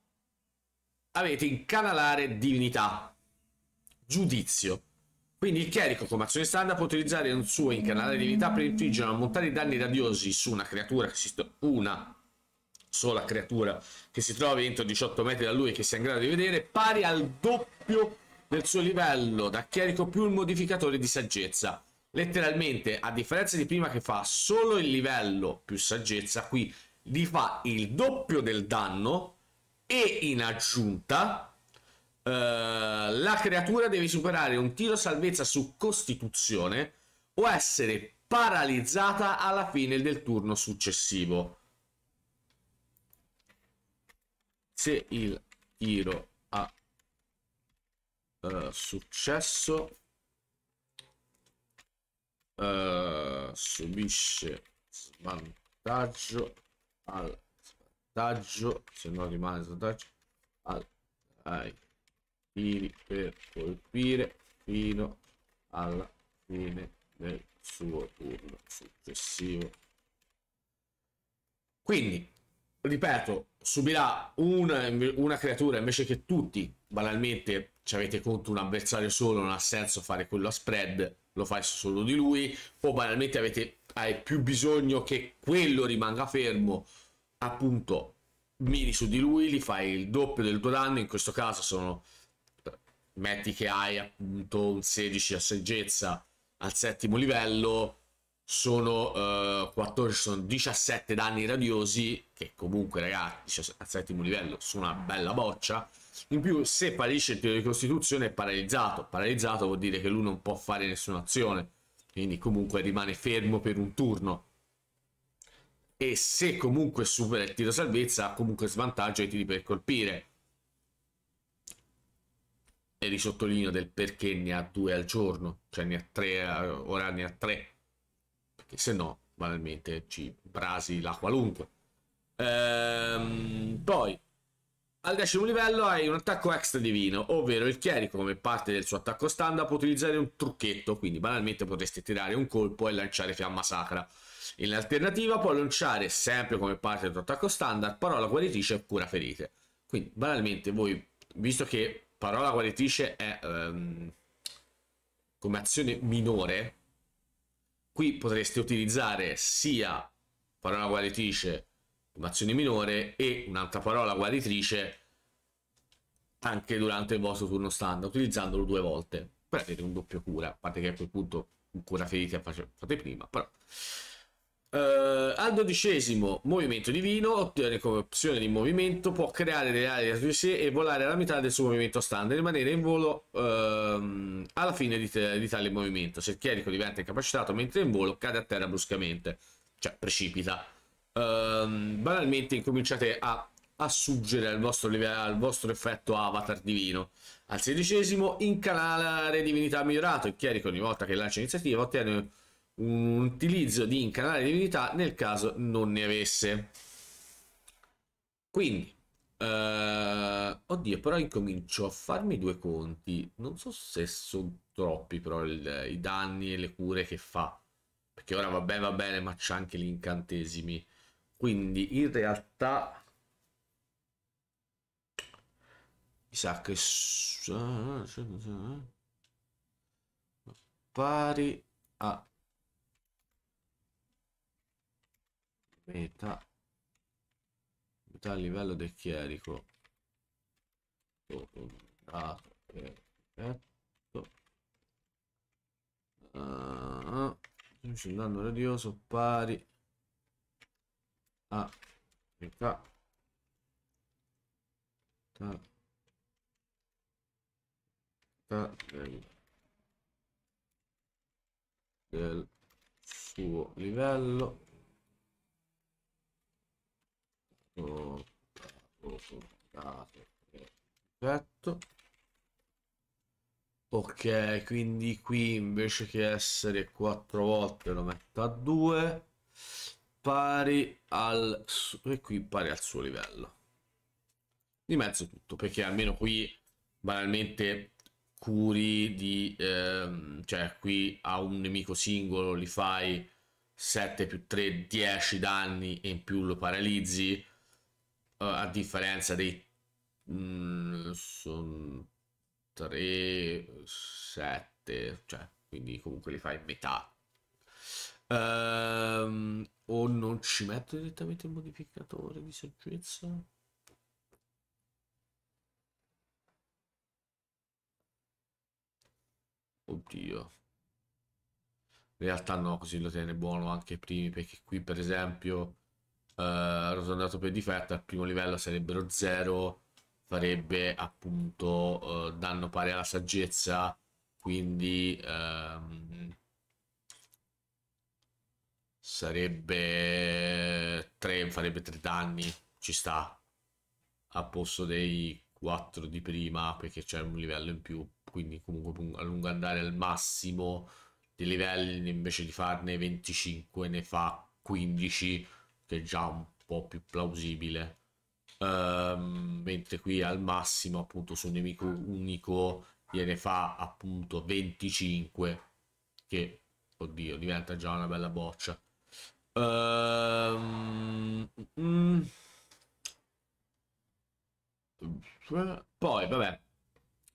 avete incanalare divinità, giudizio. Quindi il chierico come azione standard può utilizzare un suo incanalare divinità per infliggere una montata di danni radiosi su una creatura che si, una sola creatura che si trovi entro 18 metri da lui che sia in grado di vedere, pari al doppio del suo livello da chierico più il modificatore di saggezza. Letteralmente, a differenza di prima che fa solo il livello più saggezza, qui gli fa il doppio del danno e in aggiunta eh, la creatura deve superare un tiro salvezza su costituzione o essere paralizzata alla fine del turno successivo. se il tiro ha uh, successo uh, subisce svantaggio al svantaggio se no rimane svantaggio al, ai tiri per colpire fino alla fine del suo turno successivo quindi ripeto, subirà una, una creatura invece che tutti, banalmente ci avete contro un avversario solo, non ha senso fare quello a spread, lo fai solo di lui, o banalmente avete, hai più bisogno che quello rimanga fermo, appunto miri su di lui, gli fai il doppio del tuo danno, in questo caso sono metti che hai appunto un 16 a saggezza al settimo livello sono, eh, 14, sono 17 danni radiosi, che comunque ragazzi al settimo livello sono una bella boccia. In più se paralisce il tiro di costituzione è paralizzato, paralizzato vuol dire che lui non può fare nessuna azione, quindi comunque rimane fermo per un turno. E se comunque supera il tiro salvezza ha comunque svantaggio ai tiri per colpire. E risottolineo del perché ne ha due al giorno, cioè ne ha tre, eh, ora ne ha tre perché se no banalmente ci brasi la qualunque. Ehm, poi al decimo livello hai un attacco extra divino, ovvero il chierico come parte del suo attacco standard può utilizzare un trucchetto, quindi banalmente potresti tirare un colpo e lanciare fiamma sacra. In alternativa puoi lanciare sempre come parte del tuo attacco standard parola guaritrice e cura ferite. Quindi banalmente voi, visto che parola guaritrice è um, come azione minore, Qui potreste utilizzare sia parola guaritrice un'azione minore e un'altra parola guaritrice anche durante il vostro turno standard, utilizzandolo due volte. per avere un doppio cura, a parte che a quel punto un cura feriti fate prima, però... Uh, al dodicesimo movimento divino ottiene come opzione di movimento può creare delle aree dietro di sé e volare alla metà del suo movimento standard e rimanere in volo uh, alla fine di, di, tale movimento se il chierico diventa incapacitato mentre è in volo cade a terra bruscamente cioè precipita uh, banalmente incominciate a, a al vostro, al vostro effetto avatar divino al sedicesimo incanalare divinità migliorato il chierico ogni volta che lancia iniziativa ottiene un un utilizzo di incanalare divinità nel caso non ne avesse. Quindi, eh, oddio, però incomincio a farmi due conti. Non so se sono troppi però il, i danni e le cure che fa. Perché ora va bene, va bene, ma c'è anche gli incantesimi. Quindi in realtà... Mi sa che... Pari a meta metà livello del chierico oh, oh, ah, perfetto eh, eh. ah, un danno radioso pari ah, a metà ta, ta del, del suo livello perfetto. Ok, quindi qui invece che essere quattro volte lo metto a 2, pari al, e qui pari al suo livello. Di mezzo tutto, perché almeno qui banalmente curi di, ehm, cioè qui a un nemico singolo li fai 7 più 3, 10 danni e in più lo paralizzi eh, a differenza dei sono 3 7 cioè quindi comunque li fai in metà ehm, o non ci metto direttamente il modificatore di saggezza oddio in realtà no così lo tiene buono anche i primi perché qui per esempio eh, rotondato per difetto al primo livello sarebbero 0 farebbe appunto eh, danno pari alla saggezza quindi ehm, sarebbe 3 farebbe 3 danni ci sta a posto dei 4 di prima perché c'è un livello in più quindi comunque a lungo andare al massimo dei livelli invece di farne 25 ne fa 15 che è già un po' più plausibile. Um, mentre qui al massimo appunto su un nemico unico gliene fa appunto 25 che oddio diventa già una bella boccia um, mm, poi vabbè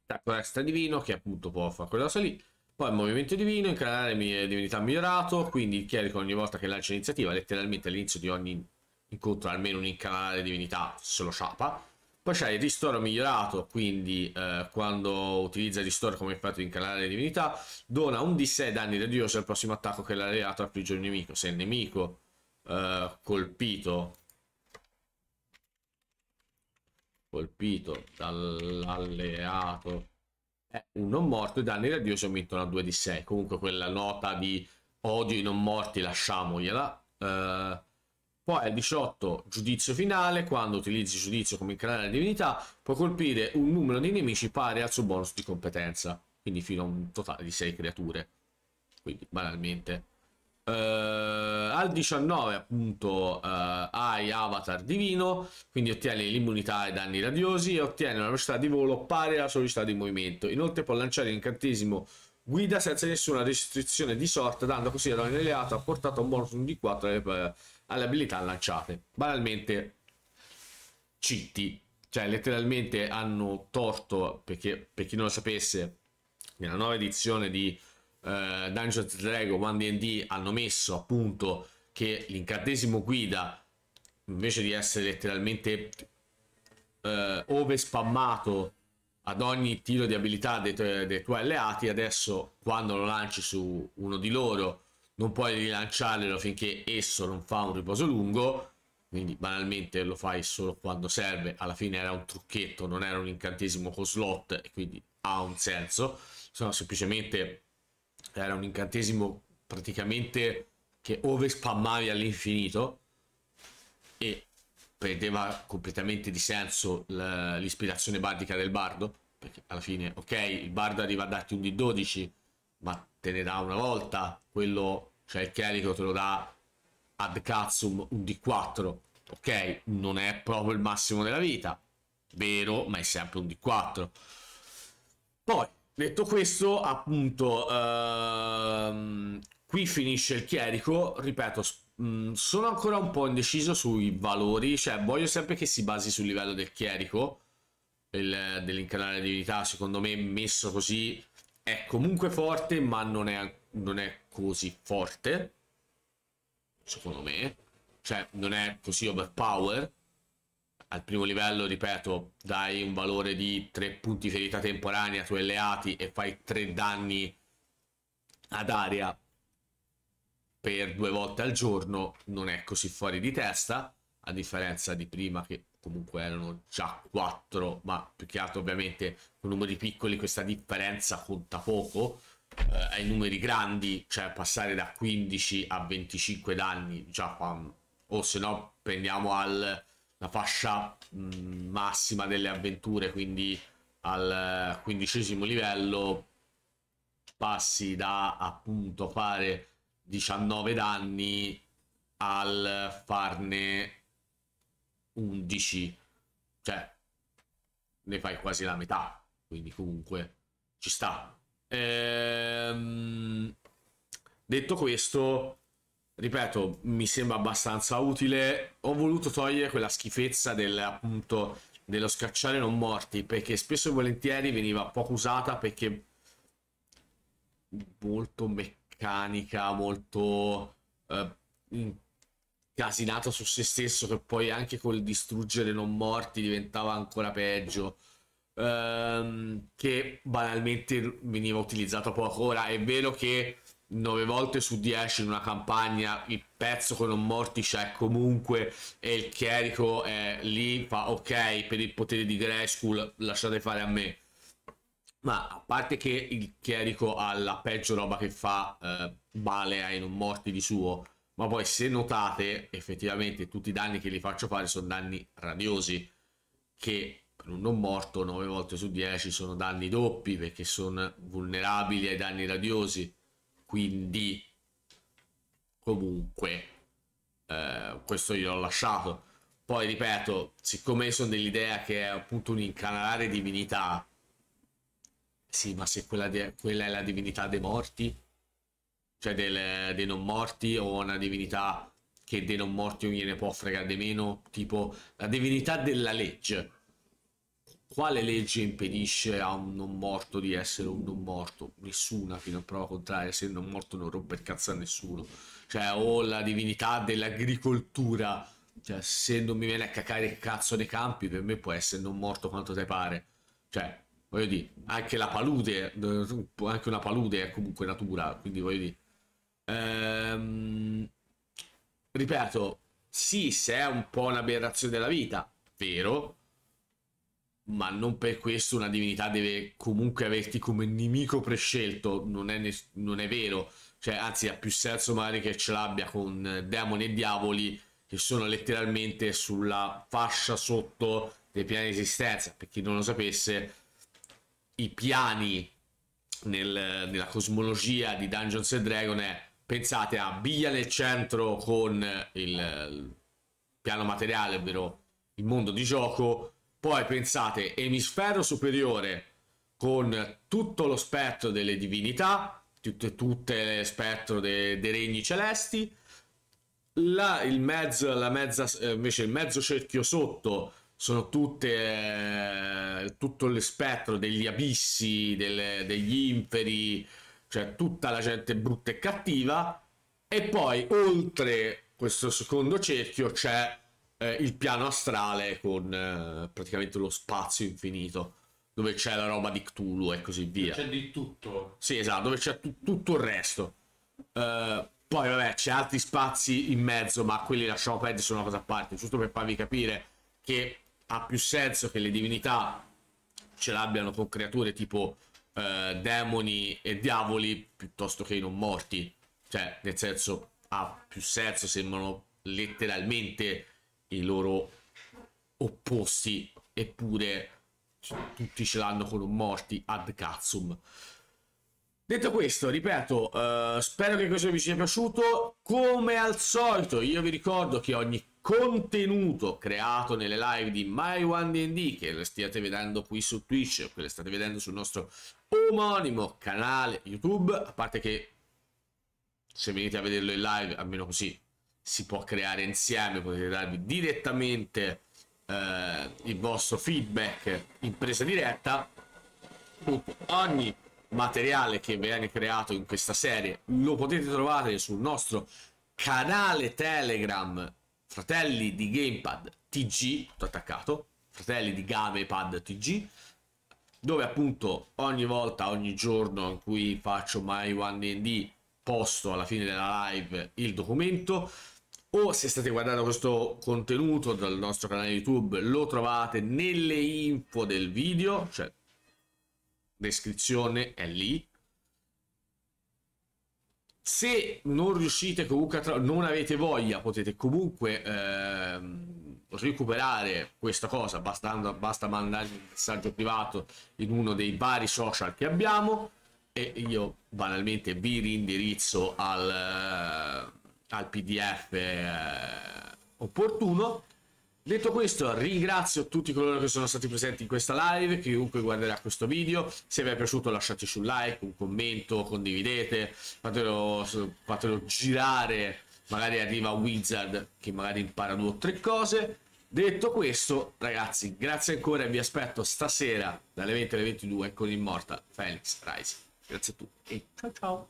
tacco extra divino che appunto può fare quella cosa lì poi movimento divino, incanalare divinità migliorato, quindi il chierico ogni volta che lancia iniziativa, letteralmente all'inizio di ogni incontro almeno un incanalare divinità se lo sciapa. Poi c'è il ristoro migliorato, quindi eh, quando utilizza il ristoro come effetto di incanalare divinità, dona un di 6 danni radiosi al prossimo attacco che l'alleato affligge un nemico. Se il nemico eh, colpito colpito dall'alleato eh, un non morto e danni radiosi aumentano a 2 di 6. Comunque quella nota di odio i non morti lasciamogliela. Uh, poi al 18 giudizio finale, quando utilizzi giudizio come incarnare la divinità, puoi colpire un numero di nemici pari al suo bonus di competenza, quindi fino a un totale di 6 creature. Quindi banalmente Uh, al 19 appunto uh, hai avatar divino quindi ottieni l'immunità ai danni radiosi e ottieni una velocità di volo pari alla sua velocità di movimento inoltre può lanciare l'incantesimo guida senza nessuna restrizione di sorta dando così ad ogni alleato ha portato un bonus di 4 alle, eh, alle abilità lanciate banalmente citti cioè letteralmente hanno torto perché per chi non lo sapesse nella nuova edizione di eh, Dungeons Dragon One D&D hanno messo appunto che l'incantesimo guida invece di essere letteralmente eh, ove spammato ad ogni tiro di abilità dei, tu dei, tuoi alleati adesso quando lo lanci su uno di loro non puoi rilanciarlo finché esso non fa un riposo lungo quindi banalmente lo fai solo quando serve alla fine era un trucchetto non era un incantesimo con slot e quindi ha un senso Sono semplicemente era un incantesimo praticamente che ove spammavi all'infinito e perdeva completamente di senso l'ispirazione bardica del bardo perché alla fine ok il bardo arriva a darti un d12 ma te ne dà una volta quello cioè il chierico te lo dà ad cazzo un d4 ok non è proprio il massimo della vita vero ma è sempre un d4 poi Detto questo, appunto, ehm, qui finisce il chierico, ripeto, mh, mm, sono ancora un po' indeciso sui valori, cioè voglio sempre che si basi sul livello del chierico, del, dell'incanale unità. secondo me messo così è comunque forte, ma non è, non è così forte, secondo me, cioè non è così overpower, al primo livello, ripeto, dai un valore di 3 punti ferita temporanea ai tuoi alleati e fai 3 danni ad aria per due volte al giorno, non è così fuori di testa, a differenza di prima che comunque erano già 4, ma più che altro ovviamente con numeri piccoli questa differenza conta poco, eh, ai numeri grandi, cioè passare da 15 a 25 danni, già fa... o se no prendiamo al la fascia mh, mm, massima delle avventure, quindi al eh, quindicesimo livello passi da appunto fare 19 danni al farne 11, cioè ne fai quasi la metà, quindi comunque ci sta. Ehm, detto questo, ripeto, mi sembra abbastanza utile. Ho voluto togliere quella schifezza del, appunto, dello scacciare non morti, perché spesso e volentieri veniva poco usata perché molto meccanica, molto eh, casinata su se stesso, che poi anche col distruggere non morti diventava ancora peggio. Ehm, che banalmente veniva utilizzato poco. Ora è vero che 9 volte su 10 in una campagna il pezzo con non morti c'è comunque e il chierico è lì fa ok per il potere di Grayskull lasciate fare a me ma a parte che il chierico ha la peggio roba che fa eh, Balea in un morti di suo ma poi se notate effettivamente tutti i danni che gli faccio fare sono danni radiosi che per un non morto 9 volte su 10 sono danni doppi perché sono vulnerabili ai danni radiosi quindi comunque eh, questo io l'ho lasciato poi ripeto siccome sono dell'idea che è appunto un incanalare divinità sì ma se quella, de- quella è la divinità dei morti cioè del, dei non morti o una divinità che dei non morti non gliene può fregare di meno tipo la divinità della legge quale legge impedisce a un non morto di essere un non morto? Nessuna, fino a prova contraria, se il non morto non rompe il cazzo a nessuno. Cioè, o oh, la divinità dell'agricoltura, cioè, se non mi viene a cacare il cazzo nei campi, per me può essere non morto quanto te pare. Cioè, voglio dire, anche la palude, anche una palude è comunque natura, quindi voglio dire. Ehm, ripeto, sì, se è un po' un'aberrazione della vita, vero, ma non per questo una divinità deve comunque averti come nemico prescelto, non è, non è vero. Cioè, anzi, ha più senso magari che ce l'abbia con eh, demoni e diavoli che sono letteralmente sulla fascia sotto dei piani di esistenza. Per chi non lo sapesse, i piani nel, nella cosmologia di Dungeons and Dragons è pensate a Biglia nel centro con il, eh, il piano materiale, ovvero il mondo di gioco, poi pensate, emisfero superiore con tutto lo spettro delle divinità, tutto, tutto lo spettro dei, dei regni celesti, la, il mezzo, la mezza, eh, invece il mezzo cerchio sotto sono tutte, eh, tutto lo spettro degli abissi, delle, degli inferi, cioè tutta la gente brutta e cattiva, e poi oltre questo secondo cerchio c'è eh, il piano astrale con eh, praticamente lo spazio infinito, dove c'è la roba di Cthulhu e così via. C'è di tutto. Sì, esatto, dove c'è tu tutto il resto. Uh, poi vabbè, c'è altri spazi in mezzo, ma quelli lasciamo perdere sono una cosa a parte, giusto per farvi capire che ha più senso che le divinità ce l'abbiano con creature tipo uh, demoni e diavoli piuttosto che i non morti. Cioè, nel senso, ha più senso, sembrano letteralmente i loro opposti, eppure tutti ce l'hanno con un morti ad cazzum. Detto questo, ripeto, uh, spero che questo vi sia piaciuto. Come al solito, io vi ricordo che ogni contenuto creato nelle live di my MyOneDD, che le stiate vedendo qui su Twitch, o che le state vedendo sul nostro omonimo canale YouTube, a parte che se venite a vederlo in live, almeno così, si può creare insieme, potete darvi direttamente eh, il vostro feedback in presa diretta. Ogni materiale che viene creato in questa serie lo potete trovare sul nostro canale Telegram Fratelli di Gamepad TG, tutto attaccato, Fratelli di Gamepad TG, dove appunto ogni volta, ogni giorno in cui faccio My One D posto alla fine della live il documento o se state guardando questo contenuto dal nostro canale YouTube lo trovate nelle info del video, cioè descrizione è lì. Se non riuscite comunque, a non avete voglia, potete comunque ehm, recuperare questa cosa, bastando, basta mandare un messaggio privato in uno dei vari social che abbiamo e io banalmente vi rindirizzo al... Eh, al pdf eh, opportuno detto questo ringrazio tutti coloro che sono stati presenti in questa live chiunque guarderà questo video se vi è piaciuto lasciateci un like un commento condividete fatelo, fatelo girare magari arriva wizard che magari impara due o tre cose detto questo ragazzi grazie ancora e vi aspetto stasera dalle 20 alle 22 con Immortal Felix Rise grazie a tutti e ciao ciao